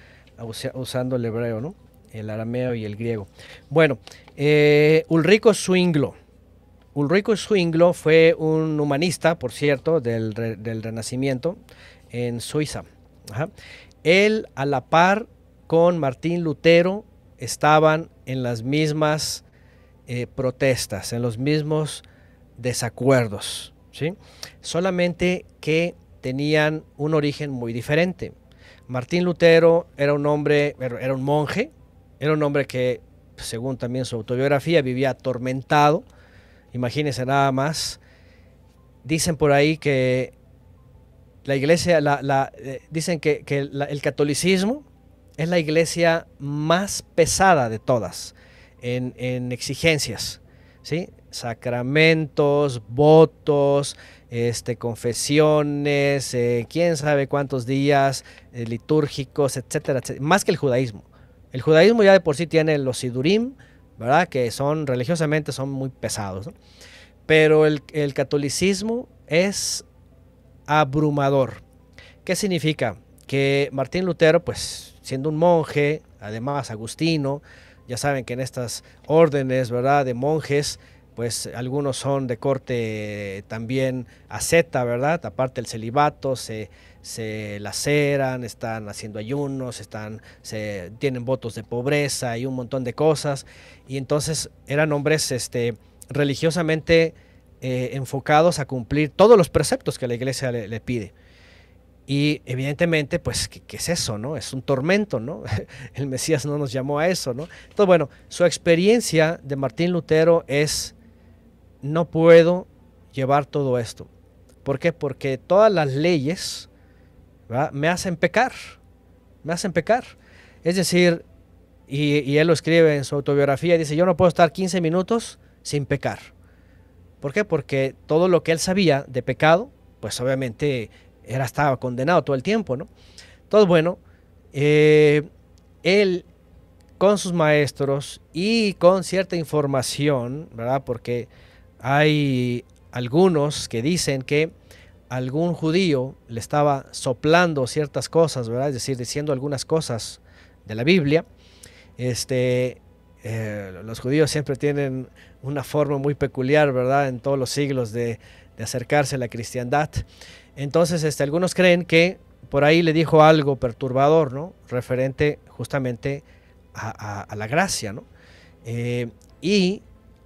usando el hebreo, ¿no? El arameo y el griego. Bueno, eh, Ulrico Swinglo. Ulrico Zwinglo fue un humanista, por cierto, del, Renacimiento en Suiza. Él, a la par con Martín Lutero, estaban en las mismas eh, protestas, en los mismos desacuerdos, ¿sí? solamente que tenían un origen muy diferente. Martín Lutero era un hombre, era un monje, era un hombre que, según también su autobiografía, vivía atormentado, Imagínense nada más. Dicen por ahí que la iglesia, la, eh, dicen que, el catolicismo es la iglesia más pesada de todas en, exigencias, ¿sí? Sacramentos, votos, este, confesiones, eh, quién sabe cuántos días eh, litúrgicos, etcétera, etcétera, más que el judaísmo. El judaísmo ya de por sí tiene los sidurim, ¿verdad? Que son religiosamente son muy pesados, Pero el, catolicismo es abrumador. ¿Qué significa? Que Martín Lutero, pues siendo un monje, además agustino, ya saben que en estas órdenes, ¿verdad?, de monjes, pues algunos son de corte también aseta, ¿verdad? Aparte el celibato, se, se laceran, están haciendo ayunos, están, se, tienen votos de pobreza y un montón de cosas. Y entonces eran hombres este, religiosamente eh, enfocados a cumplir todos los preceptos que la iglesia le, pide. Y evidentemente, pues, ¿qué, es eso, no? Es un tormento, ¿no? El Mesías no nos llamó a eso, ¿no? Entonces, bueno, su experiencia de Martín Lutero es, no puedo llevar todo esto. ¿Por qué? Porque todas las leyes me hacen pecar, me hacen pecar. Es decir, y, él lo escribe en su autobiografía, dice, yo no puedo estar 15 minutos sin pecar. ¿Por qué? Porque todo lo que él sabía de pecado, pues obviamente era, estaba condenado todo el tiempo, ¿no? Entonces, bueno, eh, él con sus maestros y con cierta información, ¿verdad? Porque hay algunos que dicen que algún judío le estaba soplando ciertas cosas, ¿verdad? Es decir, diciendo algunas cosas de la Biblia, este, eh, los judíos siempre tienen una forma muy peculiar, ¿verdad? En todos los siglos de, acercarse a la cristiandad. Entonces, este, algunos creen que por ahí le dijo algo perturbador, ¿no? Referente justamente a, la gracia, ¿no? Eh, y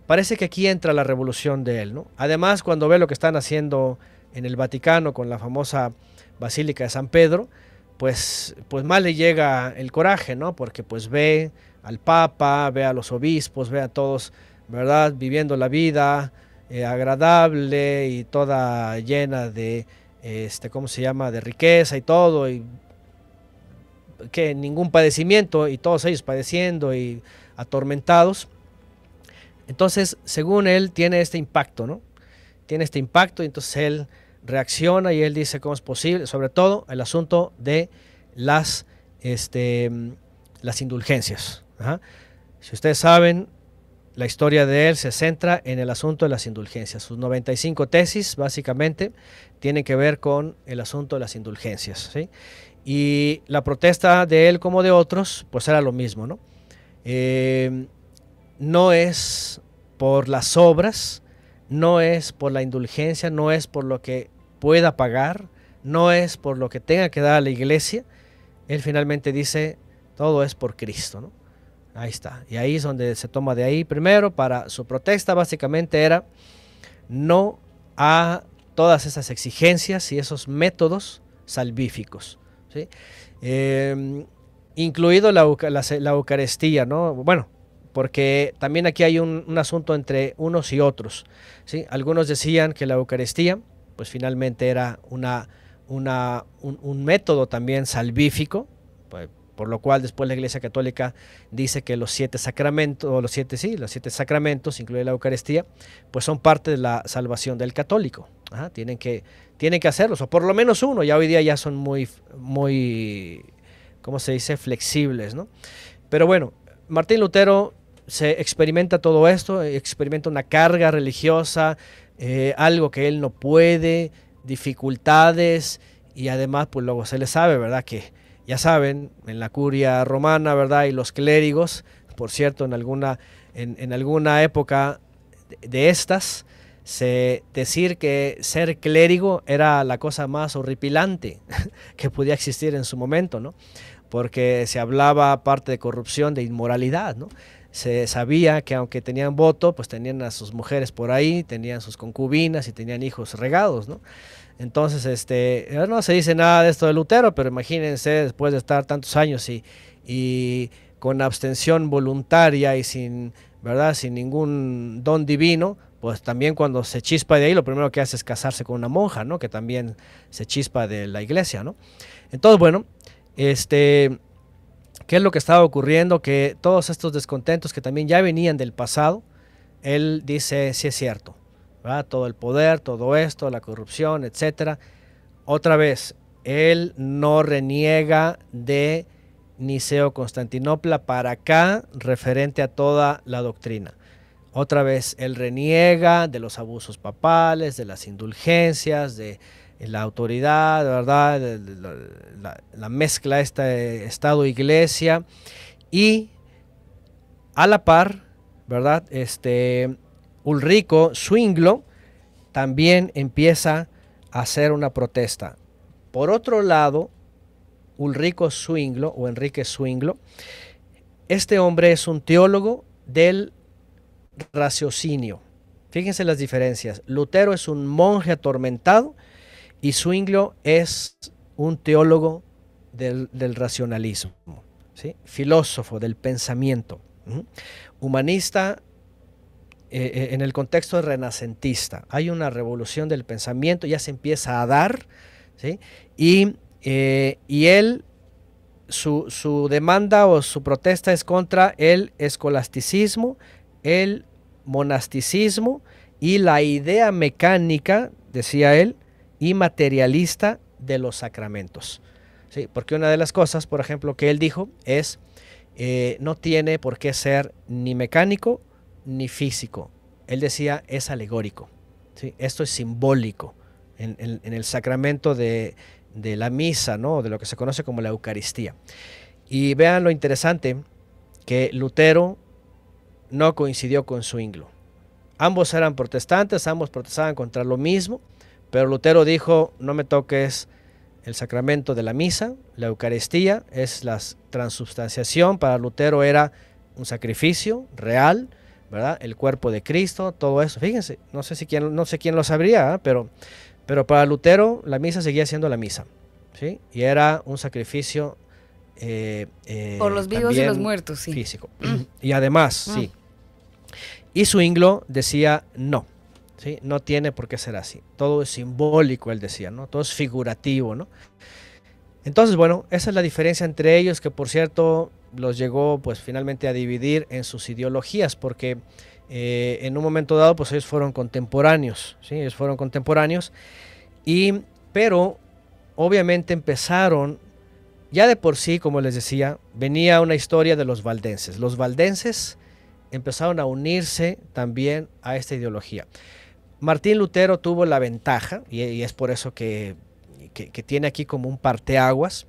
parece que aquí entra la revolución de él, ¿no? Además, cuando ve lo que están haciendo en el Vaticano con la famosa Basílica de San Pedro, pues, pues más le llega el coraje, ¿no? Porque pues ve al Papa, ve a los obispos, ve a todos, ¿verdad? Viviendo la vida eh, agradable y toda llena de, este, ¿cómo se llama? De riqueza y todo, y que ningún padecimiento, y todos ellos padeciendo y atormentados. Entonces, según él, tiene este impacto, ¿no? Tiene este impacto, y entonces él reacciona y él dice cómo es posible, sobre todo el asunto de las, este, las indulgencias. Si ustedes saben, la historia de él se centra en el asunto de las indulgencias. Sus 95 tesis, básicamente, tienen que ver con el asunto de las indulgencias. Y la protesta de él como de otros, pues era lo mismo. No, eh, no es por las obras, no es por la indulgencia, no es por lo que pueda pagar, no es por lo que tenga que dar a la iglesia. Él finalmente dice, todo es por Cristo, ¿no? Ahí está. Y ahí es donde se toma de ahí. Primero, para su protesta básicamente era no a todas esas exigencias y esos métodos salvíficos. ¿sí? Em, incluido la, Eucaristía, ¿no? Bueno, porque también aquí hay un, asunto entre unos y otros. Algunos decían que la Eucaristía, pues finalmente era una, una, un, método también salvífico, pues, por lo cual después la Iglesia Católica dice que los siete sacramentos, o los siete sí, los siete sacramentos, incluye la Eucaristía, pues son parte de la salvación del católico. tienen, que, que hacerlos, o por lo menos uno, ya hoy día ya son muy, muy, ¿cómo se dice?, flexibles, ¿no? Pero bueno, Martín Lutero se experimenta todo esto, experimenta una carga religiosa, eh, algo que él no puede, dificultades y además pues luego se le sabe, ¿verdad? Que ya saben, en la curia romana, ¿verdad? Y los clérigos, por cierto, en alguna, en, alguna época de, estas, se, decir que ser clérigo era la cosa más horripilante que podía existir en su momento, ¿no? Porque se hablaba aparte de corrupción, de inmoralidad, ¿no? se sabía que aunque tenían voto, pues tenían a sus mujeres por ahí, tenían sus concubinas y tenían hijos regados, ¿no? Entonces, este, no se dice nada de esto de Lutero, pero imagínense después de estar tantos años y, y con abstención voluntaria y sin, ¿verdad? Sin ningún don divino, pues también cuando se chispa de ahí, lo primero que hace es casarse con una monja, ¿no? Que también se chispa de la iglesia, ¿no? Entonces, bueno, este qué es lo que estaba ocurriendo, que todos estos descontentos que también ya venían del pasado, él dice, sí es cierto, todo el poder, todo esto, la corrupción, etc. Otra vez, él no reniega de Niceo Constantinopla para acá referente a toda la doctrina. Otra vez, él reniega de los abusos papales, de las indulgencias, de la autoridad, ¿verdad? La, mezcla esta Estado-Iglesia y a la par, ¿verdad? Este, Ulrico Swinglo también empieza a hacer una protesta. Por otro lado, Ulrico Swinglo o Enrique Swinglo, este hombre es un teólogo del raciocinio. Fíjense las diferencias. Lutero es un monje atormentado y Zwinglio es un teólogo del, racionalismo, filósofo del pensamiento, humanista eh, eh, en el contexto renacentista. Hay una revolución del pensamiento, ya se empieza a dar, eh, y, él su, demanda o su protesta es contra el escolasticismo, el monasticismo y la idea mecánica, decía él, y materialista de los sacramentos. ¿sí? Porque una de las cosas, por ejemplo, que él dijo es, eh, no tiene por qué ser ni mecánico ni físico. Él decía, es alegórico. Esto es simbólico. En, el sacramento de, la misa, ¿no? de lo que se conoce como la Eucaristía. Y vean lo interesante que Lutero no coincidió con su inglo... Ambos eran protestantes, ambos protestaban contra lo mismo, pero Lutero dijo, no me toques el sacramento de la misa, la Eucaristía, es la transubstanciación, para Lutero era un sacrificio real, ¿verdad? El cuerpo de Cristo, todo eso. Fíjense, no sé, si quién, no sé quién lo sabría, ¿eh? pero, pero para Lutero la misa seguía siendo la misa, ¿sí? Y era un sacrificio... Eh, eh, Por los vivos y los muertos, sí. Físico. Y además, mm. sí. Y su inglo decía no. No tiene por qué ser así. Todo es simbólico, él decía, ¿no? Todo es figurativo, Entonces, bueno, esa es la diferencia entre ellos, que por cierto los llegó pues finalmente a dividir en sus ideologías, porque eh, en un momento dado pues ellos fueron contemporáneos, ¿sí? Ellos fueron contemporáneos, y, pero obviamente empezaron, ya de por sí, como les decía, venía una historia de los valdenses. Los valdenses empezaron a unirse también a esta ideología. Martín Lutero tuvo la ventaja, y, es por eso que, tiene aquí como un parteaguas,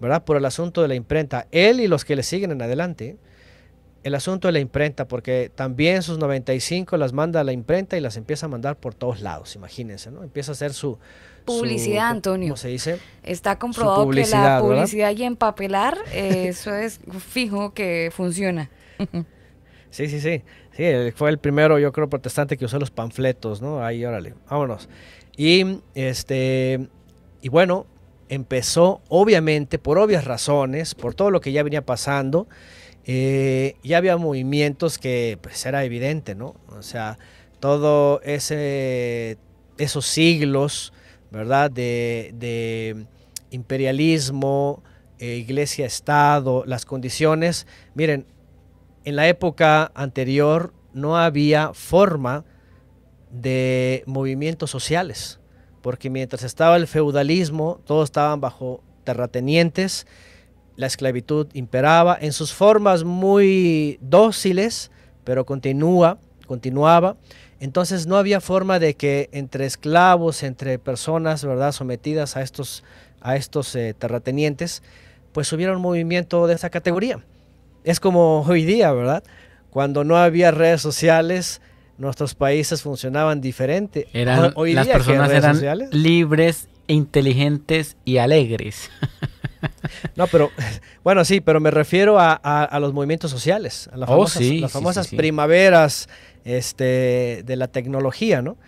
¿verdad? Por el asunto de la imprenta. Él y los que le siguen en adelante, el asunto de la imprenta, porque también sus 95 las manda a la imprenta y las empieza a mandar por todos lados, imagínense, ¿no? Empieza a hacer su... Publicidad, Antonio. ¿Cómo se dice? Está comprobado que la publicidad y empapelar, eh, eso es fijo que funciona. sí, sí, sí. Sí, fue el primero, yo creo, protestante que usó los panfletos, ¿no? Ahí, órale, vámonos. Y, este, y bueno, empezó, obviamente, por obvias razones, por todo lo que ya venía pasando, eh, ya había movimientos que, pues, era evidente, ¿no? O sea, todo ese, esos siglos, ¿verdad? De, imperialismo, eh, iglesia-estado, las condiciones. Miren, en la época anterior no había forma de movimientos sociales, porque mientras estaba el feudalismo, todos estaban bajo terratenientes, la esclavitud imperaba en sus formas muy dóciles, pero continúa, continuaba. Entonces no había forma de que entre esclavos, entre personas, ¿verdad?, sometidas a estos, a estos eh, terratenientes, pues hubiera un movimiento de esa categoría. Es como hoy día, ¿verdad? Cuando no había redes sociales, nuestros países funcionaban diferente. Eran, hoy las personas eran libres, inteligentes y alegres. No, pero bueno, sí, pero me refiero a, los movimientos sociales, a las oh, famosas, las famosas primaveras este, de la tecnología, ¿no?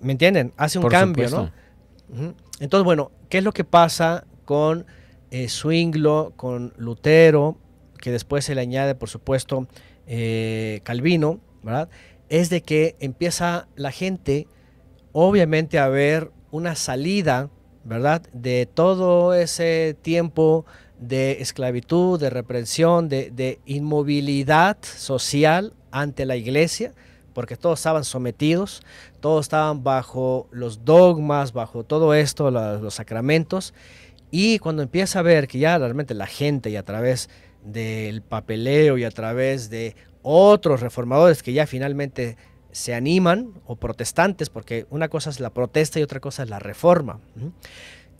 ¿Me entienden? Hace un cambio, ¿no? Entonces, bueno, ¿qué es lo que pasa con Swinglo, eh, con Lutero, que después se le añade, por supuesto, eh, Calvino, ¿verdad? Es de que empieza la gente, obviamente, a ver una salida, ¿verdad? De todo ese tiempo de esclavitud, de represión, de, inmovilidad social ante la iglesia, porque todos estaban sometidos, todos estaban bajo los dogmas, bajo todo esto, los, sacramentos. Y cuando empieza a ver que ya realmente la gente y a través del papeleo y a través de otros reformadores que ya finalmente se animan, o protestantes, porque una cosa es la protesta y otra cosa es la reforma.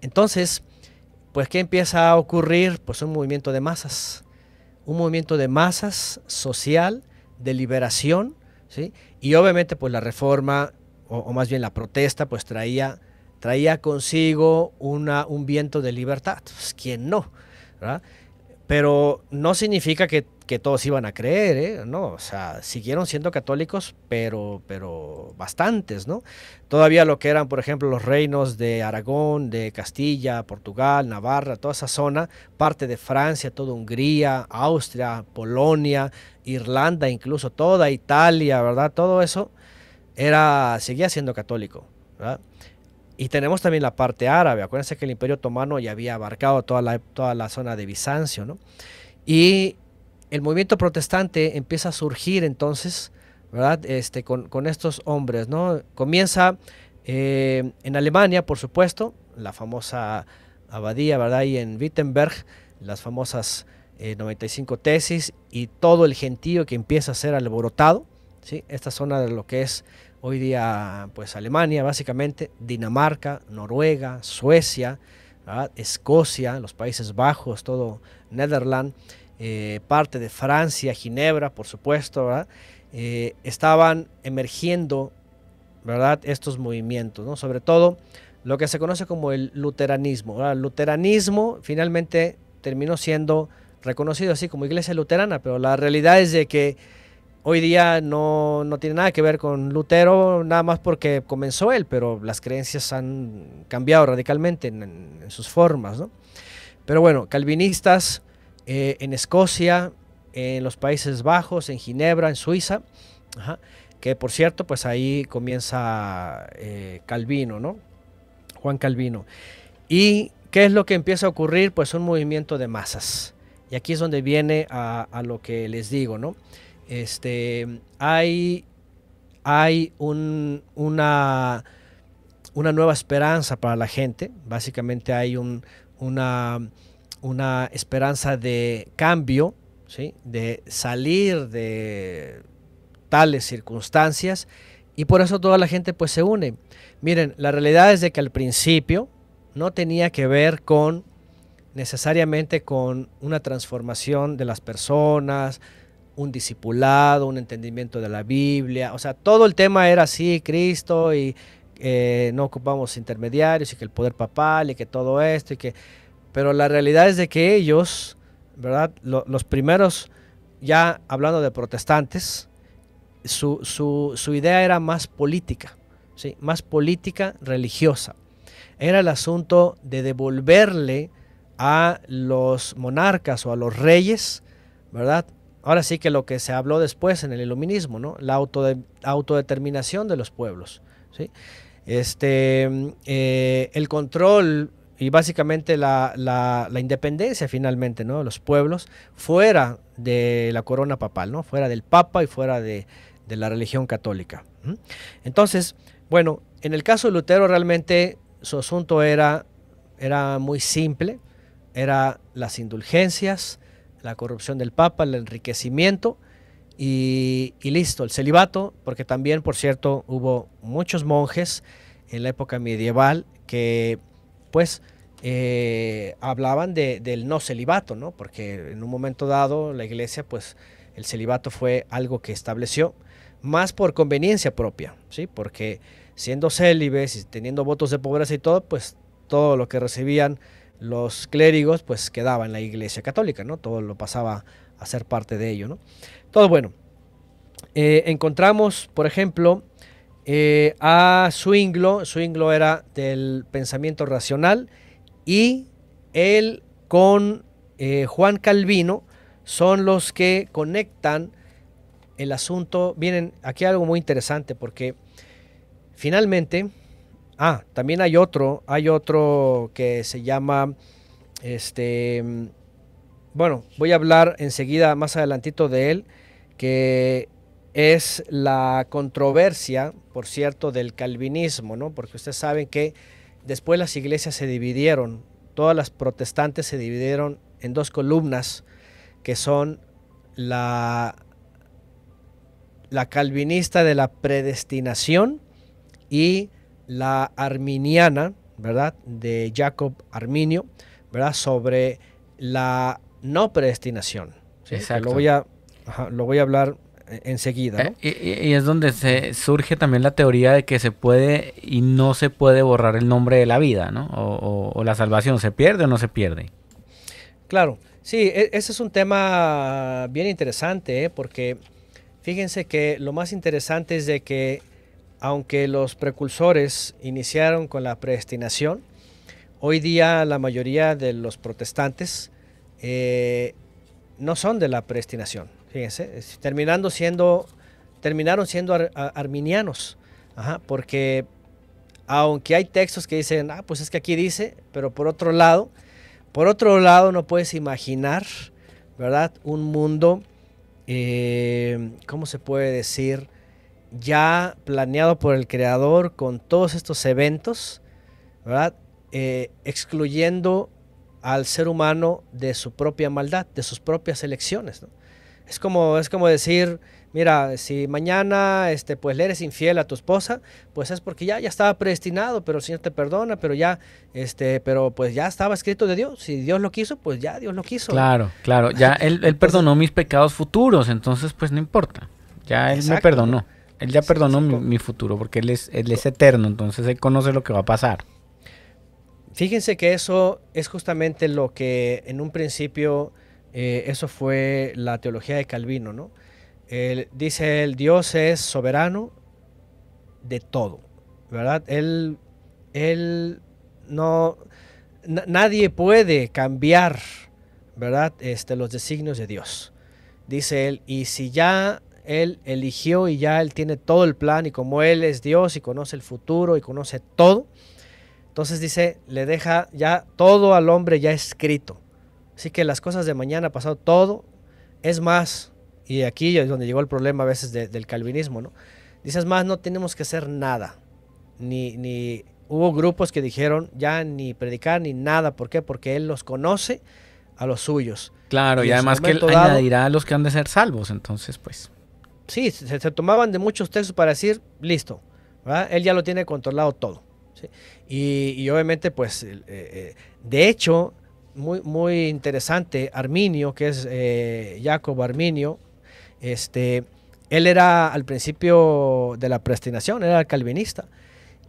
Entonces, pues ¿qué empieza a ocurrir? Pues un movimiento de masas, un movimiento de masas social, de liberación, ¿sí? y obviamente pues la reforma, o, más bien la protesta, pues traía, traía consigo una, un viento de libertad, pues, ¿quién no? ¿verdad? Pero no significa que, todos iban a creer, ¿eh? No, o sea, siguieron siendo católicos, pero, pero bastantes, ¿no? Todavía lo que eran, por ejemplo, los reinos de Aragón, de Castilla, Portugal, Navarra, toda esa zona, parte de Francia, toda Hungría, Austria, Polonia, Irlanda, incluso toda Italia, ¿verdad? Todo eso era, seguía siendo católico, ¿verdad? Y tenemos también la parte árabe. Acuérdense que el Imperio Otomano ya había abarcado toda la, toda la zona de Bizancio. Y el movimiento protestante empieza a surgir entonces, ¿verdad? Este, con, con estos hombres. ¿no? Comienza eh, en Alemania, por supuesto, la famosa abadía, ¿verdad? Y en Wittenberg, las famosas 95 eh, tesis y todo el gentío que empieza a ser alborotado. Esta zona de lo que es Hoy día, pues Alemania, básicamente, Dinamarca, Noruega, Suecia, Escocia, los Países Bajos, todo Nederland, eh, parte de Francia, Ginebra, por supuesto, eh, estaban emergiendo ¿verdad? estos movimientos, ¿no? sobre todo lo que se conoce como el luteranismo. El luteranismo finalmente terminó siendo reconocido así como iglesia luterana, pero la realidad es de que hoy día no, tiene nada que ver con Lutero, nada más porque comenzó él, pero las creencias han cambiado radicalmente en, sus formas. ¿no? Pero bueno, calvinistas eh, en Escocia, en los Países Bajos, en Ginebra, en Suiza, que por cierto, pues ahí comienza eh, Calvino, ¿no? Juan Calvino. ¿Y qué es lo que empieza a ocurrir? Pues un movimiento de masas. Y aquí es donde viene a, a lo que les digo, ¿no? Este, hay, una, nueva esperanza para la gente. Básicamente hay una, esperanza de cambio, de salir de tales circunstancias y por eso toda la gente pues se une. Miren, la realidad es de que al principio no tenía que ver con necesariamente con una transformación de las personas, un discipulado, un entendimiento de la Biblia, o sea, todo el tema era así, Cristo y eh, no ocupamos intermediarios y que el poder papal y que todo esto y que... Pero la realidad es de que ellos, ¿verdad? los primeros, ya hablando de protestantes, su, su idea era más política, ¿sí? más política religiosa. Era el asunto de devolverle a los monarcas o a los reyes, ¿verdad? ahora sí que lo que se habló después en el iluminismo, ¿no? La autodeterminación de los pueblos, ¿sí? Este, eh, el control y básicamente la, independencia finalmente, ¿no? Los pueblos fuera de la corona papal, ¿no? Fuera del papa y fuera de, la religión católica. Entonces, bueno, en el caso de Lutero realmente su asunto era, era muy simple, era las indulgencias, la corrupción del Papa, el enriquecimiento y, listo, el celibato, porque también, por cierto, hubo muchos monjes en la época medieval que, pues, eh, hablaban de, del no celibato, ¿no? Porque en un momento dado la iglesia, pues el celibato fue algo que estableció más por conveniencia propia, ¿sí? Porque siendo célibes y teniendo votos de pobreza y todo, pues todo lo que recibían los clérigos pues quedaba en la iglesia católica, ¿no? Todo lo pasaba a ser parte de ello, ¿no? Todo bueno. Eh, encontramos, por ejemplo, su eh, a su inglo era del pensamiento racional y él con eh, Juan Calvino son los que conectan el asunto. vienen aquí algo muy interesante porque finalmente Ah, también hay otro, hay otro que se llama, este, bueno, voy a hablar enseguida, más adelantito de él, que es la controversia, por cierto, del calvinismo, ¿no? Porque ustedes saben que después las iglesias se dividieron, todas las protestantes se dividieron en dos columnas, que son la, la calvinista de la predestinación y la arminiana, ¿verdad? De Jacob Arminio, ¿verdad? Sobre la no predestinación. Exacto. Lo voy, a, lo voy a hablar e-, enseguida. Eh, y, es donde se surge también la teoría de que se puede y no se puede borrar el nombre de la vida, ¿no? O, la salvación, ¿se pierde o no se pierde? Claro, sí, e-, ese es un tema bien interesante, ¿eh? porque fíjense que lo más interesante es de que aunque los precursores iniciaron con la predestinación, hoy día la mayoría de los protestantes eh, no son de la predestinación. Fíjense, terminando siendo, terminaron siendo arminianos, porque aunque hay textos que dicen, ah, pues es que aquí dice, pero por otro lado, por otro lado no puedes imaginar, ¿verdad? Un mundo, eh, ¿cómo se puede decir? ya planeado por el creador con todos estos eventos, ¿verdad? Eh, excluyendo al ser humano de su propia maldad, de sus propias elecciones. Es, como, es como decir, mira, si mañana este, pues, le eres infiel a tu esposa, pues es porque ya, ya estaba predestinado, pero el Señor te perdona, pero ya, este, pero pues ya estaba escrito de Dios. Si Dios lo quiso, pues ya Dios lo quiso. Claro, claro. Ya Él, perdonó mis pecados futuros, entonces pues no importa. Ya Él me perdonó. Él ya perdonó mi, futuro porque él es, eterno, entonces él conoce lo que va a pasar. Fíjense que eso es justamente lo que en un principio, eh, eso fue la teología de Calvino, ¿no? Él, dice el Dios es soberano de todo, ¿verdad? Él, él no, nadie puede cambiar, ¿verdad? Este, los designios de Dios. Dice él, y si ya él eligió y ya Él tiene todo el plan y como Él es Dios y conoce el futuro y conoce todo, entonces dice, le deja ya todo al hombre ya escrito. Así que las cosas de mañana, pasado, todo es más. Y aquí es donde llegó el problema a veces del calvinismo, ¿no? es más, no tenemos que hacer nada. Ni, ni hubo grupos que dijeron ya ni predicar ni nada. ¿Por qué? Porque Él los conoce a los suyos. Claro, y, además que él añadirá a los que han de ser salvos, entonces pues sí, se, tomaban de muchos textos para decir, listo, él ya lo tiene controlado todo. Y, obviamente, pues, eh, eh, de hecho, muy, muy interesante, Arminio, que es Jacobo eh, Jacob Arminio, este, él era al principio de la predestinación, era calvinista,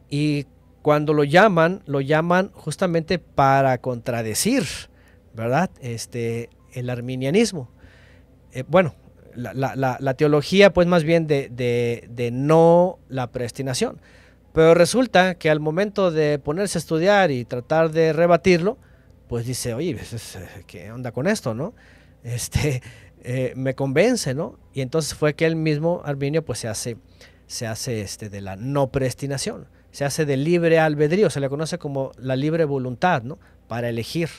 y cuando lo llaman, lo llaman justamente para contradecir, ¿verdad? Este, el arminianismo. bueno, la, teología, pues más bien de, no la predestinación. Pero resulta que al momento de ponerse a estudiar y tratar de rebatirlo, pues dice, oye, pues, eh, ¿qué onda con esto, no? Este, eh, me convence, ¿no? Y entonces fue que el mismo, Arminio, pues se hace, se hace este, de la no predestinación, se hace de libre albedrío, se le conoce como la libre voluntad, ¿no? Para elegir.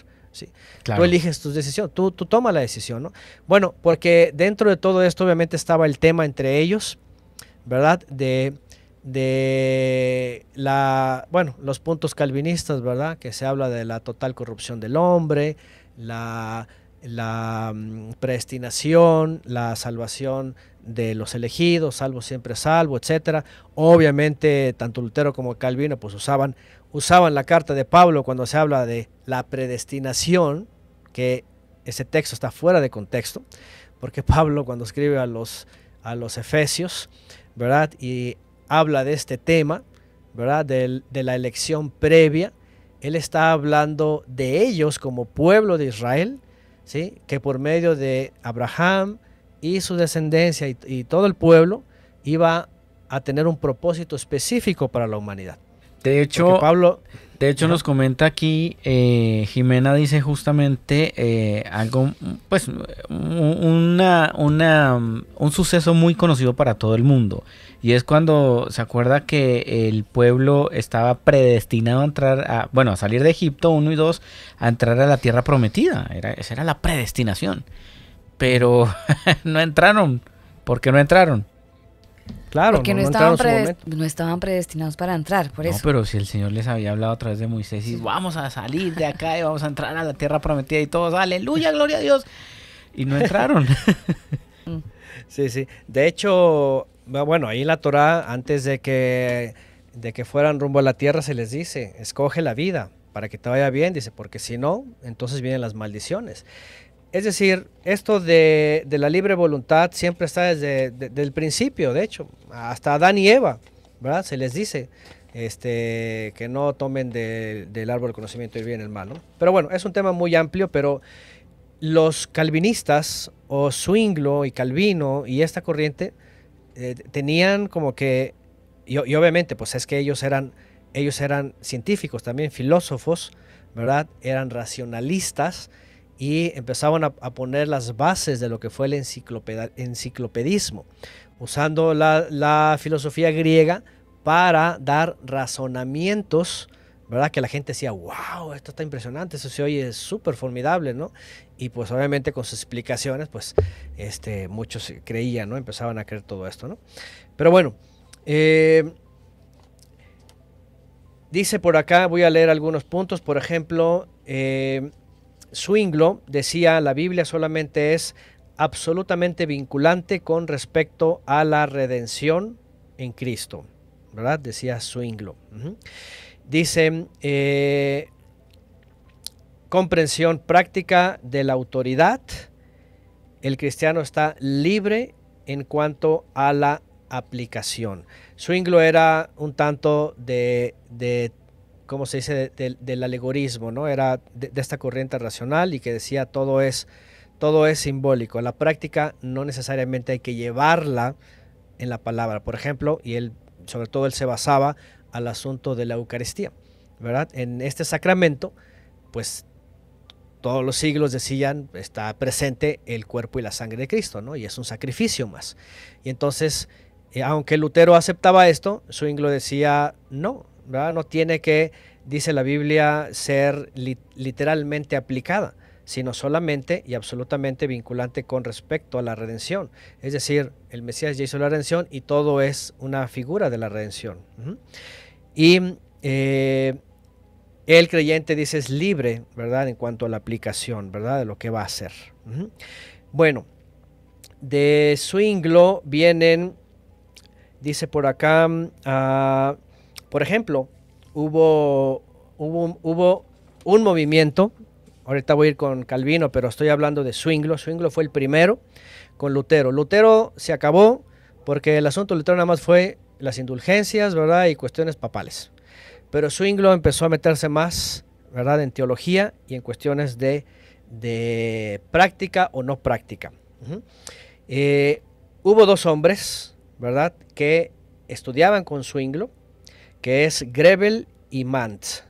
Tú eliges tus decisiones, tú, tú tomas la decisión, ¿no? Bueno, porque dentro de todo esto obviamente estaba el tema entre ellos, ¿verdad? De, de la, bueno, los puntos calvinistas, ¿verdad? Que se habla de la total corrupción del hombre, la, mm, predestinación, la salvación de los elegidos, salvo siempre salvo, etcétera. Obviamente, tanto Lutero como Calvino pues usaban usaban la carta de Pablo cuando se habla de la predestinación, que ese texto está fuera de contexto, porque Pablo cuando escribe a los, a los Efesios, ¿verdad? Y habla de este tema, ¿verdad? De, la elección previa, él está hablando de ellos como pueblo de Israel, ¿sí? Que por medio de Abraham y su descendencia y todo el pueblo iba a tener un propósito específico para la humanidad. De hecho, Pablo, de hecho nos comenta aquí, eh, Jimena dice justamente eh, algo, pues un suceso muy conocido para todo el mundo. Y es cuando se acuerda que el pueblo estaba predestinado a entrar, a, bueno, a salir de Egipto 1 y 2, a entrar a la tierra prometida. Era, esa era la predestinación. Pero no entraron. ¿Por qué no entraron? Claro, porque no, estaban, predestinados para entrar, por eso. No, pero si el Señor les había hablado a través de Moisés y vamos a salir de acá y vamos a entrar a la tierra prometida y todos, aleluya, gloria a Dios. Y no entraron. sí, sí. De hecho, bueno, ahí la Torá, antes de que, de que fueran rumbo a la tierra, se les dice, escoge la vida para que te vaya bien, dice, porque si no, entonces vienen las maldiciones. Es decir, esto de, la libre voluntad siempre está desde el principio, de hecho, hasta Adán y Eva, ¿verdad? Se les dice este, que no tomen del árbol el conocimiento y bien y el mal, ¿no? Pero bueno, es un tema muy amplio, pero los calvinistas, o Swinglo y Calvino y esta corriente, eh, tenían como que, y, obviamente, pues es que ellos eran, ellos eran científicos, también filósofos, ¿verdad? Eran racionalistas, y empezaban a, poner las bases de lo que fue el enciclopedismo, usando la, filosofía griega para dar razonamientos, ¿verdad? Que la gente decía, wow, esto está impresionante, eso se oye súper formidable, ¿no? Y pues obviamente con sus explicaciones, pues este, muchos creían, ¿no? Empezaban a creer todo esto, ¿no? Pero bueno, eh, dice por acá, voy a leer algunos puntos, por ejemplo, eh, Swinglo decía, la Biblia solamente es absolutamente vinculante con respecto a la redención en Cristo, ¿verdad? Decía Swinglo. Dice, eh, comprensión práctica de la autoridad, el cristiano está libre en cuanto a la aplicación. Swinglo era un tanto de, de como se dice, del, alegorismo, ¿no? Era de, esta corriente racional y que decía todo es, todo es simbólico. La práctica no necesariamente hay que llevarla en la palabra. Por ejemplo, y él, sobre todo él se basaba al asunto de la Eucaristía, ¿verdad? En este sacramento, pues todos los siglos decían está presente el cuerpo y la sangre de Cristo, ¿no? Y es un sacrificio más. Y entonces, eh, aunque Lutero aceptaba esto, inglo decía, no, no tiene que, dice la Biblia, ser literalmente aplicada, sino solamente y absolutamente vinculante con respecto a la redención. Es decir, el Mesías ya hizo la redención y todo es una figura de la redención. Y eh, el creyente dice es libre, ¿verdad? En cuanto a la aplicación, ¿verdad? De lo que va a hacer. Bueno, de Swinglo vienen, dice por acá, mm, por ejemplo, hubo, un movimiento, ahorita voy a ir con Calvino, pero estoy hablando de Swinglo. Swinglo fue el primero con Lutero. Lutero se acabó porque el asunto de Lutero nada más fue las indulgencias, ¿verdad? Y cuestiones papales. Pero Swinglo empezó a meterse más, ¿verdad? En teología y en cuestiones de, práctica o no práctica. Eh, hubo dos hombres, ¿verdad? Que estudiaban con Swinglo que es Grebel y Mans,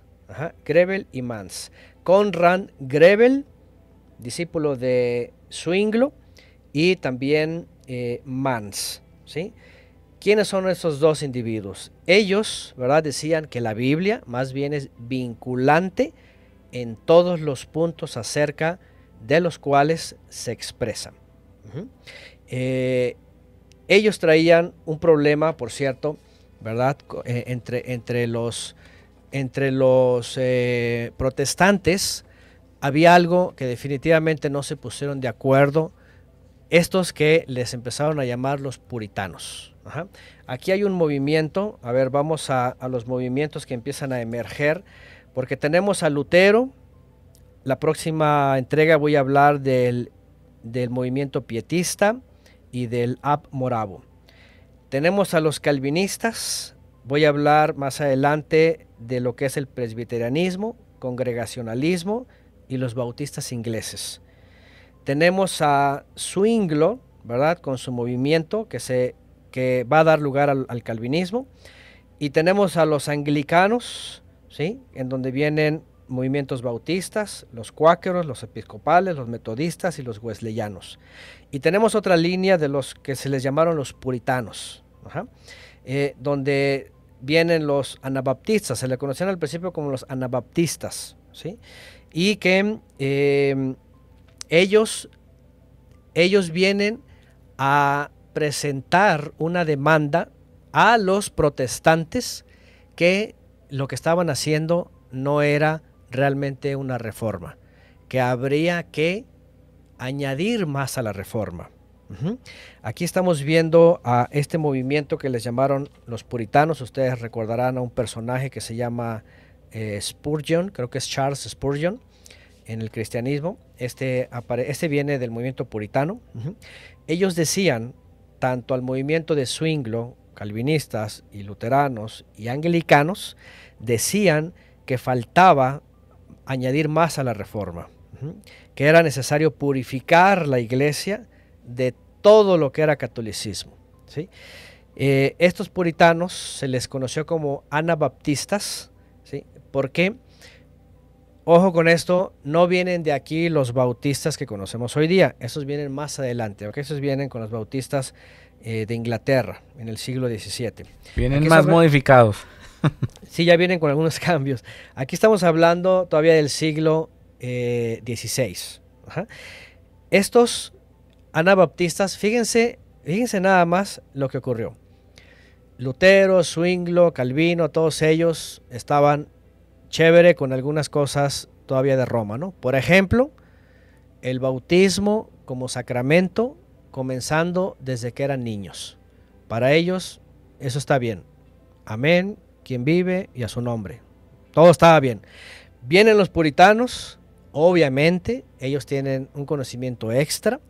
Grebel y Mans, Conrad Grebel, discípulo de swinglo y también eh, Mans. ¿Quiénes son esos dos individuos? Ellos ¿verdad? decían que la Biblia más bien es vinculante en todos los puntos acerca de los cuales se expresan. Eh, ellos traían un problema, por cierto, ¿verdad? Eh, entre, entre los, entre los eh, protestantes había algo que definitivamente no se pusieron de acuerdo estos que les empezaron a llamar los puritanos. Aquí hay un movimiento, a ver, vamos a, los movimientos que empiezan a emerger, porque tenemos a Lutero, la próxima entrega voy a hablar del, del movimiento pietista y del Ab Moravo. Tenemos a los calvinistas. Voy a hablar más adelante de lo que es el presbiterianismo, congregacionalismo y los bautistas ingleses. Tenemos a Swinglo, ¿verdad? Con su movimiento que, se, que va a dar lugar al, al calvinismo. Y tenemos a los anglicanos, ¿sí? En donde vienen movimientos bautistas, los cuáqueros, los episcopales, los metodistas y los wesleyanos. Y tenemos otra línea de los que se les llamaron los puritanos, eh, donde vienen los anabaptistas, se le conocían al principio como los anabaptistas, ¿sí? y que em, ellos, ellos vienen a presentar una demanda a los protestantes que lo que estaban haciendo no era realmente una reforma, que habría que añadir más a la reforma. Aquí estamos viendo a este movimiento que les llamaron los puritanos. Ustedes recordarán a un personaje que se llama eh, Spurgeon, creo que es Charles Spurgeon, en el cristianismo. Este, este viene del movimiento puritano. Ellos decían, tanto al movimiento de Swinglo, calvinistas y luteranos y anglicanos, decían que faltaba añadir más a la reforma, que era necesario purificar la iglesia de todo lo que era catolicismo. ¿sí? Eh, estos puritanos se les conoció como anabaptistas, ¿sí? porque, ojo con esto, no vienen de aquí los bautistas que conocemos hoy día, esos vienen más adelante, Porque esos vienen con los bautistas eh, de Inglaterra en el siglo XVII. Vienen más modificados. sí, ya vienen con algunos cambios. Aquí estamos hablando todavía del siglo XVI. Eh, Estos anabaptistas, fíjense, fíjense nada más lo que ocurrió. Lutero, Swinglo, Calvino, todos ellos estaban chévere con algunas cosas todavía de Roma, ¿no? Por ejemplo, el bautismo como sacramento comenzando desde que eran niños. Para ellos eso está bien. Amén, quien vive y a su nombre. Todo estaba bien. Vienen los puritanos, obviamente, ellos tienen un conocimiento extra,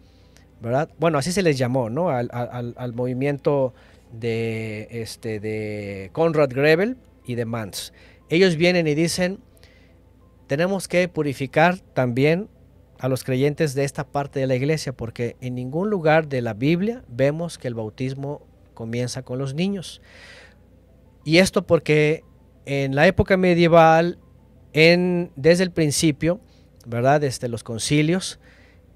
¿verdad? Bueno, así se les llamó, ¿no? Al, movimiento de, este, de Conrad Grebel y de Mans. Ellos vienen y dicen, tenemos que purificar también a los creyentes de esta parte de la iglesia, porque en ningún lugar de la Biblia vemos que el bautismo comienza con los niños. Y esto porque en la época medieval, desde el principio, ¿verdad? Desde los concilios,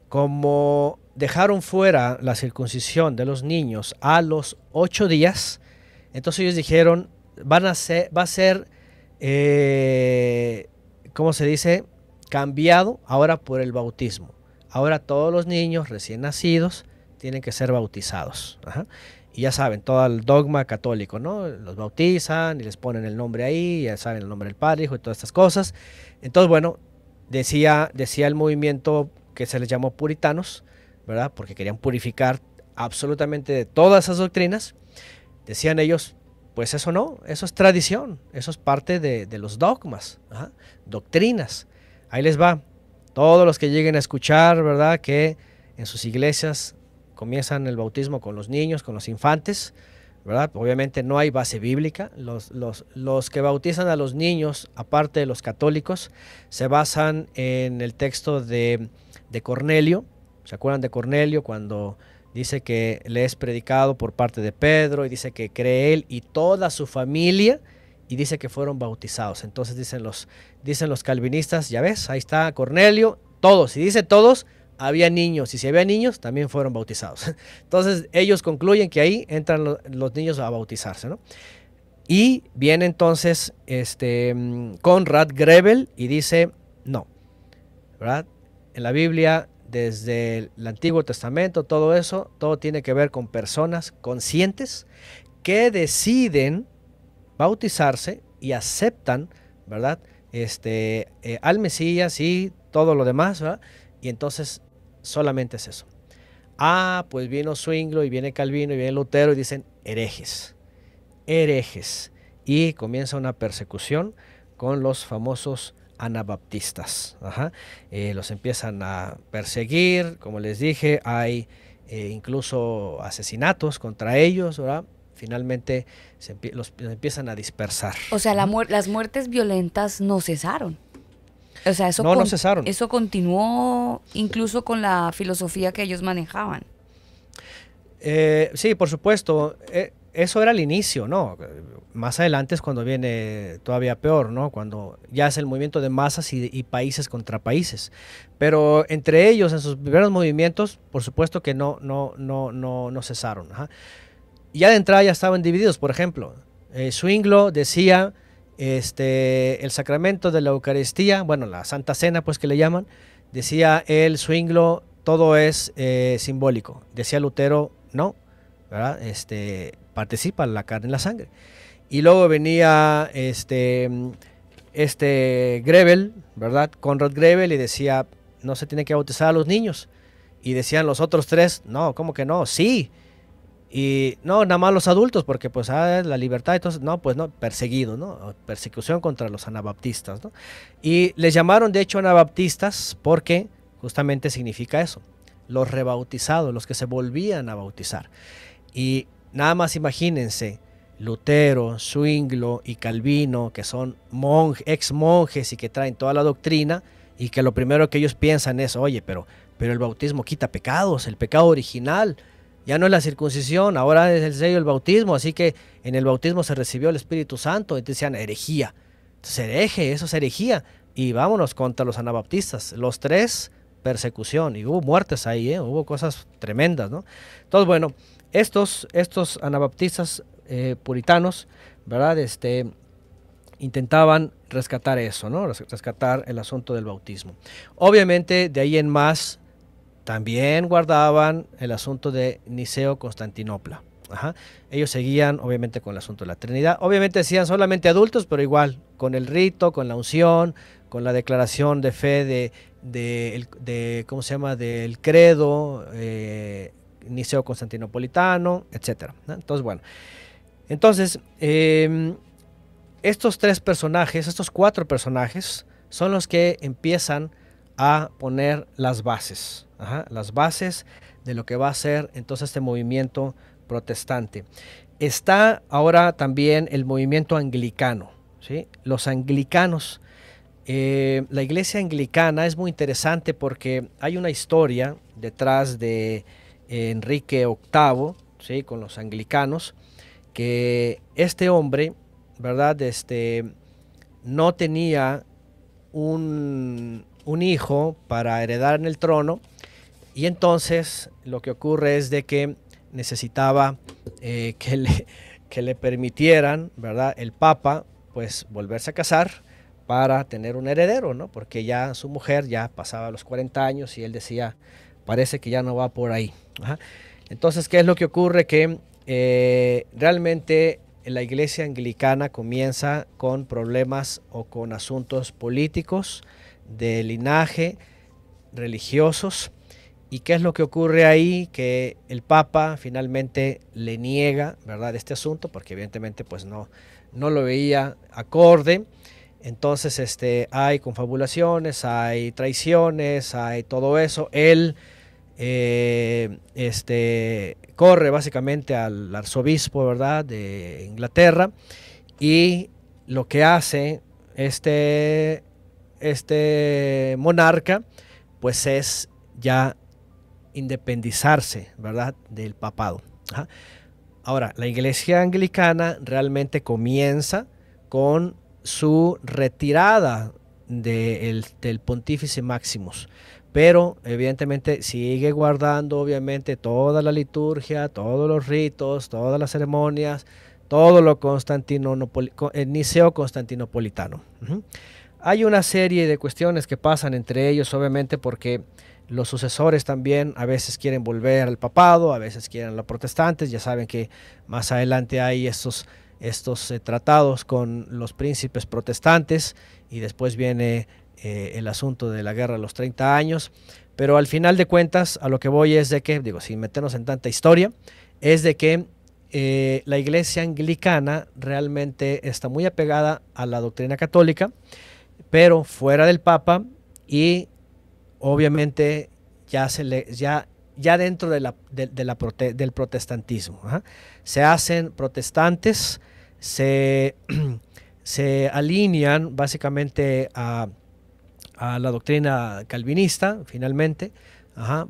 como dejaron fuera la circuncisión de los niños a los ocho días, entonces ellos dijeron, van a ser, va a ser, eh, ¿cómo se dice? Cambiado ahora por el bautismo. Ahora todos los niños recién nacidos tienen que ser bautizados. Y ya saben, todo el dogma católico, ¿no? Los bautizan y les ponen el nombre ahí, ya saben el nombre del Padre, Hijo y todas estas cosas. Entonces, bueno, decía, decía el movimiento que se les llamó puritanos, ¿verdad? Porque querían purificar absolutamente todas esas doctrinas. Decían ellos, pues eso no, eso es tradición, eso es parte de, de los dogmas, doctrinas. Ahí les va. Todos los que lleguen a escuchar, ¿verdad? Que en sus iglesias comienzan el bautismo con los niños, con los infantes, ¿verdad? Obviamente no hay base bíblica. Los, los, que bautizan a los niños, aparte de los católicos, se basan en el texto de, de Cornelio. ¿Se acuerdan de Cornelio cuando dice que le es predicado por parte de Pedro y dice que cree él y toda su familia? y dice que fueron bautizados. Entonces dicen los, dicen los calvinistas, ya ves, ahí está Cornelio, todos. Y dice todos, había niños y si había niños también fueron bautizados. Entonces ellos concluyen que ahí entran los niños a bautizarse, ¿no? Y viene entonces este Conrad Grebel y dice, no, ¿verdad? En la Biblia, desde el Antiguo Testamento, todo eso, todo tiene que ver con personas conscientes que deciden bautizarse y aceptan, ¿verdad? Este, eh, al Mesías y todo lo demás, ¿verdad? Y entonces Solamente es eso. Ah, pues vino Swinglo y viene Calvino y viene Lutero y dicen herejes, herejes. Y comienza una persecución con los famosos anabaptistas. Ajá. Eh, los empiezan a perseguir, como les dije, hay eh, incluso asesinatos contra ellos, ¿verdad? Finalmente se los, empiezan a dispersar. O sea, las muertes violentas no cesaron. O sea, eso no, cesaron. Eso continuó incluso con la filosofía que ellos manejaban. Eh, sí, por supuesto. Eh, eso era el inicio, ¿no? Más adelante es cuando viene todavía peor, ¿no? Cuando ya es el movimiento de masas y, países contra países. Pero entre ellos, en sus primeros movimientos, por supuesto que no, no, no, no, no cesaron. Ya de entrada ya estaban divididos, por ejemplo. Swinglow eh, Swinglo decía este, el sacramento de la Eucaristía, bueno, la Santa Cena, pues que le llaman, decía el Swinglo, todo es eh, simbólico. Decía Lutero, no, ¿verdad? Este, participa la carne en la sangre. Y luego venía este, este grebel ¿verdad? Conrad grebel y decía, no se tiene que bautizar a los niños. Y decían los otros tres, no, ¿cómo que no? Sí, y no, nada más los adultos, porque pues ah, la libertad, entonces, no, pues no, perseguido, ¿no? Persecución contra los anabaptistas, ¿no? Y les llamaron de hecho anabaptistas porque justamente significa eso, los rebautizados, los que se volvían a bautizar. Y nada más imagínense, Lutero, swinglo y Calvino, que son ex monjes y que traen toda la doctrina, y que lo primero que ellos piensan es, oye, pero, pero el bautismo quita pecados, el pecado original ya no es la circuncisión, ahora es el sello del bautismo, así que en el bautismo se recibió el Espíritu Santo, entonces decían herejía. Entonces hereje, eso es herejía. Y vámonos contra los anabaptistas, los tres, persecución. Y hubo muertes ahí, ¿eh? hubo cosas tremendas, ¿no? Entonces, bueno, estos, estos anabaptistas eh, puritanos, ¿verdad? Este, intentaban rescatar eso, ¿no? Rescatar el asunto del bautismo. Obviamente, de ahí en más, también guardaban el asunto de Niceo-Constantinopla. Ellos seguían, obviamente, con el asunto de la Trinidad. Obviamente, decían solamente adultos, pero igual, con el rito, con la unción, con la declaración de fe de, de, ¿cómo se llama?, del credo eh, niceo-constantinopolitano, etc. Entonces, bueno. Entonces, em, estos tres personajes, estos cuatro personajes, son los que empiezan a poner las bases las bases de lo que va a ser entonces este movimiento protestante. Está ahora también el movimiento anglicano. ¿sí? Los anglicanos. Eh, la iglesia anglicana es muy interesante porque hay una historia detrás de eh, Enrique VIII, ¿sí? con los anglicanos, que este hombre, ¿verdad? Este, no tenía un hijo para heredar en el trono, y entonces lo que ocurre es de que necesitaba eh, que, le, que le permitieran, ¿verdad? El Papa, pues volverse a casar para tener un heredero, ¿no? Porque ya su mujer ya pasaba los 40 años y él decía, parece que ya no va por ahí. Entonces, ¿qué es lo que ocurre? Que eh, realmente la iglesia anglicana comienza con problemas o con asuntos políticos, de linaje, religiosos, ¿Y qué es lo que ocurre ahí? Que el Papa finalmente le niega, ¿verdad?, este asunto, porque evidentemente pues no, no lo veía acorde. Entonces este, hay confabulaciones, hay traiciones, hay todo eso. Él eh, este, corre básicamente al arzobispo, ¿verdad?, de Inglaterra. Y lo que hace este, este monarca, pues es ya independizarse, ¿verdad?, del papado. Ahora, la iglesia anglicana realmente comienza con su retirada del pontífice Maximus, pero evidentemente sigue guardando obviamente toda la liturgia, todos los ritos, todas las ceremonias, todo lo niceo-constantinopolitano. Hay una serie de cuestiones que pasan entre ellos, obviamente, porque los sucesores también a veces quieren volver al papado, a veces quieren a los protestantes. Ya saben que más adelante hay estos, estos eh, tratados con los príncipes protestantes y después viene eh, el asunto de la guerra de los 30 años. Pero al final de cuentas, a lo que voy es de que, digo, sin meternos en tanta historia, es de que eh, la iglesia anglicana realmente está muy apegada a la doctrina católica, pero fuera del Papa y obviamente ya, ya, ya dentro del protestantismo. Se hacen protestantes, se, alinean básicamente a, la doctrina calvinista, finalmente,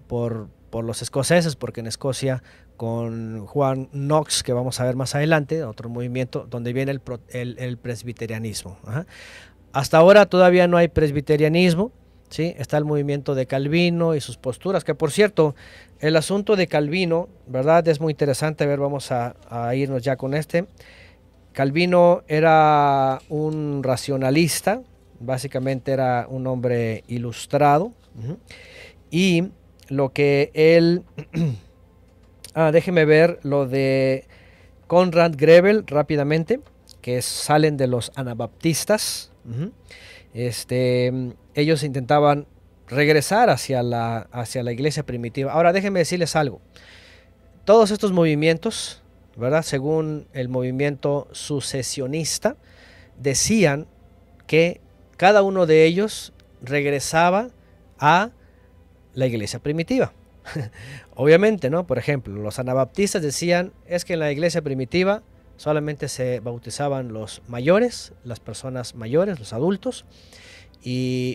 por, los escoceses, porque en Escocia con Juan Knox, que vamos a ver más adelante, otro movimiento donde viene el, presbiterianismo. Hasta ahora todavía no hay presbiterianismo, ¿sí? Está el movimiento de Calvino y sus posturas, que por cierto, el asunto de Calvino, ¿verdad? Es muy interesante, a ver, vamos a, irnos ya con este. Calvino era un racionalista, básicamente era un hombre ilustrado, y lo que él... ah, déjeme ver lo de Conrad Grebel rápidamente, que salen de los anabaptistas. Este, ellos intentaban regresar hacia la, hacia la iglesia primitiva. Ahora déjenme decirles algo. Todos estos movimientos, ¿verdad? Según el movimiento sucesionista, decían que cada uno de ellos regresaba a la iglesia primitiva. Obviamente, ¿no? Por ejemplo, los anabaptistas decían es que en la iglesia primitiva solamente se bautizaban los mayores, las personas mayores, los adultos,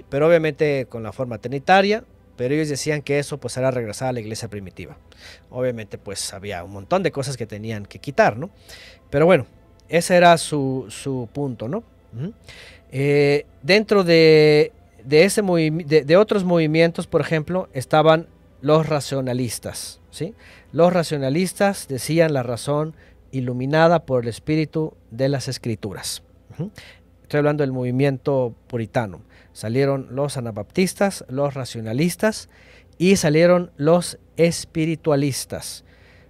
pero obviamente con la forma trinitaria, pero ellos decían que eso pues era regresar a la iglesia primitiva. Obviamente pues había un montón de cosas que tenían que quitar, ¿no? Pero bueno, ese era su, punto, ¿no? Eh, dentro de, ese de, otros movimientos, por ejemplo, estaban los racionalistas, ¿sí? Los racionalistas decían la razón iluminada por el espíritu de las escrituras. Estoy hablando del movimiento puritano. Salieron los anabaptistas, los racionalistas y salieron los espiritualistas.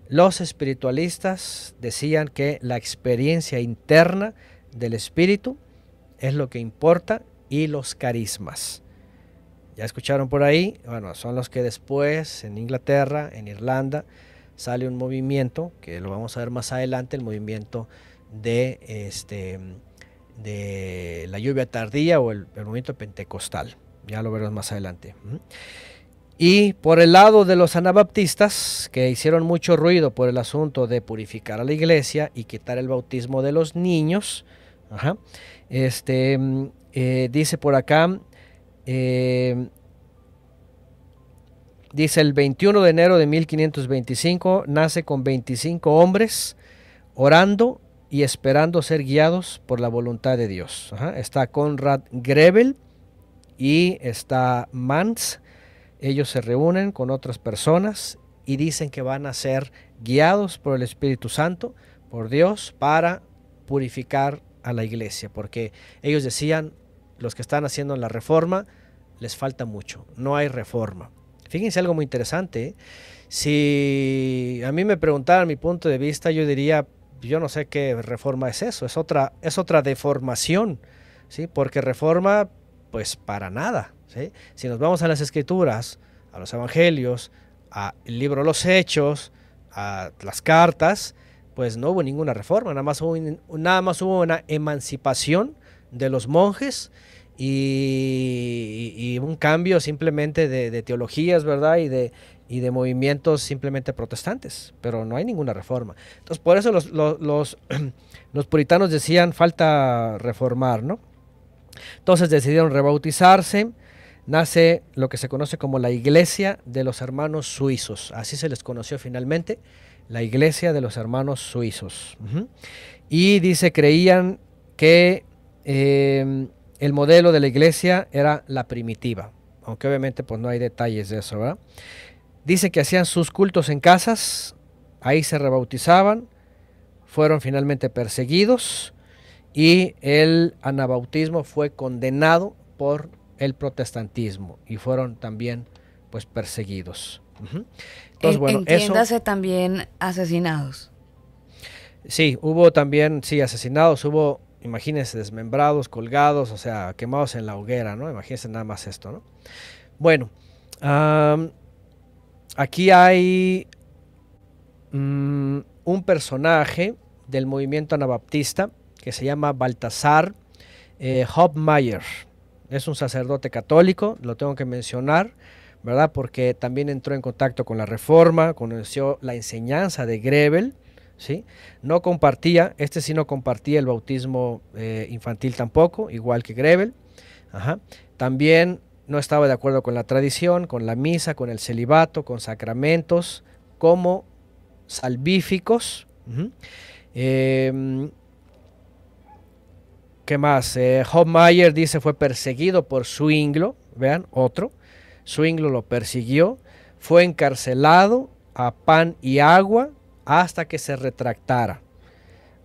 Los espiritualistas decían que la experiencia interna del espíritu es lo que importa y los carismas. Ya escucharon por ahí, bueno, son los que después en Inglaterra, en Irlanda, sale un movimiento, que lo vamos a ver más adelante, el movimiento de este, de la lluvia tardía o el, momento movimiento pentecostal. Ya lo veremos más adelante. Y por el lado de los anabaptistas, que hicieron mucho ruido por el asunto de purificar a la iglesia y quitar el bautismo de los niños, este, mm, eh, dice por acá, eh, dice el 21 de enero de 1525, nace con 25 hombres orando y esperando ser guiados por la voluntad de Dios. Está Conrad Grebel y está Mans. Ellos se reúnen con otras personas y dicen que van a ser guiados por el Espíritu Santo, por Dios, para purificar a la iglesia, porque ellos decían, los que están haciendo la reforma, les falta mucho, no hay reforma. Fíjense algo muy interesante. ¿eh? Si a mí me preguntaran mi punto de vista, yo diría, yo no sé qué reforma es eso, es otra, es otra deformación, ¿sí? Porque reforma, pues para nada, Si nos vamos a las escrituras, a los evangelios, al libro de Los Hechos, a las cartas, pues no hubo ninguna reforma, nada más hubo, nada más hubo una emancipación de los monjes y, un cambio simplemente de, de teologías, ¿verdad? Y de, y de movimientos simplemente protestantes, pero no hay ninguna reforma. Entonces, por eso los, los, puritanos decían falta reformar, ¿no? Entonces decidieron rebautizarse, nace lo que se conoce como la Iglesia de los Hermanos Suizos, así se les conoció finalmente, la Iglesia de los Hermanos Suizos. Y dice, creían que em, el modelo de la Iglesia era la primitiva, aunque obviamente pues no hay detalles de eso, ¿verdad? Dice que hacían sus cultos en casas, ahí se rebautizaban, fueron finalmente perseguidos y el anabautismo fue condenado por el protestantismo y fueron también pues perseguidos. E- entiéndase también asesinados. Sí, hubo también, sí, asesinados, hubo, imagínense, desmembrados, colgados, o sea, quemados en la hoguera, ¿no? Imagínense nada más esto, ¿no? Bueno, Aquí hay mm, un personaje del movimiento anabaptista que se llama Baltasar eh, Hopmeyer. Es un sacerdote católico, lo tengo que mencionar, ¿verdad? Porque también entró en contacto con la Reforma, conoció la enseñanza de Grebel, ¿sí? No compartía, este sí no compartía el bautismo eh, infantil tampoco, igual que Grebel. También no estaba de acuerdo con la tradición, con la misa, con el celibato, con sacramentos como salvíficos. Em, ¿Qué más? Eh, dice fue perseguido por su inglo. vean, otro. Su inglo lo persiguió, fue encarcelado a pan y agua hasta que se retractara.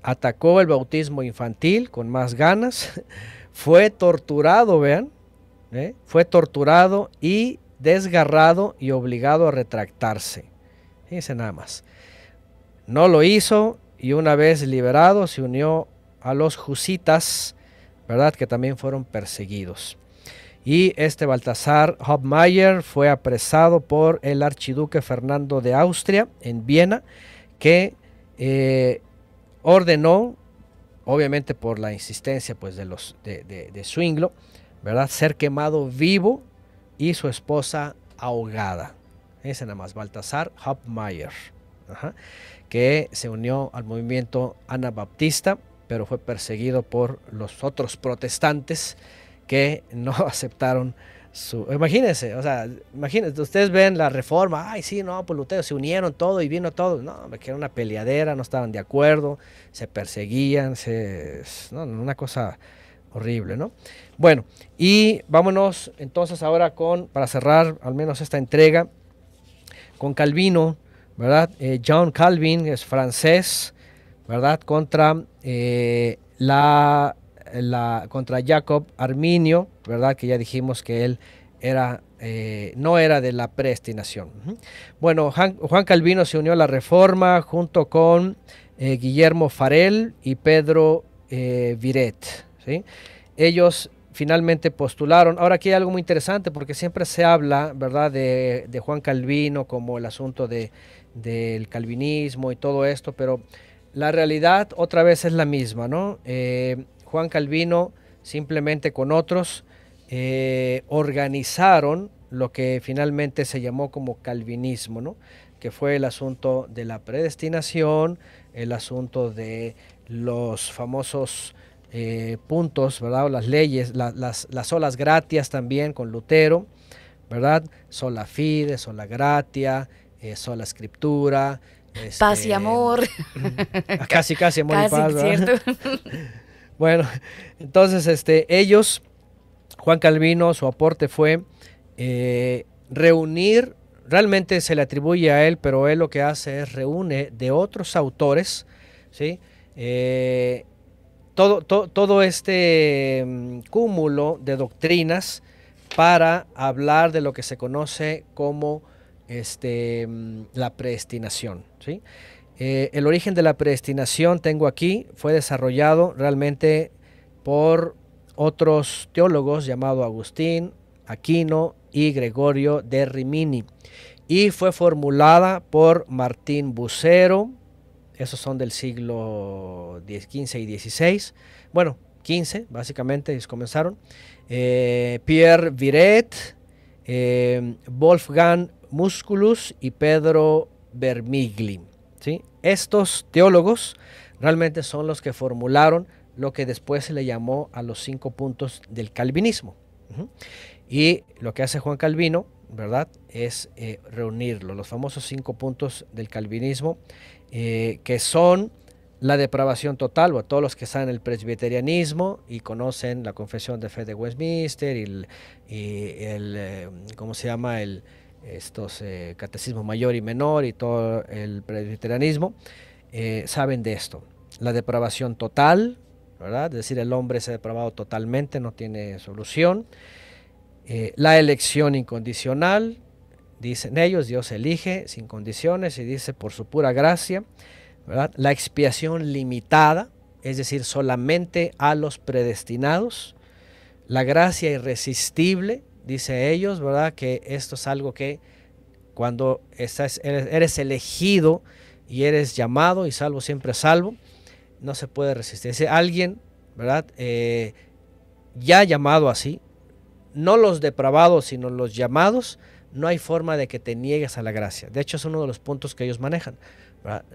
Atacó el bautismo infantil con más ganas, fue torturado, vean, ¿Eh? fue torturado y desgarrado y obligado a retractarse. Fíjense nada más. No lo hizo y una vez liberado se unió a los jusitas, ¿verdad? Que también fueron perseguidos. Y este Baltasar Hopmeyer fue apresado por el archiduque Fernando de Austria en Viena, que eh, ordenó, obviamente por la insistencia pues, de, los, de, ¿verdad? Ser quemado vivo y su esposa ahogada. Ese nada más, Baltasar Hopmeyer, que se unió al movimiento anabaptista, pero fue perseguido por los otros protestantes que no aceptaron su... Imagínense, o sea, imagínense, ustedes ven la reforma, ay, sí, no, pues Lutero, se unieron todo y vino todo. No, que era una peleadera, no estaban de acuerdo, se perseguían, se... una cosa horrible, ¿no? Bueno, y vámonos entonces ahora con, para cerrar al menos esta entrega, con Calvino, ¿verdad? Eh, John Calvin es francés, ¿verdad? Contra eh, la, contra Jacob Arminio, ¿verdad? Que ya dijimos que él era eh, no era de la predestinación. Bueno, Juan, Calvino se unió a la Reforma junto con Guillermo Farel y Pedro Viret. Ellos finalmente postularon. Ahora aquí hay algo muy interesante porque siempre se habla, ¿verdad?, de, Juan Calvino como el asunto de, del calvinismo y todo esto, pero la realidad otra vez es la misma, ¿no? Eh, Juan Calvino simplemente con otros eh, organizaron lo que finalmente se llamó como calvinismo, ¿no? que fue el asunto de la predestinación, el asunto de los famosos eh, puntos, ¿verdad? las leyes, las, las solas gratias también con Lutero, ¿verdad? Sola fide, sola gratia, eh, sola escritura. Este, paz y amor. Casi, casi amor y bueno, entonces este, ellos, Juan Calvino, su aporte fue eh, reunir, realmente se le atribuye a él, pero él lo que hace es reúne de otros autores, ¿sí? Eh, todo, este mm, cúmulo de doctrinas para hablar de lo que se conoce como este, mm, la predestinación. ¿sí? Eh, el origen de la predestinación, tengo aquí, fue desarrollado realmente por otros teólogos llamado Agustín, Aquino y Gregorio de Rimini y fue formulada por Martín Bucero, esos son del siglo XV y XVI. Bueno, XV, básicamente, ellos comenzaron. Eh, Pierre Viret, eh, Wolfgang Musculus y Pedro Vermigli. Estos teólogos realmente son los que formularon lo que después se le llamó a los cinco puntos del calvinismo. Y lo que hace Juan Calvino, ¿verdad? Es eh, reunirlo, los famosos cinco puntos del calvinismo eh, que son la depravación total, o todos los que saben el presbiterianismo y conocen la confesión de fe de Westminster y el, eh, ¿cómo se llama? El, estos eh, catecismos mayor y menor y todo el presbiterianismo, saben de esto. La depravación total, ¿verdad? Es decir, el hombre se ha depravado totalmente, no tiene solución. la elección incondicional, Dicen ellos, Dios elige sin condiciones y dice por su pura gracia, ¿verdad? La expiación limitada, es decir, solamente a los predestinados. La gracia irresistible, dice ellos, ¿verdad? Que esto es algo que cuando eres, elegido y eres llamado y salvo siempre salvo, no se puede resistir. Dice alguien, ¿verdad? Eh, ya llamado así, no los depravados, sino los llamados, no hay forma de que te niegues a la gracia. De hecho, es uno de los puntos que ellos manejan.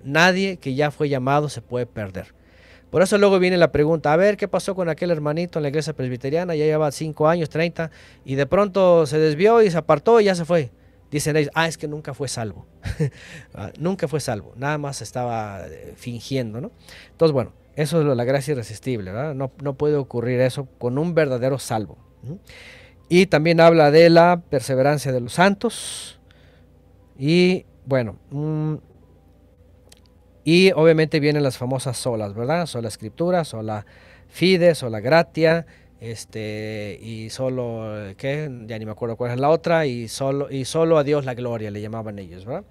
Nadie que ya fue llamado se puede perder. Por eso luego viene la pregunta, a ver, ¿qué pasó con aquel hermanito en la iglesia presbiteriana? Ya lleva 5 años, 30, y de pronto se desvió y se apartó y ya se fue. Dicen ellos, ah, es que nunca fue salvo. Ah, nunca fue salvo, nada más estaba eh, fingiendo, ¿no? Entonces, bueno, eso es lo, la gracia irresistible, No, puede ocurrir eso con un verdadero salvo. Y también habla de la perseverancia de los santos. Y bueno, mm, y obviamente vienen las famosas solas, ¿verdad? Sola escritura, sola fide, sola gratia, este, y solo, ¿qué? Ya ni me acuerdo cuál es la otra, y solo, y solo a Dios la gloria, le llamaban ellos, ¿verdad?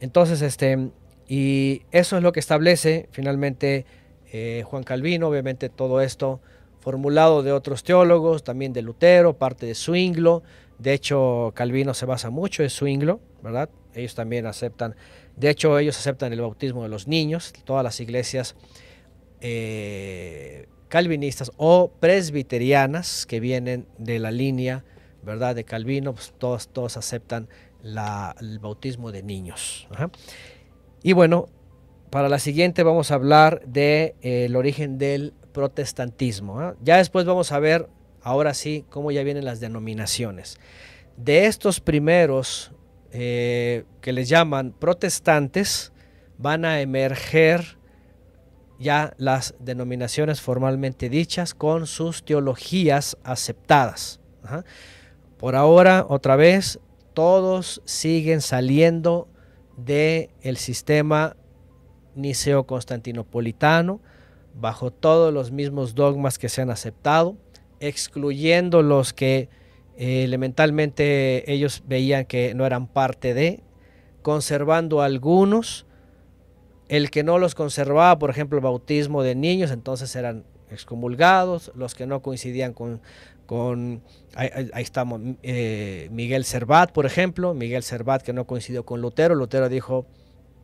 Entonces, este, y eso es lo que establece finalmente eh, Juan Calvino, obviamente todo esto formulado de otros teólogos, también de Lutero, parte de Swinglo De hecho, Calvino se basa mucho en Swinglo ¿verdad? Ellos también aceptan, de hecho, ellos aceptan el bautismo de los niños. Todas las iglesias eh, calvinistas o presbiterianas que vienen de la línea, ¿verdad? De Calvino, todos, pues, todos aceptan el bautismo de niños. Y bueno, para la siguiente vamos a hablar del de, eh, el origen del protestantismo. ¿eh? Ya después vamos a ver, ahora sí, cómo ya vienen las denominaciones. De estos primeros eh, que les llaman protestantes, van a emerger ya las denominaciones formalmente dichas con sus teologías aceptadas. Por ahora, otra vez, todos siguen saliendo del el sistema niceo-constantinopolitano, bajo todos los mismos dogmas que se han aceptado, excluyendo los que eh, elementalmente ellos veían que no eran parte de, conservando algunos, el que no los conservaba, por ejemplo, el bautismo de niños, entonces eran excomulgados, los que no coincidían con, con ahí, estamos, eh, Miguel Servat, por ejemplo, Miguel Servat que no coincidió con Lutero, Lutero dijo,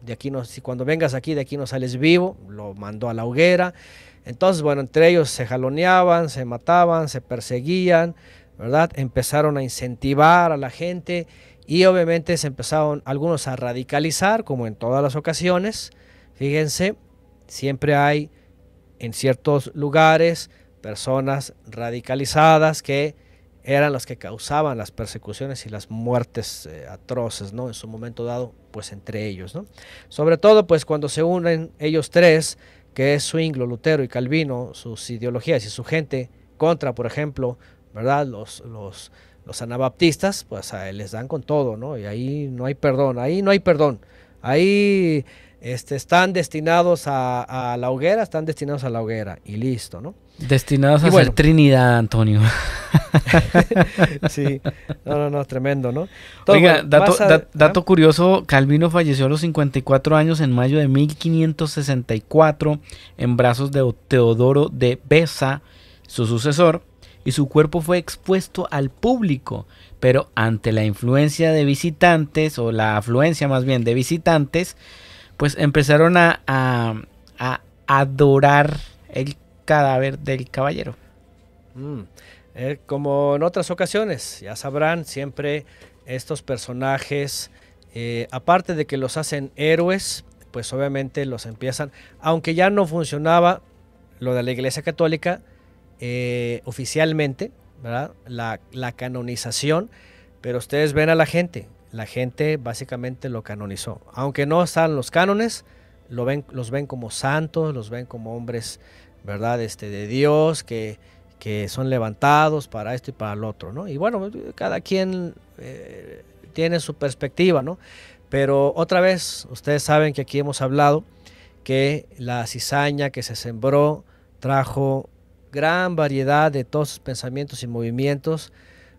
de aquí no, si cuando vengas aquí, de aquí no sales vivo, lo mandó a la hoguera. Entonces, bueno, entre ellos se jaloneaban, se mataban, se perseguían, ¿verdad? Empezaron a incentivar a la gente y obviamente se empezaron algunos a radicalizar, como en todas las ocasiones. Fíjense, siempre hay en ciertos lugares personas radicalizadas que eran las que causaban las persecuciones y las muertes eh, atroces, ¿no? En su momento dado, pues entre ellos, ¿no? Sobre todo, pues cuando se unen ellos tres, que es Swinglo, Lutero y Calvino, sus ideologías y su gente contra, por ejemplo, ¿verdad? Los, los, anabaptistas, pues les dan con todo, ¿no? Y ahí no hay perdón, ahí no hay perdón. Ahí este, están destinados a la hoguera, están destinados a la hoguera y listo, ¿no? Destinados a ser Trinidad, Antonio. sí, no, no, no, tremendo, ¿no? Oiga, ¿ah? dato, curioso, Calvino falleció a los 54 años en mayo de 1564 en brazos de Teodoro de Besa, su sucesor, y su cuerpo fue expuesto al público, pero ante la influencia de visitantes, o la afluencia más bien de visitantes, pues empezaron a, a adorar el cadáver del caballero. Mm. Eh, como en otras ocasiones, ya sabrán, siempre estos personajes, eh, aparte de que los hacen héroes, pues obviamente los empiezan, aunque ya no funcionaba lo de la Iglesia Católica eh, oficialmente, La, canonización, pero ustedes ven a la gente, la gente básicamente lo canonizó, aunque no están los cánones, lo ven, los ven como santos, los ven como hombres ¿verdad? Este, de Dios, que, que son levantados para esto y para el otro, ¿no? Y bueno, cada quien eh, tiene su perspectiva, ¿no? Pero otra vez, ustedes saben que aquí hemos hablado que la cizaña que se sembró trajo gran variedad de todos sus pensamientos y movimientos.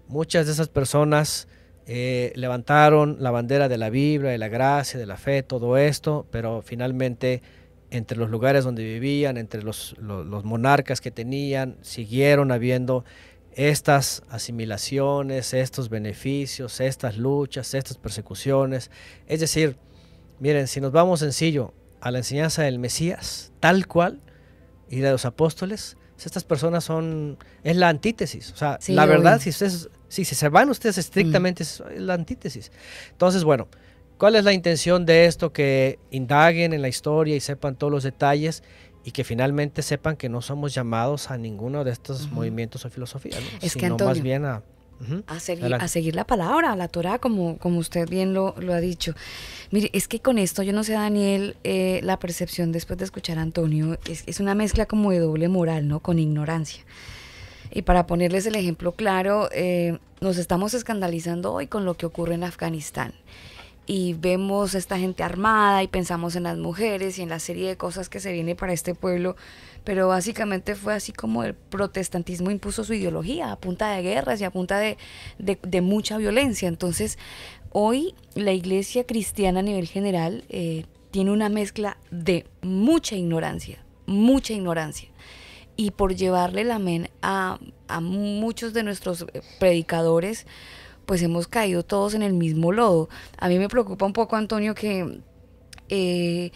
Muchas de esas personas eh, levantaron la bandera de la Biblia, de la gracia, de la fe, todo esto, pero finalmente entre los lugares donde vivían, entre los, monarcas que tenían, siguieron habiendo estas asimilaciones, estos beneficios, estas luchas, estas persecuciones. Es decir, miren, si nos vamos sencillo a la enseñanza del Mesías, tal cual, y de los apóstoles, estas personas son, es la antítesis. O sea, la verdad, si, ustedes, se van ustedes estrictamente, mm. es la antítesis. Entonces, bueno, ¿Cuál es la intención de esto? Que indaguen en la historia y sepan todos los detalles y que finalmente sepan que no somos llamados a ninguno de estos movimientos o filosofías, es sino que Antonio, más bien a, seguir, la palabra, a la Torah, como, como usted bien lo, ha dicho. Mire, es que con esto, yo no sé, Daniel, eh, la percepción después de escuchar a Antonio es, una mezcla como de doble moral, ¿no? Con ignorancia. Y para ponerles el ejemplo claro, eh, nos estamos escandalizando hoy con lo que ocurre en Afganistán y vemos esta gente armada y pensamos en las mujeres y en la serie de cosas que se viene para este pueblo, pero básicamente fue así como el protestantismo impuso su ideología a punta de guerras y a punta de, mucha violencia. Entonces, hoy la iglesia cristiana a nivel general eh, tiene una mezcla de mucha ignorancia, mucha ignorancia. Y por llevarle la men a, a muchos de nuestros eh, predicadores, pues hemos caído todos en el mismo lodo. A mí me preocupa un poco, Antonio, que... Eh,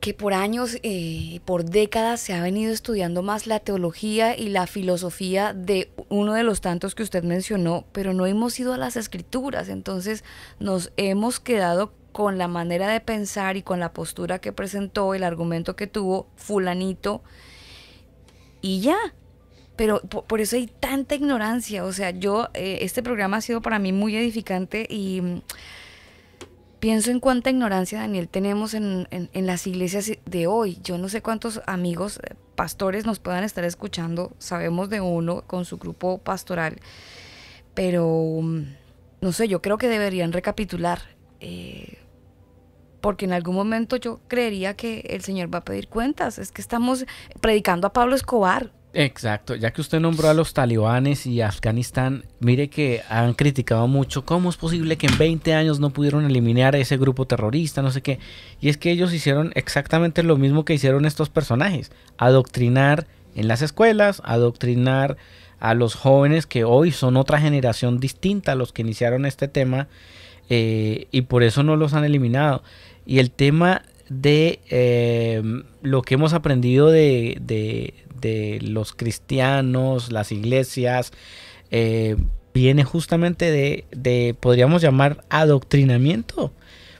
que por años, eh, por décadas se ha venido estudiando más la teología y la filosofía de uno de los tantos que usted mencionó, pero no hemos ido a las escrituras, entonces nos hemos quedado con la manera de pensar y con la postura que presentó, el argumento que tuvo fulanito, y ya, pero por, eso hay tanta ignorancia. O sea, yo, eh, este programa ha sido para mí muy edificante y mm, pienso en cuánta ignorancia, Daniel, tenemos en, las iglesias de hoy. Yo no sé cuántos amigos eh, pastores nos puedan estar escuchando, sabemos de uno con su grupo pastoral, pero mm, no sé, yo creo que deberían recapitular. Eh, porque en algún momento yo creería que el Señor va a pedir cuentas. Es que estamos predicando a Pablo Escobar, Exacto, ya que usted nombró a los talibanes y Afganistán, mire que han criticado mucho cómo es posible que en 20 años no pudieron eliminar a ese grupo terrorista, no sé qué. Y es que ellos hicieron exactamente lo mismo que hicieron estos personajes, adoctrinar en las escuelas, adoctrinar a los jóvenes que hoy son otra generación distinta a los que iniciaron este tema eh, y por eso no los han eliminado. Y el tema de eh, lo que hemos aprendido de de los cristianos, las iglesias, eh, viene justamente de, de, podríamos llamar, adoctrinamiento,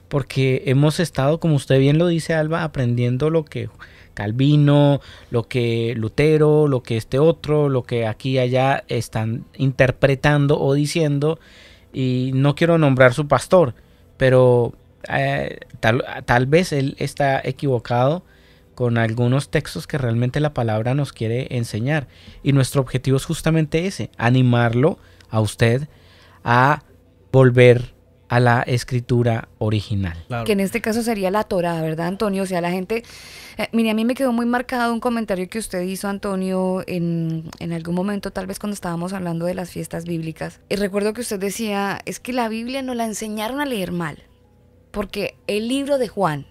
porque hemos estado, como usted bien lo dice, Alba, aprendiendo lo que Calvino, lo que Lutero, lo que este otro, lo que aquí y allá están interpretando o diciendo, y no quiero nombrar su pastor, pero eh, tal, vez él está equivocado con algunos textos que realmente la palabra nos quiere enseñar. Y nuestro objetivo es justamente ese, animarlo a usted a volver a la escritura original. Que en este caso sería la Torah, ¿verdad, Antonio? O sea, la gente... Eh, mire, a mí me quedó muy marcado un comentario que usted hizo, Antonio, en, en algún momento, tal vez cuando estábamos hablando de las fiestas bíblicas. Y recuerdo que usted decía, es que la Biblia no la enseñaron a leer mal, porque el libro de Juan,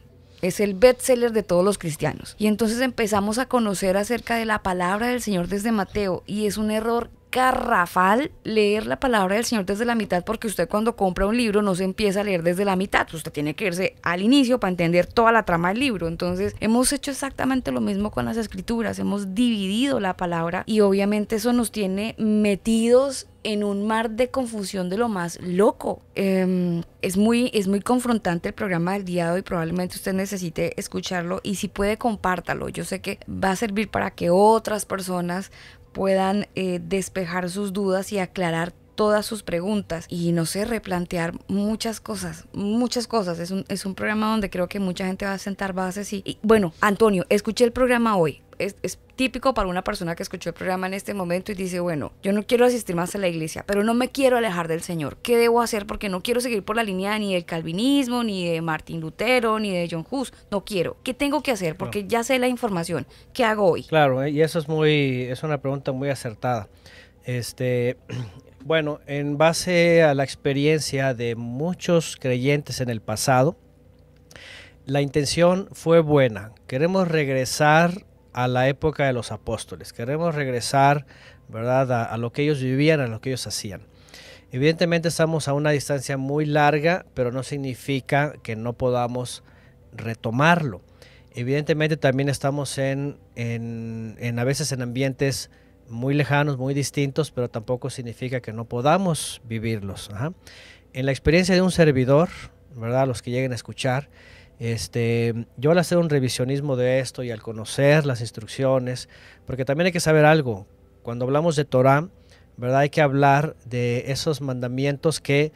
es el bestseller de todos los cristianos. Y entonces empezamos a conocer acerca de la palabra del Señor desde Mateo y es un error garrafal leer la palabra del Señor desde la mitad, porque usted cuando compra un libro no se empieza a leer desde la mitad, usted tiene que irse al inicio para entender toda la trama del libro. Entonces hemos hecho exactamente lo mismo con las escrituras, hemos dividido la palabra y obviamente eso nos tiene metidos en un mar de confusión de lo más loco. Em, es, muy, es muy confrontante el programa del día de hoy, probablemente usted necesite escucharlo y si puede compártalo. Yo sé que va a servir para que otras personas puedan eh, despejar sus dudas y aclarar todas sus preguntas y no sé, replantear muchas cosas, muchas cosas. Es un, es un programa donde creo que mucha gente va a sentar bases y, y bueno, Antonio, escuché el programa hoy, es, típico para una persona que escuchó el programa en este momento y dice, bueno, yo no quiero asistir más a la iglesia, pero no me quiero alejar del Señor. ¿Qué debo hacer? Porque no quiero seguir por la línea ni del calvinismo, ni de Martín Lutero, ni de John Hus. No quiero. ¿Qué tengo que hacer? Porque ya sé la información. ¿Qué hago hoy? Claro, eh, y eso es muy, es una pregunta muy acertada. Este, bueno, en base a la experiencia de muchos creyentes en el pasado, la intención fue buena. Queremos regresar a la época de los apóstoles. Queremos regresar, ¿verdad?, a, lo que ellos vivían, a lo que ellos hacían. Evidentemente estamos a una distancia muy larga, pero no significa que no podamos retomarlo. Evidentemente también estamos en, a veces en ambientes muy lejanos, muy distintos, pero tampoco significa que no podamos vivirlos. En la experiencia de un servidor, ¿verdad? Los que lleguen a escuchar, este, yo al hacer un revisionismo de esto y al conocer las instrucciones, porque también hay que saber algo, cuando hablamos de Torah, ¿verdad? Hay que hablar de esos mandamientos que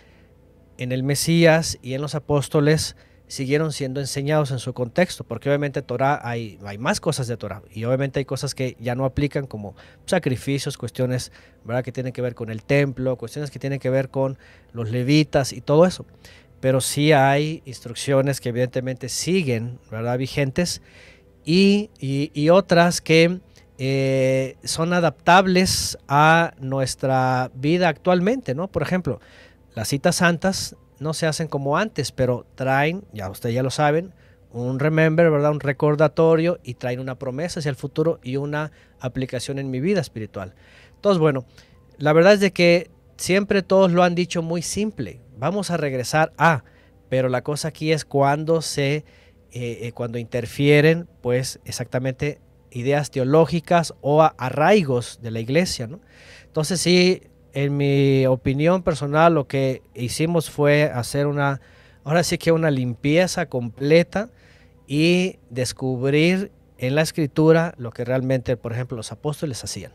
en el Mesías y en los apóstoles siguieron siendo enseñados en su contexto, porque obviamente Torah hay, más cosas de Torah y obviamente hay cosas que ya no aplican como sacrificios, cuestiones ¿verdad? que tienen que ver con el templo, cuestiones que tienen que ver con los levitas y todo eso pero sí hay instrucciones que evidentemente siguen, ¿verdad? Vigentes y, otras que eh, son adaptables a nuestra vida actualmente, ¿no? Por ejemplo, las citas santas no se hacen como antes, pero traen, ya ustedes ya lo saben, un remember, ¿verdad? Un recordatorio y traen una promesa hacia el futuro y una aplicación en mi vida espiritual. Entonces, bueno, la verdad es de que siempre todos lo han dicho muy simple, vamos a regresar a, pero la cosa aquí es cuando se, eh, eh, cuando interfieren, pues exactamente ideas teológicas o arraigos de la iglesia, ¿no? Entonces sí, en mi opinión personal, lo que hicimos fue hacer una, ahora sí que una limpieza completa y descubrir en la escritura lo que realmente, por ejemplo, los apóstoles hacían,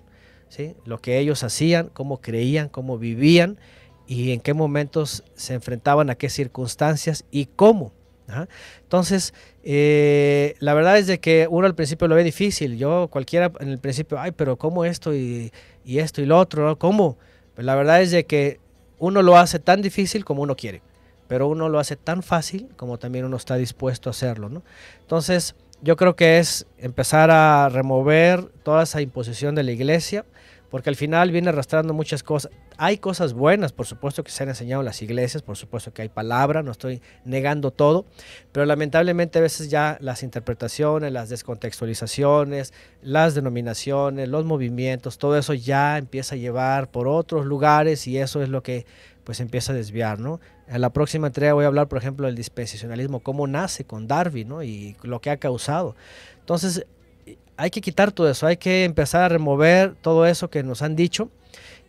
¿sí? lo que ellos hacían, cómo creían, cómo vivían, y en qué momentos se enfrentaban a qué circunstancias y cómo. ¿ah? Entonces, eh, la verdad es de que uno al principio lo ve difícil. Yo cualquiera en el principio, ay, pero ¿cómo esto y, esto y lo otro? ¿Cómo? Pues la verdad es de que uno lo hace tan difícil como uno quiere, pero uno lo hace tan fácil como también uno está dispuesto a hacerlo. ¿no? Entonces, yo creo que es empezar a remover toda esa imposición de la iglesia porque al final viene arrastrando muchas cosas. Hay cosas buenas, por supuesto, que se han enseñado en las iglesias, por supuesto que hay palabra, no estoy negando todo, pero lamentablemente a veces ya las interpretaciones, las descontextualizaciones, las denominaciones, los movimientos, todo eso ya empieza a llevar por otros lugares y eso es lo que pues empieza a desviar, ¿no? En la próxima entrega voy a hablar, por ejemplo, del dispensacionalismo, cómo nace con Darby, ¿no? Y lo que ha causado. Entonces, hay que quitar todo eso, hay que empezar a remover todo eso que nos han dicho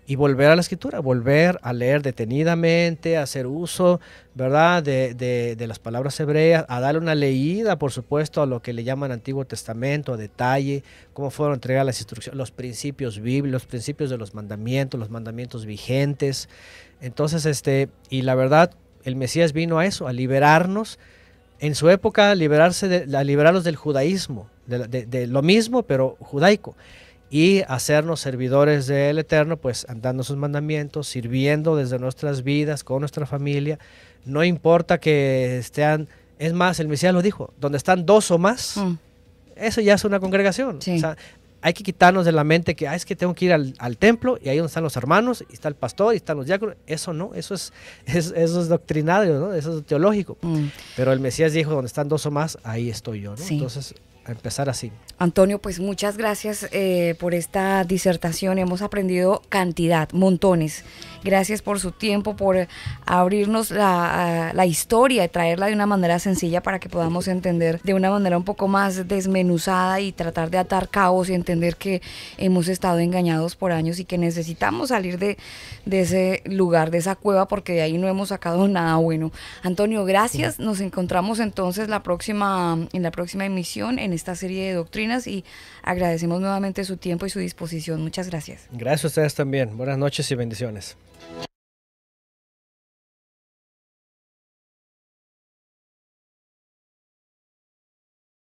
y volver a la escritura, volver a leer detenidamente, a hacer uso, ¿verdad?, de, de, las palabras hebreas, a darle una leída, por supuesto, a lo que le llaman Antiguo Testamento, a detalle, cómo fueron entregadas las instrucciones, los principios bíblicos, los principios de los mandamientos, los mandamientos vigentes. Entonces, este, y la verdad, el Mesías vino a eso, a liberarnos en su época, liberarse de, a liberarlos del judaísmo, de, lo mismo, pero judaico y hacernos servidores del Eterno, pues andando sus mandamientos, sirviendo desde nuestras vidas, con nuestra familia. No importa que estén, es más, el Mesías lo dijo, donde están dos o más, mm. eso ya es una congregación. hay que quitarnos de la mente que ah, es que tengo que ir al, templo y ahí donde están los hermanos, y está el pastor, y están los diáconos. Eso no, eso es, eso es doctrinario, eso es teológico. Mm. Pero el Mesías dijo, donde están dos o más, ahí estoy yo. Entonces, empezar así. Antonio, pues muchas gracias eh, por esta disertación. Hemos aprendido cantidad, montones. Gracias por su tiempo, por eh, abrirnos la, historia y traerla de una manera sencilla para que podamos entender de una manera un poco más desmenuzada y tratar de atar cabos y entender que hemos estado engañados por años y que necesitamos salir de, de ese lugar, de esa cueva, porque de ahí no hemos sacado nada bueno. Antonio, gracias. Nos encontramos entonces la próxima, en la próxima emisión, en esta serie de doctrinas y Agradecemos nuevamente su tiempo y su disposición. Muchas gracias. Gracias a ustedes también. Buenas noches y bendiciones.